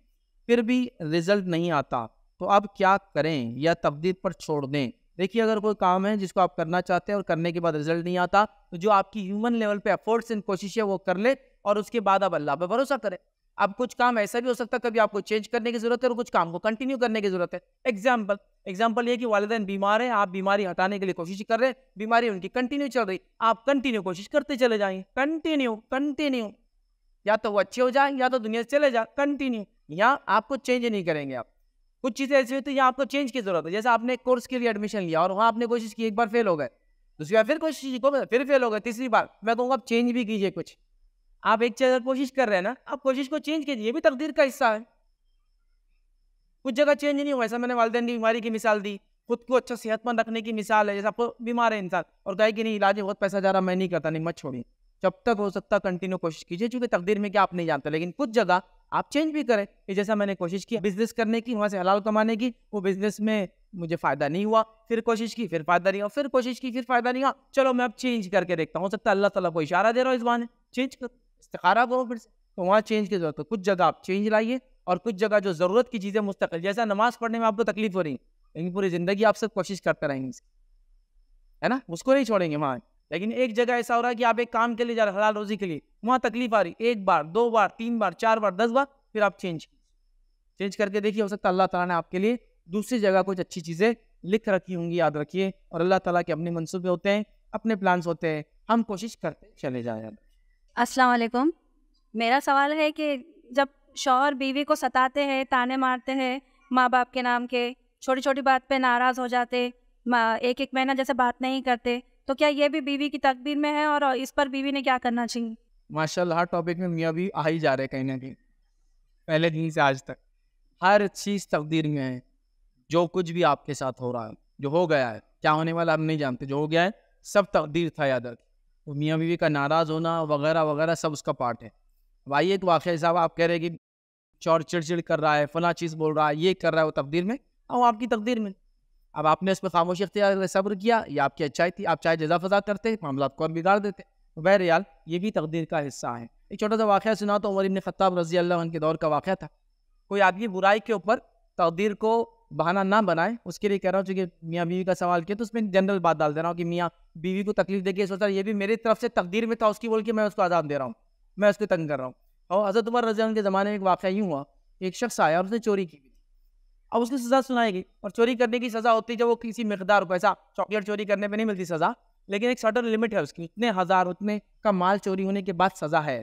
फिर भी रिजल्ट नहीं आता तो अब क्या करें या तब्दील पर छोड़ दें देखिए अगर कोई काम है जिसको आप करना चाहते हैं और करने के बाद रिजल्ट नहीं आता तो जो आपकी ह्यूमन लेवल पे एफर्ट्स एंड कोशिश है वो कर ले और उसके बाद आप अल्लाह पे भरोसा करें अब कुछ काम ऐसा भी हो सकता है कभी आपको चेंज करने की जरूरत है और कुछ काम को कंटिन्यू करने की जरूरत है एग्जाम्पल एग्जाम्पल ये कि वालदेन बीमार हैं आप बीमारी हटाने के लिए कोशिश कर रहे हैं बीमारी उनकी कंटिन्यू चल रही आप कंटिन्यू कोशिश करते चले जाएंगे कंटिन्यू कंटिन्यू या तो वो अच्छे हो जाए या तो दुनिया से चले जाए कंटिन्यू या आपको चेंज नहीं करेंगे आप कुछ चीज़ें ऐसी होती है यहाँ आपको चेंज की जरूरत है जैसे आपने एक कोर्स के लिए एडमिशन लिया और वहाँ आपने कोशिश की एक बार फेल हो गए दूसरी बार फिर कोशिश की फिर फेल हो गए तीसरी बार मैं कहूँगा आप चेंज भी कीजिए कुछ आप एक चीज़ कोशिश कर रहे हैं ना आप कोशिश को चेंज कीजिए ये भी तकदीर का हिस्सा है कुछ जगह चेंज नहीं हुआ ऐसा मैंने वालदेन की बीमारी की मिसाल दी खुद को अच्छा सेहतमंद रखने की मिसाल है जैसे आपको बीमार है इंसान और कहे कि नहीं इलाज बहुत पैसा जा रहा मैं नहीं करता नहीं मत छोड़िए जब तक हो सकता कंटिन्यू कोशिश कीजिए चूंकि तकदीर में क्या आप नहीं जानते लेकिन कुछ जगह आप चेंज भी करें कि जैसा मैंने कोशिश की बिजनेस करने की वहाँ से हलाल कमाने की वो बिजनेस में मुझे फायदा नहीं हुआ फिर कोशिश की फिर फायदा नहीं हुआ फिर कोशिश की फिर फायदा नहीं हुआ चलो मैं अब चेंज करके देखता हूँ हो सकता है अल्लाह तला को इशारा दे रहा हूँ इस बहाने चेंज कर इस्तारा करो फिर से तो वहाँ चेंज की जरूरत कुछ जगह आप चेंज लाइए और कुछ जगह जो ज़रूरत की चीज़ें मुस्तकिल जैसा नमाज पढ़ने में आपको तकलीफ हो रही है लेकिन पूरी ज़िंदगी आप सब कोशिश करते रहेंगे है ना उसको नहीं छोड़ेंगे वहाँ लेकिन एक जगह ऐसा हो रहा है कि आप एक काम के लिए जा रहे हलाल रोजी के लिए वहाँ तकलीफ आ रही एक बार दो बार तीन बार चार बार दस बार फिर आप चेंज चेंज करके देखिए हो सकता है अल्लाह ताला ने आपके लिए दूसरी जगह कुछ अच्छी चीज़ें लिख रखी होंगी याद रखिए और अल्लाह ताला के अपने मनसूबे होते हैं अपने प्लान्स होते हैं हम कोशिश करते चले जाए अस्सलाम वालेकुम मेरा सवाल है कि जब शोहर बीवी को सताते हैं ताने मारते हैं माँ बाप के नाम के छोटी छोटी बात पे नाराज़ हो जाते एक एक महीना जैसे बात नहीं करते तो क्या ये भी बीवी की तकदीर में है और इस पर बीवी ने क्या करना चाहिए माशाल्लाह हर टॉपिक में मियाँ भी आ ही जा रहे कहीं ना कहीं पहले दिन से आज तक हर चीज़ तकदीर में है जो कुछ भी आपके साथ हो रहा है जो हो गया है क्या होने वाला आप नहीं जानते जो हो गया है सब तकदीर था याद रख मियाँ बीवी का नाराज़ होना वगैरह वगैरह सब उसका पार्ट है भाई एक तो वाक़ साहब आप कह रहे हैं कि चौर चिड़चिड़ कर रहा है फला चीज़ बोल रहा है ये कर रहा है वो तकदीर में और आपकी तकदीर में अब आपने पर खामोशी अख्तियार सब्र किया या आपकी अच्छाई थी आप चाहे जजा फजा करते मामला आपको और बिगाड़ देते तो बहरहाल ये भी तकदीर का हिस्सा है एक छोटा सा वाक़ सुना तो उमर इबन ख़त्ताब रजी अल्लाह के दौर का वाक़ था कोई आदमी बुराई के ऊपर तकदीर को बहाना ना बनाए उसके लिए कह रहा हूँ चूँकि मियाँ बीवी का सवाल किया तो उसमें जनरल बात डाल दे रहा हूँ कि मियाँ बीवी को तकलीफ देके सोचा रहा ये भी मेरी तरफ से तकदीर में था उसकी बोल के मैं उसको आज़ाद दे रहा हूँ मैं उसको तंग कर रहा हूँ और हज़रत उमर रजी के ज़माने में एक वाक़ा यूँ हुआ एक शख्स आया और उसने चोरी की अब उसकी सजा सुनाएगी और चोरी करने की सजा होती है जब वो किसी मकदार पैसा चॉकलेट चोरी करने पर नहीं मिलती सजा लेकिन एक सर्टन लिमिट है उसकी इतने हज़ार उतने का माल चोरी होने के बाद सज़ा है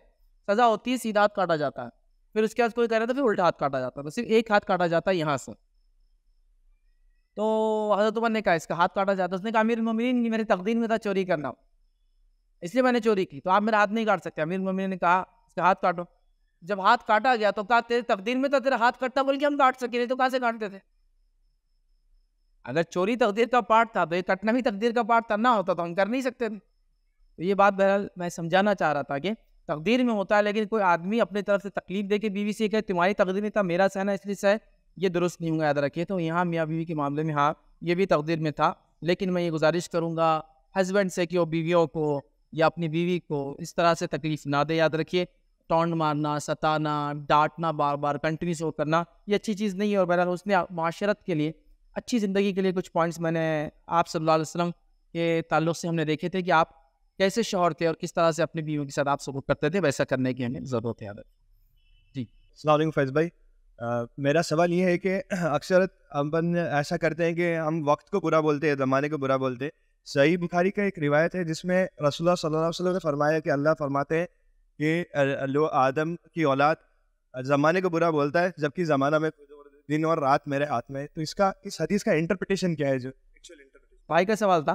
सज़ा होती है सीधा हाथ काटा जाता है फिर उसके बाद कोई कह रहा था फिर उल्टा हाथ काटा जाता है सिर्फ एक हाथ काटा जाता है यहाँ से तो हजरत उमर ने कहा इसका हाथ काटा जाता है उसने कहा अमीर ममिन मेरे तकदीर में था चोरी करना इसलिए मैंने चोरी की तो आप मेरा हाथ नहीं काट सकते अमीर ममिन ने कहा इसका हाथ काटो जब हाथ काटा गया तो कहा तेरे तकदीर में तो तेरा हाथ कटता बोल के हम काट सके नहीं तो कहाँ से काटते थे अगर चोरी तकदीर का पार्ट था तो ये कटना भी तकदीर का पार्ट था ना होता तो हम कर नहीं सकते थे तो ये बात बहरहाल मैं समझाना चाह रहा था कि तकदीर में होता है लेकिन कोई आदमी अपनी तरफ से तकलीफ दे के बीवी से कहे तुम्हारी तकदीर में था मेरा सहना इसलिए सह ये दुरुस्त नहीं होगा याद रखिए तो यहाँ मियाँ बीवी के मामले में हाँ ये भी तकदीर में था लेकिन मैं ये गुजारिश करूँगा हस्बैंड से कि वो बीवियों को या अपनी बीवी को इस तरह से तकलीफ ना दे याद रखिए टॉन्ड मारना सताना डांटना बार बार कंटिन्यू वो करना ये अच्छी चीज़ नहीं है और बहरहाल उसने माशरत के लिए अच्छी ज़िंदगी के लिए कुछ पॉइंट्स मैंने आप सल्लल्लाहु अलैहि वसल्लम के ताल्लुक से हमने देखे थे कि आप कैसे शोहर थे और किस तरह से अपने बीवियों के साथ आप सबूत करते थे वैसा करने की हमें ज़रूरत है जी अलैक् फैज़ भाई मेरा सवाल ये है कि अक्सर अपन ऐसा करते हैं कि हम वक्त को बुरा बोलते हैं ज़माने को बुरा बोलते हैं सही बुखारी का एक रिवायत है जिसमें रसोल्ला सल्लल्लाहु अलैहि वसल्लम ने फरमाया कि अल्लाह फरमाते हैं कि आदम की औलाद ज़माने को बुरा बोलता है जबकि ज़माना में दिन और रात मेरे हाथ में तो इसका इस हदीस का इंटरप्रिटेशन क्या है जो भाई का सवाल था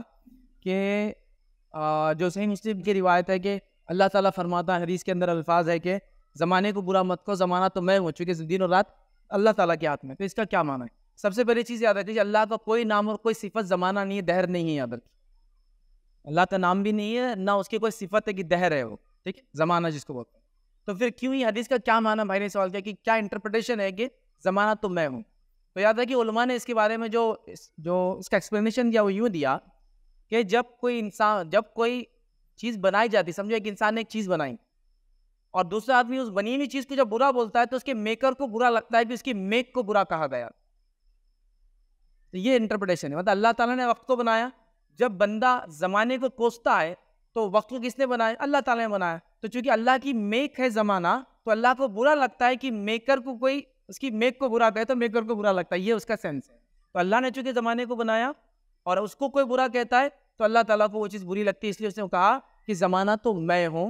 कि जो सही मुस्लिम की रिवायत है कि अल्लाह ताला फरमाता है हदीस के अंदर अल्फाज है कि ज़माने को बुरा मत को ज़माना तो मैं हूँ चूँकि दिन और रात अल्लाह ताला के हाथ में तो इसका क्या माना है सबसे पहली चीज़ याद रखिए अल्लाह का कोई नाम और कोई सिफत ज़माना नहीं है दहर नहीं है याद रखिए अल्लाह का नाम भी नहीं है ना उसकी कोई सिफत है कि दहर है वो ठीक है ज़माना जिसको बोलते हैं तो फिर क्यों ही हदीस का क्या माना भाई ने सवाल किया कि क्या इंटरप्रटेशन है कि ज़माना तो मैं हूँ तो याद है कि उलमा ने इसके बारे में जो जो इसका एक्सप्लेनेशन दिया वो यूँ दिया कि जब कोई इंसान जब कोई चीज़ बनाई जाती समझो एक इंसान ने एक चीज़ बनाई और दूसरा आदमी उस बनी हुई चीज़ को जब बुरा बोलता है तो उसके मेकर को बुरा लगता है कि उसकी मेक को बुरा कहा गया तो ये इंटरप्रटेशन है मतलब अल्लाह ताला ने वक्त को बनाया जब बंदा ज़माने को कोसता है तो वक्त को किसने बनाया अल्लाह ताला ने बनाया तो चूंकि अल्लाह की मेक है ज़माना तो अल्लाह को बुरा लगता है कि मेकर को कोई उसकी मेक को बुरा कहे तो मेकर को बुरा लगता है ये उसका सेंस है तो अल्लाह ने चूंकि ज़माने को बनाया और उसको कोई बुरा कहता है तो अल्लाह ताला को वो चीज़ बुरी लगती है इसलिए उसने कहा कि ज़माना तो मैं हूँ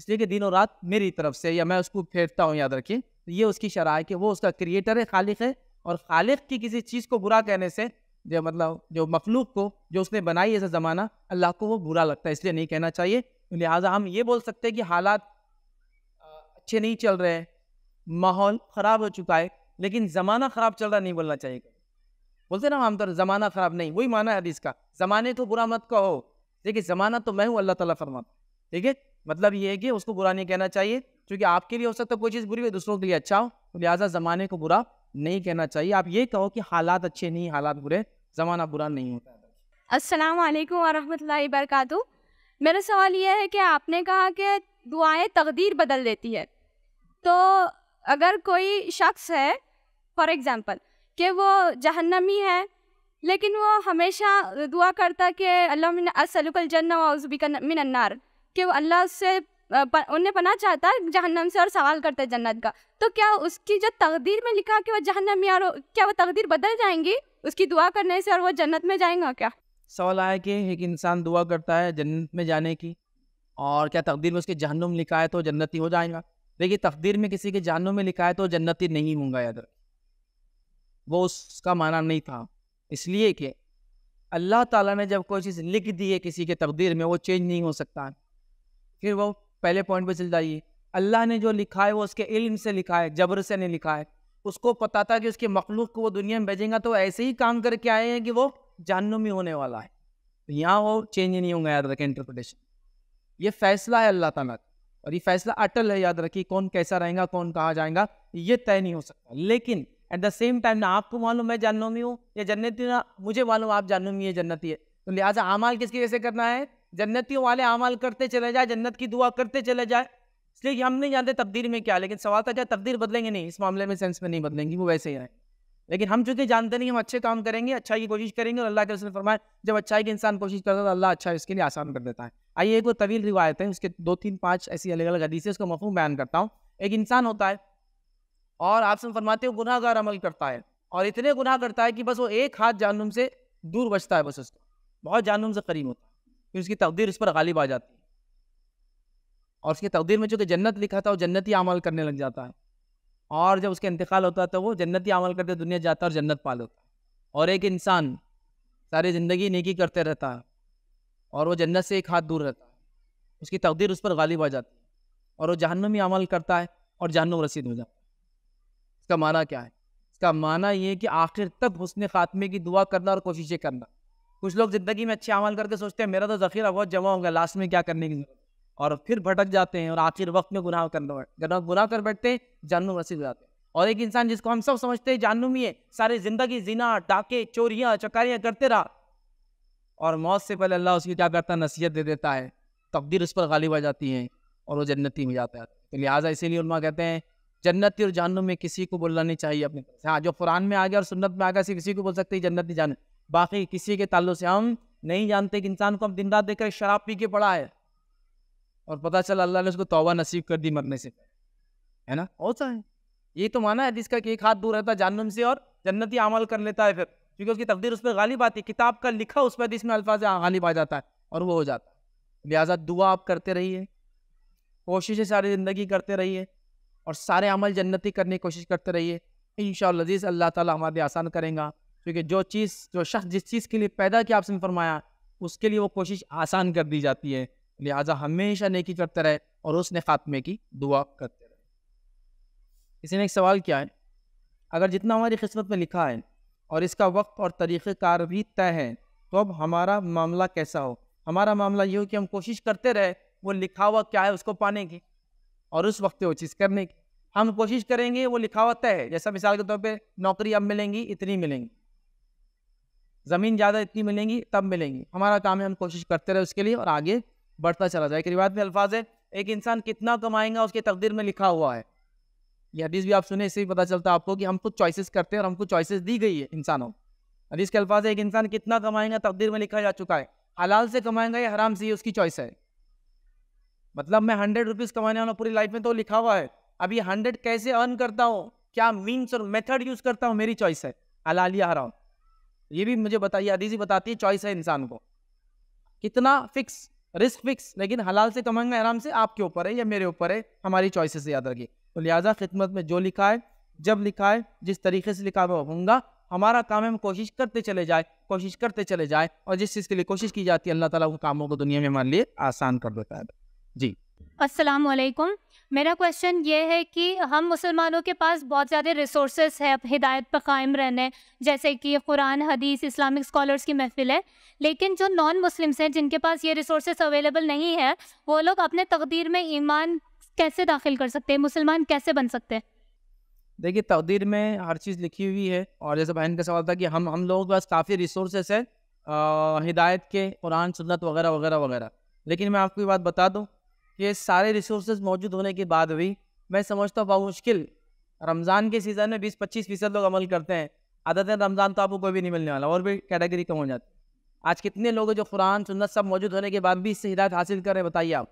इसलिए कि दिनों रात मेरी तरफ से या मैं उसको फेरता हूँ याद रखिए तो ये उसकी शराह है कि वो उसका क्रिएटर है खालिक है और खालिक की किसी चीज़ को बुरा कहने से जो मतलब जो मखलूक को जो उसने बनाई ऐसा ज़माना अल्लाह को वो बुरा लगता है इसलिए नहीं कहना चाहिए लिहाजा हम ये बोल सकते हैं कि हालात अच्छे नहीं चल रहे हैं माहौल ख़राब हो चुका है लेकिन ज़माना ख़राब चल रहा नहीं बोलना चाहिए बोलते ना आमतौर ज़माना ख़राब नहीं वही माना है अभी का ज़माने तो बुरा मत कहो देखिए ज़माना तो मैं हूँ अल्लाह ताला फरमा ठीक है मतलब ये है कि उसको बुरा नहीं कहना चाहिए क्योंकि आपके लिए हो सकता है कोई चीज़ बुरी हो दूसरों के लिए अच्छा हो तो लिहाजा ज़माने को बुरा नहीं कहना चाहिए आप ये कहो कि हालात अच्छे नहीं हालात बुरे ज़माना बुरा नहीं होता अस्सलाम वालेकुम वरहमतुल्लाहि मेरा सवाल यह है कि आपने कहा कि दुआएं तकदीर बदल देती है तो अगर कोई शख्स है फॉर एग्ज़ाम्पल कि वो जहन्नमी है लेकिन वो हमेशा दुआ करता कि अल्लाह असलकल जन्ना वज़बिका मिनन्नार कि वो अल्लाह उससे उन्हें पना चाहता है जहन्नम से और सवाल करता है जन्नत का तो क्या उसकी जो तकदीर में लिखा कि वो जहन्नम यार क्या वो तकदीर बदल जाएंगी उसकी दुआ करने से और वो जन्नत में जाएगा क्या सवाल आया कि एक इंसान दुआ करता है जन्नत में जाने की और क्या तकदीर में उसके जहन्नुम लिखा है तो जन्नती हो जाएगा देखिए तकदीर में किसी के जहन्नुम में लिखा है तो जन्नती नहीं होंगे याद वो उसका माना नहीं था इसलिए कि अल्लाह ताला ने जब कोई चीज़ लिख दी है किसी के तकदीर में वो चेंज नहीं हो सकता फिर वो पहले पॉइंट पे चल जाइए अल्लाह ने जो लिखा है वो उसके इल्म से लिखा है जबर से नहीं लिखा है उसको पता था कि उसके मखलूक को वो दुनिया में भेजेगा तो ऐसे ही काम करके आए हैं कि वो जहनुमी होने वाला है तो यहाँ वो चेंज नहीं होगा याद रखें इंटरप्रटेशन ये फैसला है अल्लाह तला का और ये फैसला अटल है याद रखिए कौन कैसा रहेगा कौन कहाँ जाएगा ये तय नहीं हो सकता लेकिन एट द सेम टाइम ना आपको मालूम मैं में हूँ या जन्नती ना मुझे मालूम आप जाननोमी है जन्नती है तो लिहाजा अमाल किसकी वैसे करना है जन्नतियों वाले अमल करते चले जाए जन्नत की दुआ करते चले जाए इसलिए हम नहीं जानते तब्दील में क्या लेकिन सवाल था क्या तब्दील बदलेंगे नहीं इस मामले में सेंस में नहीं बदलेंगे वो वैसे ही आए लेकिन हम चूंकि जानते नहीं हम अच्छे काम करेंगे अच्छाई की कोशिश करेंगे और अल्लाह के उसने फरमाए जब अच्छाई की इंसान कोशिश करता है तो अल्लाह अच्छा इसके लिए आसान कर देता है आइए एक वो तवील रिवायत है उसके दो तीन पाँच ऐसी अलग अलग हदीसें उसको मफहम बयान करता हूँ एक इंसान होता है और आप फरमाते हो गुनाहगार अमल करता है और इतने गुनाह करता है कि बस वो एक हाथ जानुम से दूर बचता है बस उसको बहुत जानुम से करीब होता है फिर उसकी तकदीर उस पर गालिब आ जाती है और उसकी तकदीर में चूँकि जन्नत लिखा था वो जन्नती अमल करने लग जाता है और जब उसका इंतकाल होता है तो वो जन्नती अमल करते दुनिया जाता है और जन्नत पा लेता और एक इंसान सारी ज़िंदगी नेकी करते रहता है और वो जन्नत से एक हाथ दूर रहता है उसकी तकदीर उस पर गालिब आ जाती है और वो जहनमी अमल करता है और जहनम रसीद हो जाता है इसका माना क्या है इसका माना ये कि आखिर तक हुसन ख़ात्मे की दुआ करना और कोशिशें करना कुछ लोग ज़िंदगी में अच्छे अमल करके सोचते हैं मेरा तो ज़ख़ीरा बहुत जमा होगा लास्ट में क्या करने की जरूरत और फिर भटक जाते हैं और आखिर वक्त में गुनाह कर गुनाह गुनाह कर बैठते हैं जानू वसी हो जाते हैं और एक इंसान जिसको हम सब समझते हैं जानू भी है सारी ज़िंदगी जीना डाके चोरियाँ चकारियाँ करते रहा और मौत से पहले अल्लाह उसकी क्या करता है नसीहत दे देता है तकदीर उस पर गालिब आ जाती है और वो जन्नती में जाता है तो लिहाजा इसीलिए उलमा कहते हैं जन्नती और जानू में किसी को बोलना नहीं चाहिए अपने हाँ जो कुरान में आ गया और सुन्नत में आ गया किसी को बोल सकते हैं जन्नती जान बाकी किसी के ताल्लुक से हम नहीं जानते कि इंसान को हम दिन रात देखकर शराब पी के पड़ा है और पता चला अल्लाह ने उसको तोबा नसीब कर दी मरने से है ना होता है ये तो माना है जिसका एक हाथ दूर रहता है जानम से और जन्नती अमल कर लेता है फिर क्योंकि उसकी तकदीर उस पर गालिब आती है किताब का लिखा उस पर इसमें अल्फाज गालिब आ जाता है और वो हो जाता है लिहाजा दुआ आप करते रहिए कोशिशें सारी ज़िंदगी करते रहिए और सारे अमल जन्नती करने की कोशिश करते रहिए इन शजीज़ अल्लाह ताली हमारे आसान करेंगे क्योंकि जो चीज़ जो शख्स जिस चीज़ के लिए पैदा किया आपसे फरमाया उसके लिए वो कोशिश आसान कर दी जाती है लिहाजा हमेशा नेकी करते रहे और उसने खात्मे की दुआ करते रहे इसी ने एक सवाल किया है अगर जितना हमारी किस्मत में लिखा है और इसका वक्त और तरीक़ार भी तय है तो अब हमारा मामला कैसा हो हमारा मामला ये हो कि हम कोशिश करते रहे वो लिखा हुआ क्या है उसको पाने की और उस वक्त वो चीज़ करने की हम कोशिश करेंगे वो लिखा हुआ तय है जैसा मिसाल के तौर पर नौकरी अब मिलेंगी इतनी मिलेंगी ज़मीन ज़्यादा इतनी मिलेंगी तब मिलेंगी हमारा काम है हम कोशिश करते रहे उसके लिए और आगे बढ़ता चला जाए एक रिवाज में अल्फाज है एक इंसान कितना कमाएगा उसके तकदीर में लिखा हुआ है यह हदीस भी आप सुने इससे पता चलता है आपको कि हम कुछ चॉइसेस करते हैं और हमको चॉइसेस दी गई है इंसानों हदीस के अल्फाज है एक इंसान कितना कमाएगा तकदीर में लिखा जा चुका है हलाल से कमाएंगा या हराम से ही उसकी चॉइस है मतलब मैं हंड्रेड रुपीज़ कमाने वाला पूरी लाइफ में तो लिखा हुआ है अब ये हंड्रेड कैसे अर्न करता हूँ क्या मीन्स और मेथड यूज़ करता हूँ मेरी चॉइस है हलाल या हराम ये भी मुझे बताइए आदि जी बताती है चॉइस है इंसान को कितना फिक्स रिस्क फिक्स लेकिन हलाल से कमाएंगे आराम से आपके ऊपर है या मेरे ऊपर है हमारी चॉइसेस याद रखिए तो लिहाजा खिदमत में जो लिखा है जब लिखा है जिस तरीके से लिखा है मैं होऊंगा हमारा काम है हम कोशिश करते चले जाए कोशिश करते चले जाए और जिस चीज़ के लिए कोशिश की जाती है अल्लाह ताला उन कामों को दुनिया में हमारे लिए आसान कर देता है जी असलकम मेरा क्वेश्चन ये है कि हम मुसलमानों के पास बहुत ज़्यादा रिसोर्स है हिदायत पर कायम रहने जैसे कि कुरान हदीस इस्लामिक स्कॉलर्स की महफिल है लेकिन जो नॉन मुस्लिम्स हैं जिनके पास ये रिसोर्स अवेलेबल नहीं है वो लोग अपने तकदीर में ईमान कैसे दाखिल कर सकते हैं मुसलमान कैसे बन सकते हैं देखिए तकदीर में हर चीज़ लिखी हुई है और जैसे बहन का सवाल था कि हम हम लोगों के पास काफ़ी रिसोर्स है हिदायत के कुरान सुन्नत वगैरह वगैरह वगैरह लेकिन मैं आपको ये बात बता दूँ ये सारे रिसोर्सेज मौजूद होने के बाद भी मैं समझता हूँ मुश्किल रमज़ान के सीज़न में बीस पच्चीस फीसद लोग अमल करते हैं है रमज़ान तो आपको कोई भी नहीं मिलने वाला और भी कैटेगरी कम हो जाती आज कितने लोग हैं जो कुरान सुन्नत सब मौजूद होने के बाद भी इससे हिदायत हासिल कर रहे हैं बताइए आप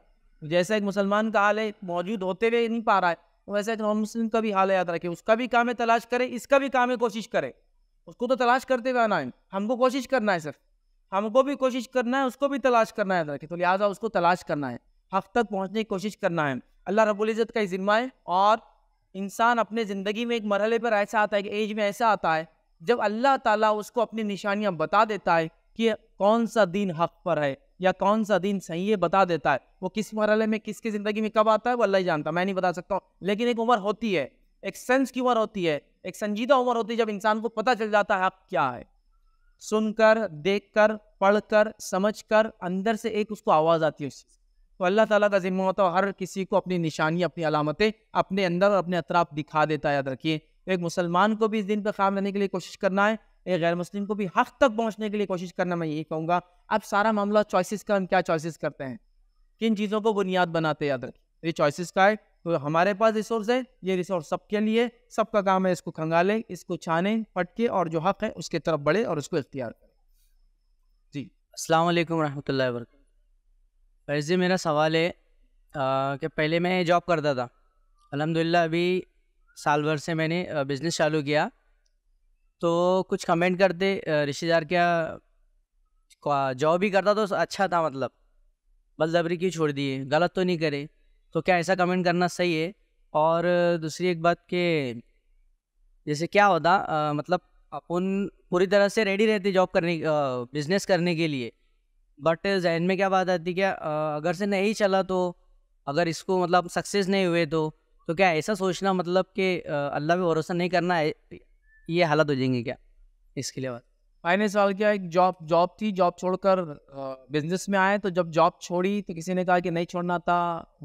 जैसा एक मुसलमान का हाल है मौजूद होते हुए नहीं पा रहा है वैसा एक मुस्लिम का भी हाल याद रखें उसका भी काम है तलाश करें इसका भी काम है कोशिश करें उसको तो तलाश करते हुए आना है हमको कोशिश करना है सिर्फ हमको भी कोशिश करना है उसको भी तलाश करना है याद रखें तो लिहाजा उसको तलाश करना है हक तक पहुँचने की कोशिश करना है अल्लाह रबुल्ज़त का ज़िम्मा है और इंसान अपने ज़िंदगी में एक मरहले पर ऐसा आता है कि एज में ऐसा आता है जब अल्लाह ताला उसको अपनी निशानियाँ बता देता है कि कौन सा दिन हक पर है या कौन सा दिन सही है बता देता है वो किस मरहले में किसकी ज़िंदगी में कब आता है वो अल्लाह ही जानता मैं नहीं बता सकता हूँ लेकिन एक उम्र होती है एक सेंस की उम्र होती है एक संजीदा उम्र होती है जब इंसान को पता चल जाता है हक क्या है सुनकर कर समझ कर अंदर से एक उसको आवाज़ आती है उस तो अल्लाह ताला का जिम्मा होता है हर किसी को अपनी निशानी अपनी अलामतें अपने अंदर और अपने अतराफ दिखा देता है याद रखिए एक मुसलमान को भी इस दिन पर काम रहने के लिए कोशिश करना है एक गैर मुस्लिम को भी हक तक पहुँचने के लिए कोशिश करना मैं यही कहूँगा अब सारा मामला चॉइसिस का हम क्या चॉइसिस करते हैं किन चीज़ों को बुनियाद बनाते याद रखिए ये चॉइसिस का है तो हमारे पास रिसोर्स है ये रिसोर्स सबके लिए सबका काम है इसको खंगालें इसको छाने फटके और जो हक है उसके तरफ बढ़े और उसको इख्तियार करें जी असल वरहमल वर्क फैज जी मेरा सवाल है कि पहले मैं जॉब करता था अलहमदिल्ला अभी साल भर से मैंने बिज़नेस चालू किया तो कुछ कमेंट करते रिश्तेदार क्या जॉब ही करता तो अच्छा था मतलब बलजबरी क्यों छोड़ दिए गलत तो नहीं करे तो क्या ऐसा कमेंट करना सही है और दूसरी एक बात के जैसे क्या होता आ, मतलब अपन पूरी तरह से रेडी रहते जॉब करने बिजनेस करने के लिए बट जहन में क्या बात आती क्या अगर से नहीं चला तो अगर इसको मतलब सक्सेस नहीं हुए तो तो क्या ऐसा सोचना मतलब कि अल्लाह पे भरोसा नहीं करना है ये हालत हो जाएंगे क्या इसके लिए बात मैंने सवाल किया एक जॉब जॉब थी जॉब छोड़कर बिजनेस में आए तो जब जॉब छोड़ी तो किसी ने कहा कि नहीं छोड़ना था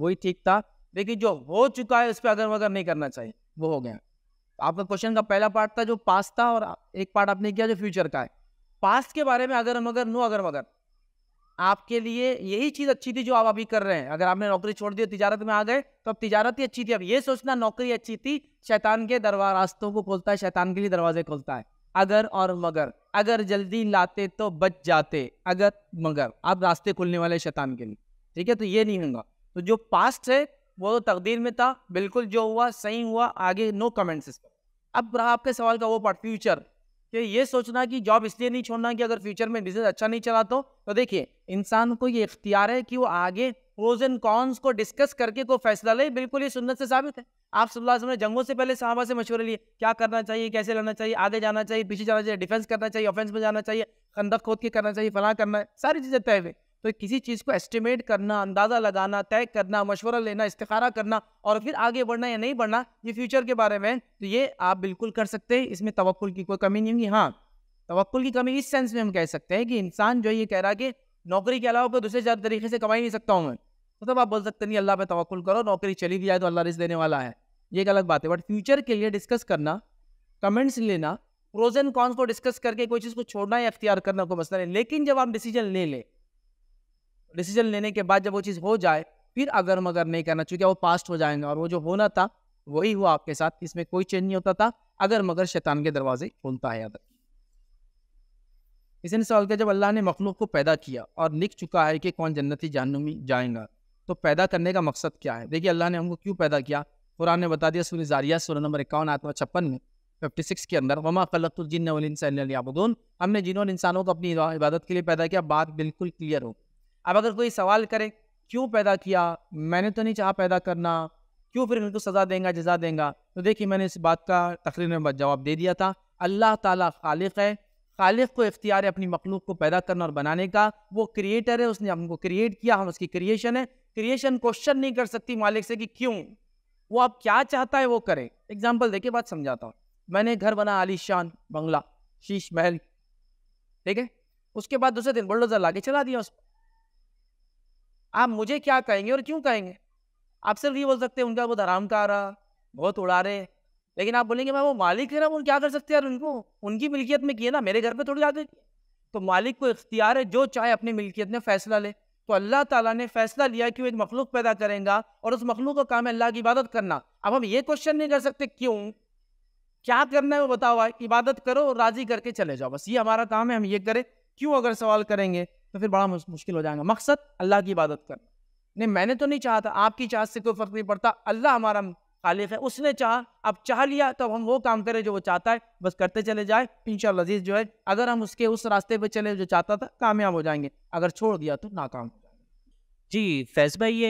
वही ठीक था लेकिन जो हो चुका है उस पर अगर वगैरह नहीं करना चाहिए वो हो गया आपका क्वेश्चन का पहला पार्ट था जो पास्ट था और एक पार्ट आपने किया जो फ्यूचर का है पास्ट के बारे में अगर मगर नो अगर मगर आपके लिए यही चीज़ अच्छी थी जो आप अभी कर रहे हैं अगर आपने नौकरी छोड़ दी तिजारत में आ गए तो अब तिजारत ही अच्छी थी अब ये सोचना नौकरी अच्छी थी शैतान के दरवा रास्तों को खोलता है शैतान के लिए दरवाजे खोलता है अगर और मगर अगर जल्दी लाते तो बच जाते अगर मगर आप रास्ते खुलने वाले शैतान के लिए ठीक है तो ये नहीं होगा तो जो पास्ट है वो तो तकदीर में था बिल्कुल जो हुआ सही हुआ आगे नो कमेंट्स इस पर अब रहा आपके सवाल का वो पार्ट फ्यूचर तो ये सोचना कि जॉब इसलिए नहीं छोड़ना कि अगर फ्यूचर में बिजनेस अच्छा नहीं चला तो तो देखिए इंसान को ये इख्तियार है कि वो आगे प्रोज एंड कॉन्स को डिस्कस करके कोई फैसला ले बिल्कुल ये सुन्नत से साबित है आप सल्लल्लाहु अलैहि वसल्लम ने जंगों से पहले साहबा से मशवरे लिए क्या करना चाहिए कैसे लड़ना चाहिए आगे जाना चाहिए पीछे जाना चाहिए डिफेंस करना चाहिए ऑफेंस में जाना चाहिए खंदक खोद के करना चाहिए फला करना है सारी चीज़ें तय हुई तो किसी चीज़ को एस्टिमेट करना अंदाज़ा लगाना तय करना मशवरा लेना इस्तारा करना और फिर आगे बढ़ना या नहीं बढ़ना ये फ्यूचर के बारे में तो ये आप बिल्कुल कर सकते हैं इसमें तवक्ल की कोई कमी नहीं होगी हाँ तवक्ल की कमी इस सेंस में हम कह सकते हैं कि इंसान जो ये कह रहा है कि नौकरी के अलावा कोई दूसरे ज़्यादा तरीके से कमाई नहीं सकता हूँ मैं तो तब मतलब आप बोल सकते नहीं अल्लाह पर तवक्ल करो नौकरी चली भी जाए तो अल्लाह रिस्क देने वाला है ये एक अलग बात है बट फ्यूचर के लिए डिस्कस करना कमेंट्स लेना प्रोजन कॉन्स को डिस्कस करके कोई चीज़ को छोड़ना या अख्तियार करना कोई मसला नहीं लेकिन जब आप डिसीजन ले लें डिसीजन लेने के बाद जब वो चीज़ हो जाए फिर अगर मगर नहीं करना चूंकि वो पास्ट हो जाएंगे और वो जो होना था वही हुआ आपके साथ इसमें कोई चेंज नहीं होता था अगर मगर शैतान के दरवाजे खोलता है याद इसने सवाल किया जब अल्लाह ने मखलूक को पैदा किया और लिख चुका है कि कौन जन्नती जानूमी जाएगा तो पैदा करने का मकसद क्या है देखिए अल्लाह ने हमको क्यों पैदा किया कुरान ने बता दिया सूर्य जारिया सोलह नंबर इक्यावन आत्मा छप्पन में फिफ्टी सिक्स के अंदर वमा खलतुलजिन वलिनसाबुदून हमने जिन्होंने इंसानों को अपनी इबादत के लिए पैदा किया बात बिल्कुल क्लियर हो अब अगर कोई सवाल करे क्यों पैदा किया मैंने तो नहीं चाह पैदा करना क्यों फिर इनको सज़ा देंगे जजा देंगे तो देखिए मैंने इस बात का तकरीर में जवाब दे दिया था अल्लाह ताला खालिक है खालिक को इख्तियार है अपनी मखलूक को पैदा करना और बनाने का वो क्रिएटर है उसने हमको क्रिएट किया हम उसकी क्रिएशन है क्रिएशन क्वेश्चन नहीं कर सकती मालिक से कि क्यों वो आप क्या चाहता है वो करें एग्जाम्पल देखिए बात समझाता हूँ मैंने घर बना आलिशान बंगला शीश महल ठीक है उसके बाद दूसरे दिन बुलडोजर ला चला दिया उस पर आप मुझे क्या कहेंगे और क्यों कहेंगे आप सिर्फ ये बोल सकते हैं उनका बहुत आराम का आ रहा बहुत उड़ा रहे लेकिन आप बोलेंगे मैं वो मालिक है ना वो क्या कर सकते हैं यार उनको उनकी मिल्कियत में किए ना मेरे घर पे थोड़ी आगे तो मालिक को इख्तियार है जो चाहे अपनी मिल्कियत में फ़ैसला ले तो अल्लाह ताला ने फैसला लिया कि वो एक मखलूक पैदा करेंगे और उस मखलूक का काम है अल्लाह की इबादत करना अब हम ये क्वेश्चन नहीं कर सकते क्यों क्या करना है वो बताओ इबादत करो और राज़ी करके चले जाओ बस ये हमारा काम है हम ये करें क्यों अगर सवाल करेंगे तो फिर बड़ा मुश्किल हो जाएगा मकसद अल्लाह की इबादत करना नहीं मैंने तो नहीं चाहा था आपकी चाह से कोई फ़र्क नहीं पड़ता अल्लाह हमारा खालिफ है उसने चाहा अब चाह लिया तो हम वो काम करें जो वो चाहता है बस करते चले जाए इन अजीज़ जो है अगर हम उसके उस रास्ते पर चले जो चाहता था कामयाब हो जाएंगे अगर छोड़ दिया तो नाकाम जी फैज भाई ये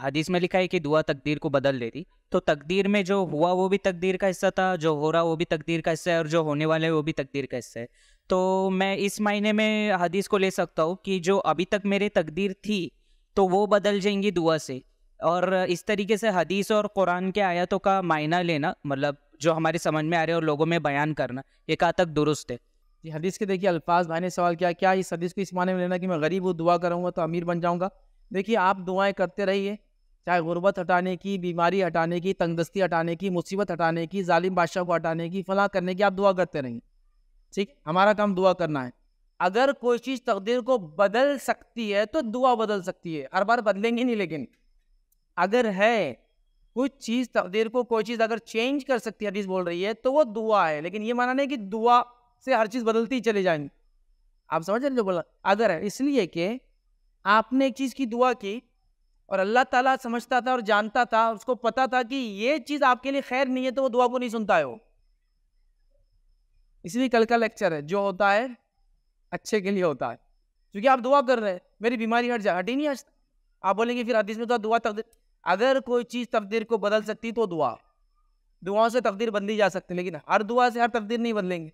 हदीस में लिखा है कि दुआ तकदीर को बदल देती तो तकदीर में जो हुआ वो भी तकदीर का हिस्सा था जो हो रहा वो भी तकदीर का हिस्सा है और जो होने वाला है वो भी तकदीर का हिस्सा है तो मैं इस मायने में हदीस को ले सकता हूँ कि जो अभी तक मेरे तकदीर थी तो वो बदल जाएंगी दुआ से और इस तरीके से हदीस और कुरान के आयतों का मायना लेना मतलब जो हमारे समझ में आ रहे और लोगों में बयान करना ये कहाँ तक दुरुस्त है जी हदीस के देखिए अल्फाज भाई ने सवाल किया क्या इस हदीस को इस मायने में लेना कि मैं गरीब हूँ दुआ करूँगा तो अमीर बन जाऊँगा देखिए आप दुआएं करते रहिए चाहे गुर्बत हटाने की बीमारी हटाने की तंगदस्ती हटाने की मुसीबत हटाने की जालिम बादशाह को हटाने की फलाह करने की आप दुआ करते रहिए ठीक हमारा काम दुआ करना है अगर कोई चीज़ तकदीर को बदल सकती है तो दुआ बदल सकती है हर बार बदलेंगे नहीं लेकिन अगर है कुछ चीज़ तकदीर को कोई चीज़ अगर चेंज कर सकती है हदीस बोल रही है तो वो दुआ है लेकिन ये माना नहीं कि दुआ से हर चीज़ बदलती चले जाएंगी आप समझ रहे जो बोला अगर है इसलिए कि आपने एक चीज़ की दुआ की और अल्लाह ताला समझता था और जानता था उसको पता था कि ये चीज़ आपके लिए खैर नहीं है तो वो दुआ को नहीं सुनता है वो इसलिए कल का लेक्चर है जो होता है अच्छे के लिए होता है क्योंकि आप दुआ कर रहे हैं मेरी बीमारी हट जाए हटी नहीं आज आप बोलेंगे फिर हदीस में तो दुआ तकदीर अगर कोई चीज़ तकदीर को बदल सकती तो दुआ दुआओं से तकदीर बदली जा सकती लेकिन हर दुआ से हर तकदीर नहीं बदलेंगे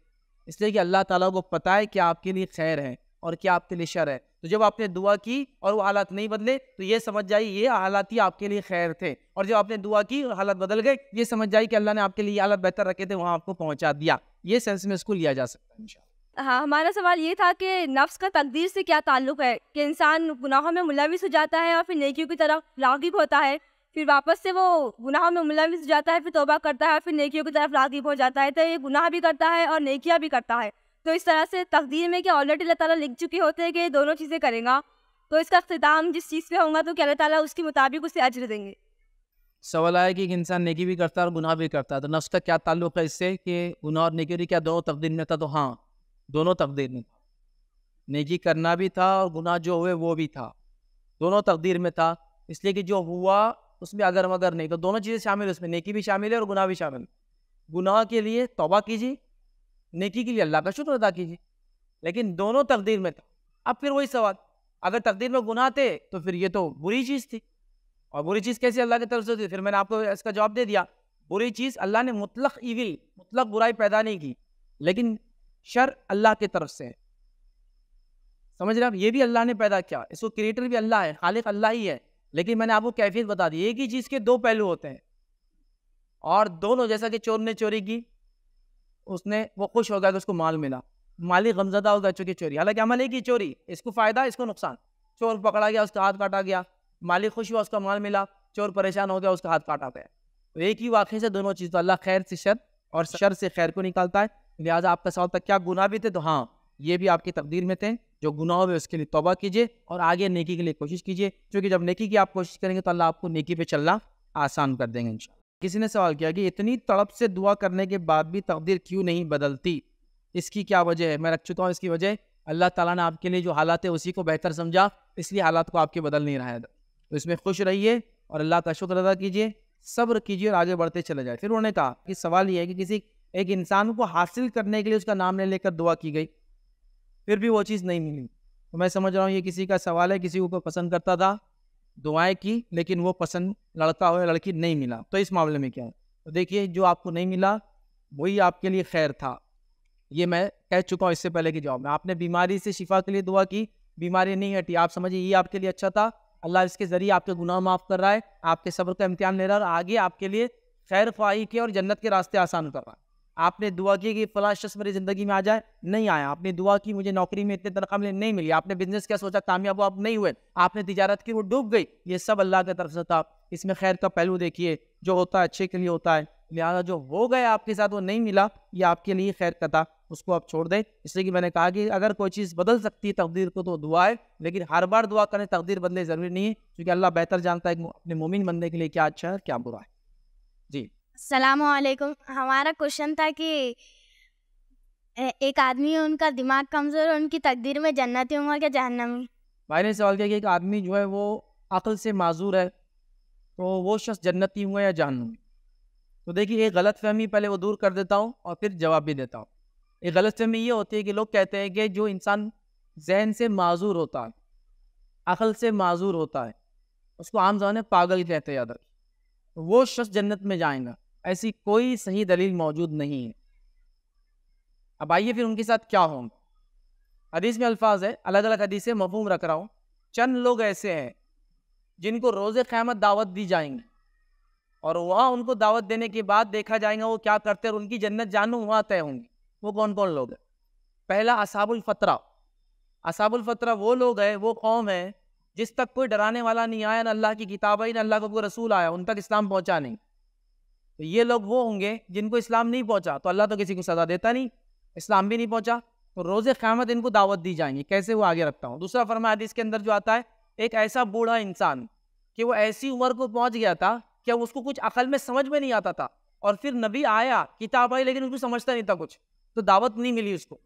इसलिए कि अल्लाह ताला को पता है कि आपके लिए खैर है और क्या आपके लिए शर है तो जब आपने दुआ की और वो हालात नहीं बदले तो ये समझ जाइए ये हालात ही आपके लिए खैर थे और जब आपने दुआ की और हालात बदल गए ये समझ जाइए कि अल्लाह ने आपके लिए हालात बेहतर रखे थे वहाँ आपको पहुँचा दिया ये सेंस में इसको लिया जा सकता है हाँ हमारा सवाल ये था कि नफ्स का तकदीर से क्या ताल्लुक है कि इंसान गुनाहों में मुलविस हो जाता है और फिर नेकियों की तरफ रागिब होता है फिर वापस से वो गुनाहों में मुलविस हो जाता है फिर तोबा करता है और फिर नेकियों की तरफ रागिब हो जाता है तो ये गुनाह भी करता है और नेकिया भी करता है तो इस तरह से तकदीर में क्या ऑलरेडी अल्लाह ताला लिख चुके होते हैं कि दोनों चीज़ें करेंगे तो इसका अख्ताम जिस चीज़ पे होगा तो क्या अल्लाह ताला उसके मुताबिक उसे अजर देंगे सवाल आया कि इंसान नेकी भी करता है और गुनाह भी करता है तो नफ्स का क्या ताल्लुक है इससे कि गुनाह और नेकी क्या दोनों तकदीर में था तो हाँ दोनों तकदीर में था नेकी करना भी था और गुनाह जो हुए वो भी था दोनों तकदीर में था इसलिए कि जो हुआ उसमें अगर मगर नहीं तो दोनों चीज़ें शामिल उसमें नेकी भी शामिल है और गुनाह भी शामिल गुनाह के लिए तोबा कीजिए नेकी के लिए अल्लाह का शुक्र अदा कीजिए लेकिन दोनों तकदीर में था अब फिर वही सवाल अगर तकदीर में गुनाह थे तो फिर ये तो बुरी चीज़ थी और बुरी चीज़ कैसे अल्लाह की तरफ से थी फिर मैंने आपको इसका जवाब दे दिया बुरी चीज़ अल्लाह ने मुतलक ईविल मुतलक बुराई पैदा नहीं की लेकिन शर अल्लाह की तरफ से है समझ रहे आप ये भी अल्लाह ने पैदा किया इसको क्रिएटर भी अल्लाह है खालिक अल्लाह ही है लेकिन मैंने आपको कैफियत बता दी एक ही चीज़ के दो पहलू होते हैं और दोनों जैसा कि चोर ने चोरी की उसने वो खुश हो गया कि तो उसको माल मिला माली गमजदा हो गया चूँकि चोरी हालांकि अमल एक ही चोरी इसको फ़ायदा इसको नुकसान चोर पकड़ा गया उसका हाथ काटा गया माली खुश हुआ उसका माल मिला चोर परेशान हो गया उसका हाथ काटा गया तो एक ही वाक़े से दोनों चीज़ तो अल्लाह खैर से शर और शर से खैर को निकालता है लिहाजा आपका सवाल तक क्या गुना भी थे तो हाँ ये भी आपकी तकदीर में थे जो गुनाहों में उसके लिए तोबा कीजिए और आगे नेकी के लिए कोशिश कीजिए क्योंकि जब नेकी की आप कोशिश करेंगे तो अल्लाह आपको नेकी पे चलना आसान कर देंगे इंशाल्लाह किसी ने सवाल किया कि इतनी तड़प से दुआ करने के बाद भी तकदीर क्यों नहीं बदलती इसकी क्या वजह है मैं रख चुका हूँ इसकी वजह अल्लाह ताला ने आपके लिए जो हालात है उसी को बेहतर समझा इसलिए हालात को आपके बदल नहीं रहा है तो इसमें खुश रहिए और अल्लाह का शुक्र अदा कीजिए सब्र कीजिए और आगे बढ़ते चले जाए फिर उन्होंने कहा कि सवाल ये है कि किसी एक इंसान को हासिल करने के लिए उसका नाम ले लेकर दुआ की गई फिर भी वो चीज़ नहीं मिली तो मैं समझ रहा हूँ ये किसी का सवाल है किसी को पसंद करता था दुआएं की लेकिन वो पसंद लड़का हो या लड़की नहीं मिला तो इस मामले में क्या है तो देखिए जो आपको नहीं मिला वही आपके लिए खैर था ये मैं कह चुका हूँ इससे पहले की जॉब में आपने बीमारी से शिफा के लिए दुआ की बीमारी नहीं हटी आप समझिए ये आपके लिए अच्छा था अल्लाह इसके ज़रिए आपके गुनाह माफ़ कर रहा है आपके सब्र का इम्तिहान ले रहा है और आगे आपके लिए खैर फाही के और जन्नत के रास्ते आसान कर रहा है आपने दुआ की कि फला शख्स मेरी ज़िंदगी में आ जाए नहीं आया आपने दुआ की मुझे नौकरी में इतने तनख्वाह मिले नहीं मिली आपने बिजनेस क्या सोचा कामयाब आप नहीं हुए आपने तजारत की वो डूब गई ये सब अल्लाह की तरफ से था इसमें खैर का पहलू देखिए जो होता है अच्छे के लिए होता है लिहाजा जो हो गया आपके साथ वो नहीं मिला ये आपके लिए खैर का था उसको आप छोड़ दें इसलिए कि मैंने कहा कि अगर कोई चीज़ बदल सकती है तकदीर को तो दुआ है लेकिन हर बार दुआ करें तकदीर बदले ज़रूरी नहीं है क्योंकि अल्लाह बेहतर जानता है अपने मोमिन बनने के लिए क्या अच्छा है क्या बुरा है जी सलामकुम हमारा क्वेश्चन था कि एक आदमी उनका दिमाग कमज़ोर है उनकी तकदीर में जन्नती होगा क्या जहन्नमी भाई ने सवाल किया कि एक आदमी जो है वो अकल से माजूर है तो वो शख्स जन्नती हुआ या जहन्नमी तो देखिए एक गलत फहमी पहले वो दूर कर देता हूँ और फिर जवाब भी देता हूँ एक गलत फहमी ये होती है कि लोग कहते हैं कि जो इंसान जहन से माजूर होता है अकल से माजूर होता है उसको आम जबान पागल कहते हैं याद वो शख्स जन्नत में जाएगा ऐसी कोई सही दलील मौजूद नहीं है अब आइए फिर उनके साथ क्या होंगे हदीस में अल्फाज है अलग अलग हदीस से मफहूम रख रहा हूँ चंद लोग ऐसे हैं जिनको रोज़ क़्यामत दावत दी जाएंगी और वहाँ उनको दावत देने के बाद देखा जाएगा वो क्या करते हैं और उनकी जन्नत जानू वहाँ तय होंगी वो कौन कौन लोग हैं पहला असाबुलफ़तरा असाबुलफ़तरा वो लोग हैं वो कौम है जिस तक कोई डराने वाला नहीं आया ना अल्लाह की किताब आई ना अल्लाह का कोई रसूल आया उन तक इस्लाम पहुँचा नहीं तो ये लोग वो होंगे जिनको इस्लाम नहीं पहुंचा तो अल्लाह तो किसी को सजा देता नहीं इस्लाम भी नहीं पहुंचा तो रोज़ क़्यामत इनको दावत दी जाएंगी कैसे वो आगे रखता हूँ दूसरा फरमाया हदीस के अंदर जो आता है एक ऐसा बूढ़ा इंसान कि वो ऐसी उम्र को पहुँच गया था कि उसको कुछ अकल में समझ में नहीं आता था और फिर नबी आया किताब आई लेकिन उसको समझता नहीं था कुछ तो दावत नहीं मिली उसको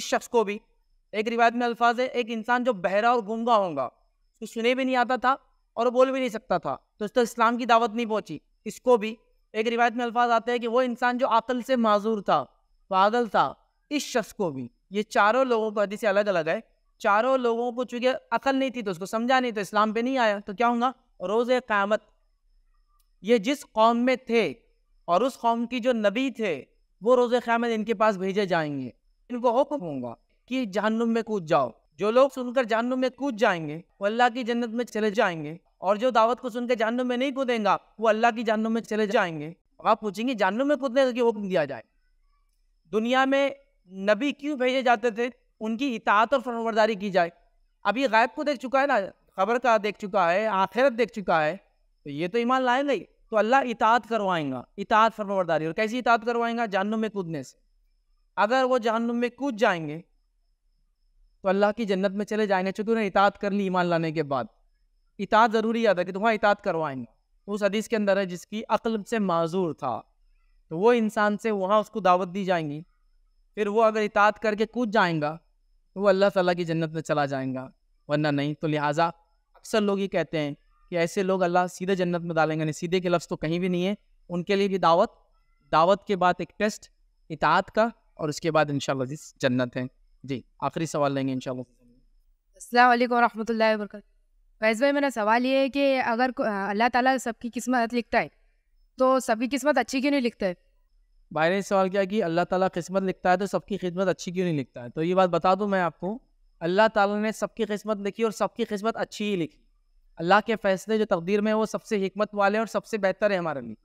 इस शख्स को भी एक रिवायत में अल्फाज है एक इंसान जो बहरा और गुंगा होगा उसको सुने भी नहीं आता था और बोल भी नहीं सकता था तो उसको तो इस्लाम की दावत नहीं पहुँची इसको भी एक रिवायत में अल्फाज आते हैं कि वो इंसान जो अकल से माजूर था पागल था इस शख्स को भी ये चारों लोगों को हदीस अलग अलग है चारों लोगों को चूंकि अकल नहीं थी तो उसको समझा नहीं तो इस्लाम पे नहीं आया तो क्या होगा रोज़ क़्यामत ये जिस कौम में थे और उस कौम की जो नबी थे वो रोज़ क़्यामत इनके पास भेजे जाएंगे इनको हुक्म होगा कि जहनुम में कूद जाओ जो लोग सुनकर जहन्नुम में कूद जाएंगे वो अल्लाह की जन्नत में चले जाएंगे और जो दावत को सुनकर जानों में नहीं कूदेगा वो अल्लाह की जानों में चले जाएंगे और आप पूछेंगे जानों में कूदने का हुक्म दिया जाए दुनिया में नबी क्यों भेजे जाते थे उनकी इतात और फरवरदारी की जाए अब ये गायब को देख चुका है ना खबर का देख चुका है आखिरत देख चुका है तो ये तो ईमान लाए नहीं तो अल्लाह इतात करवाएंगा इतात फरवरदारी और कैसी इतात करवाएंगा जानों में कूदने से अगर वो जहनुम में कूद जाएंगे तो अल्लाह की जन्नत में चले जाएंगे चूंकि उन्हें इतात कर ली ईमान लाने के बाद इतात ज़रूरी याद है कि तुम्हारा इतात करवाएंगे उस हदीस के अंदर है जिसकी अक्ल से माजूर था तो वो इंसान से वहाँ उसको दावत दी जाएंगी फिर वो अगर इतात करके कूद जाएगा तो वो अल्लाह ताली की जन्नत में चला जाएगा वरना नहीं तो लिहाजा अक्सर लोग ये कहते हैं कि ऐसे लोग अल्लाह सीधे जन्नत में डालेंगे नहीं सीधे के लफ्ज़ तो कहीं भी नहीं है उनके लिए भी दावत दावत के बाद एक टेस्ट इतात का और उसके बाद इन जिस जन्नत है जी आखिरी सवाल लेंगे इन शाला वरहमल वर्क वैसे तो भाई मेरा सवाल ये है कि अगर अल्लाह ताला सबकी किस्मत लिखता है तो सबकी किस्मत अच्छी क्यों नहीं लिखता है भाई ने सवाल किया कि अल्लाह ताला किस्मत लिखता है तो सबकी खिदमत अच्छी क्यों नहीं लिखता है तो ये बात बता दूँ मैं आपको अल्लाह ताला ने सबकी किस्मत लिखी और सबकी किस्मत अच्छी ही लिखी अल्लाह के फैसले जो तकदीर में वो सबसे हिकमत वाले और सबसे बेहतर है हमारे लिए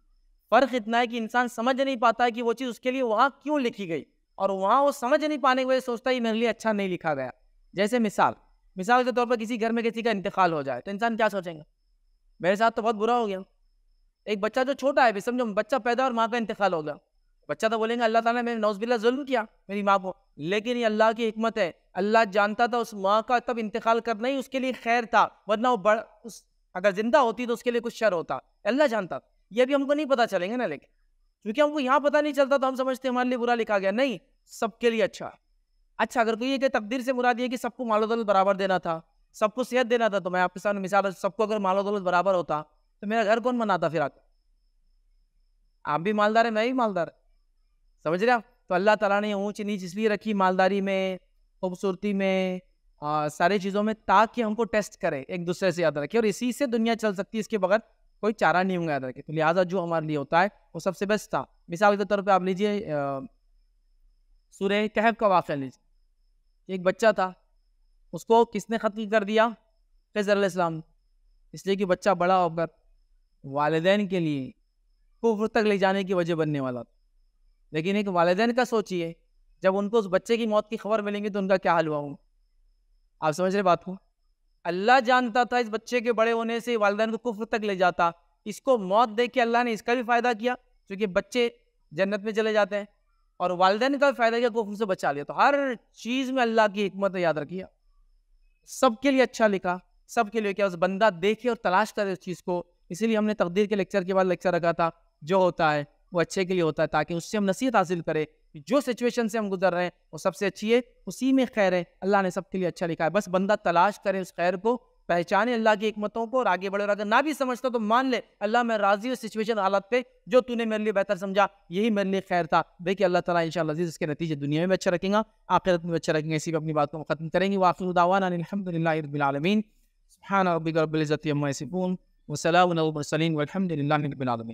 फ़र्क इतना है कि इंसान समझ नहीं पाता है कि वो चीज़ उसके लिए वहाँ क्यों लिखी गई और वहाँ वो समझ नहीं पाने की वजह सोचता है मेरे लिए अच्छा नहीं लिखा गया जैसे मिसाल मिसाल के तौर पर किसी घर में किसी का इंतकाल हो जाए तो इंसान क्या सोचेंगे मेरे साथ तो बहुत बुरा हो गया एक बच्चा जो छोटा है भी समझो बच्चा पैदा और माँ का इंतकाल हो गया बच्चा तो बोलेंगे अल्लाह ताला ने नौजबिल्ला जुल्म किया मेरी माँ को लेकिन ये अल्लाह की हमत है अल्लाह जानता था उस माँ का तब इंतकाल करना ही उसके लिए खैर था वरना वो बड़ उस अगर ज़िंदा होती तो उसके लिए कुछ शर होता अल्लाह जानता ये भी हमको नहीं पता चलेंगे ना लेकिन क्योंकि हमको यहाँ पता नहीं चलता तो हम समझते हमारे लिए बुरा लिखा गया नहीं सबके लिए अच्छा है अच्छा अगर कोई कि तकदीर से मुराद ये कि सबको मालो दौलत बराबर देना था सबको सेहत देना था तो मैं आपके सामने मिसाल सबको अगर मालो दौलत बराबर होता तो मेरा घर कौन बनाता फिर आकर आप भी मालदार है मैं भी मालदार समझ रहे आप तो अल्लाह तला ने ऊँच नीच इसलिए रखी मालदारी में खूबसूरती में आ, सारी चीज़ों में ताकि हमको टेस्ट करें एक दूसरे से याद रखें और इसी से दुनिया चल सकती है इसके बगैर कोई चारा नहीं होगा याद रखें तो लिहाजा जो हमारे लिए होता है वो सबसे बेस्ट था मिसाल के तौर पर आप लीजिए सूर्य कहब का वाक़ लीजिए एक बच्चा था उसको किसने खत्म कर दिया खजर इस्लाम इसलिए कि बच्चा बड़ा होकर वालदेन के लिए कुफर तक ले जाने की वजह बनने वाला था लेकिन एक वालदेन का सोचिए जब उनको उस बच्चे की मौत की खबर मिलेंगी तो उनका क्या हाल हुआ हूँ आप समझ रहे बात को अल्लाह जानता था इस बच्चे के बड़े होने से वालदेन को कुफर तक ले जाता इसको मौत दे के अल्लाह ने इसका भी फ़ायदा किया क्योंकि बच्चे जन्नत में चले जाते हैं और वालदेन का फ़ायदा किया कुफर से बचा लिया तो हर चीज़ में अल्लाह की हमत याद रखिए सबके लिए अच्छा लिखा सबके लिए क्या उस बंदा देखे और तलाश करे उस चीज़ को इसीलिए हमने तकदीर के लेक्चर के बाद लेक्चर रखा था जो होता है वो अच्छे के लिए होता है ताकि उससे हम नसीहत हासिल करें जो सिचुएशन से हम गुजर रहे हैं वो सबसे अच्छी है उसी में खैर है अल्लाह ने सबके लिए अच्छा लिखा है बस बंदा तलाश करे उस खैर को पहचाने अल्लाह की हमतों को और आगे बढ़े और अगर ना भी समझता तो मान ले अल्लाह मैं राजी हूँ सिचुएशन हालत पे जो तूने मेरे लिए बेहतर समझा यही मेरे लिए खैर था देखिए अल्लाह ताला इंशाल्लाह अजीज इसके नतीजे दुनिया में अच्छा रखेंगे आखिरत में अच्छा रखेंगे इसी पर अपनी बात को खत्म करेंगे वाफी उदावानबिलमीन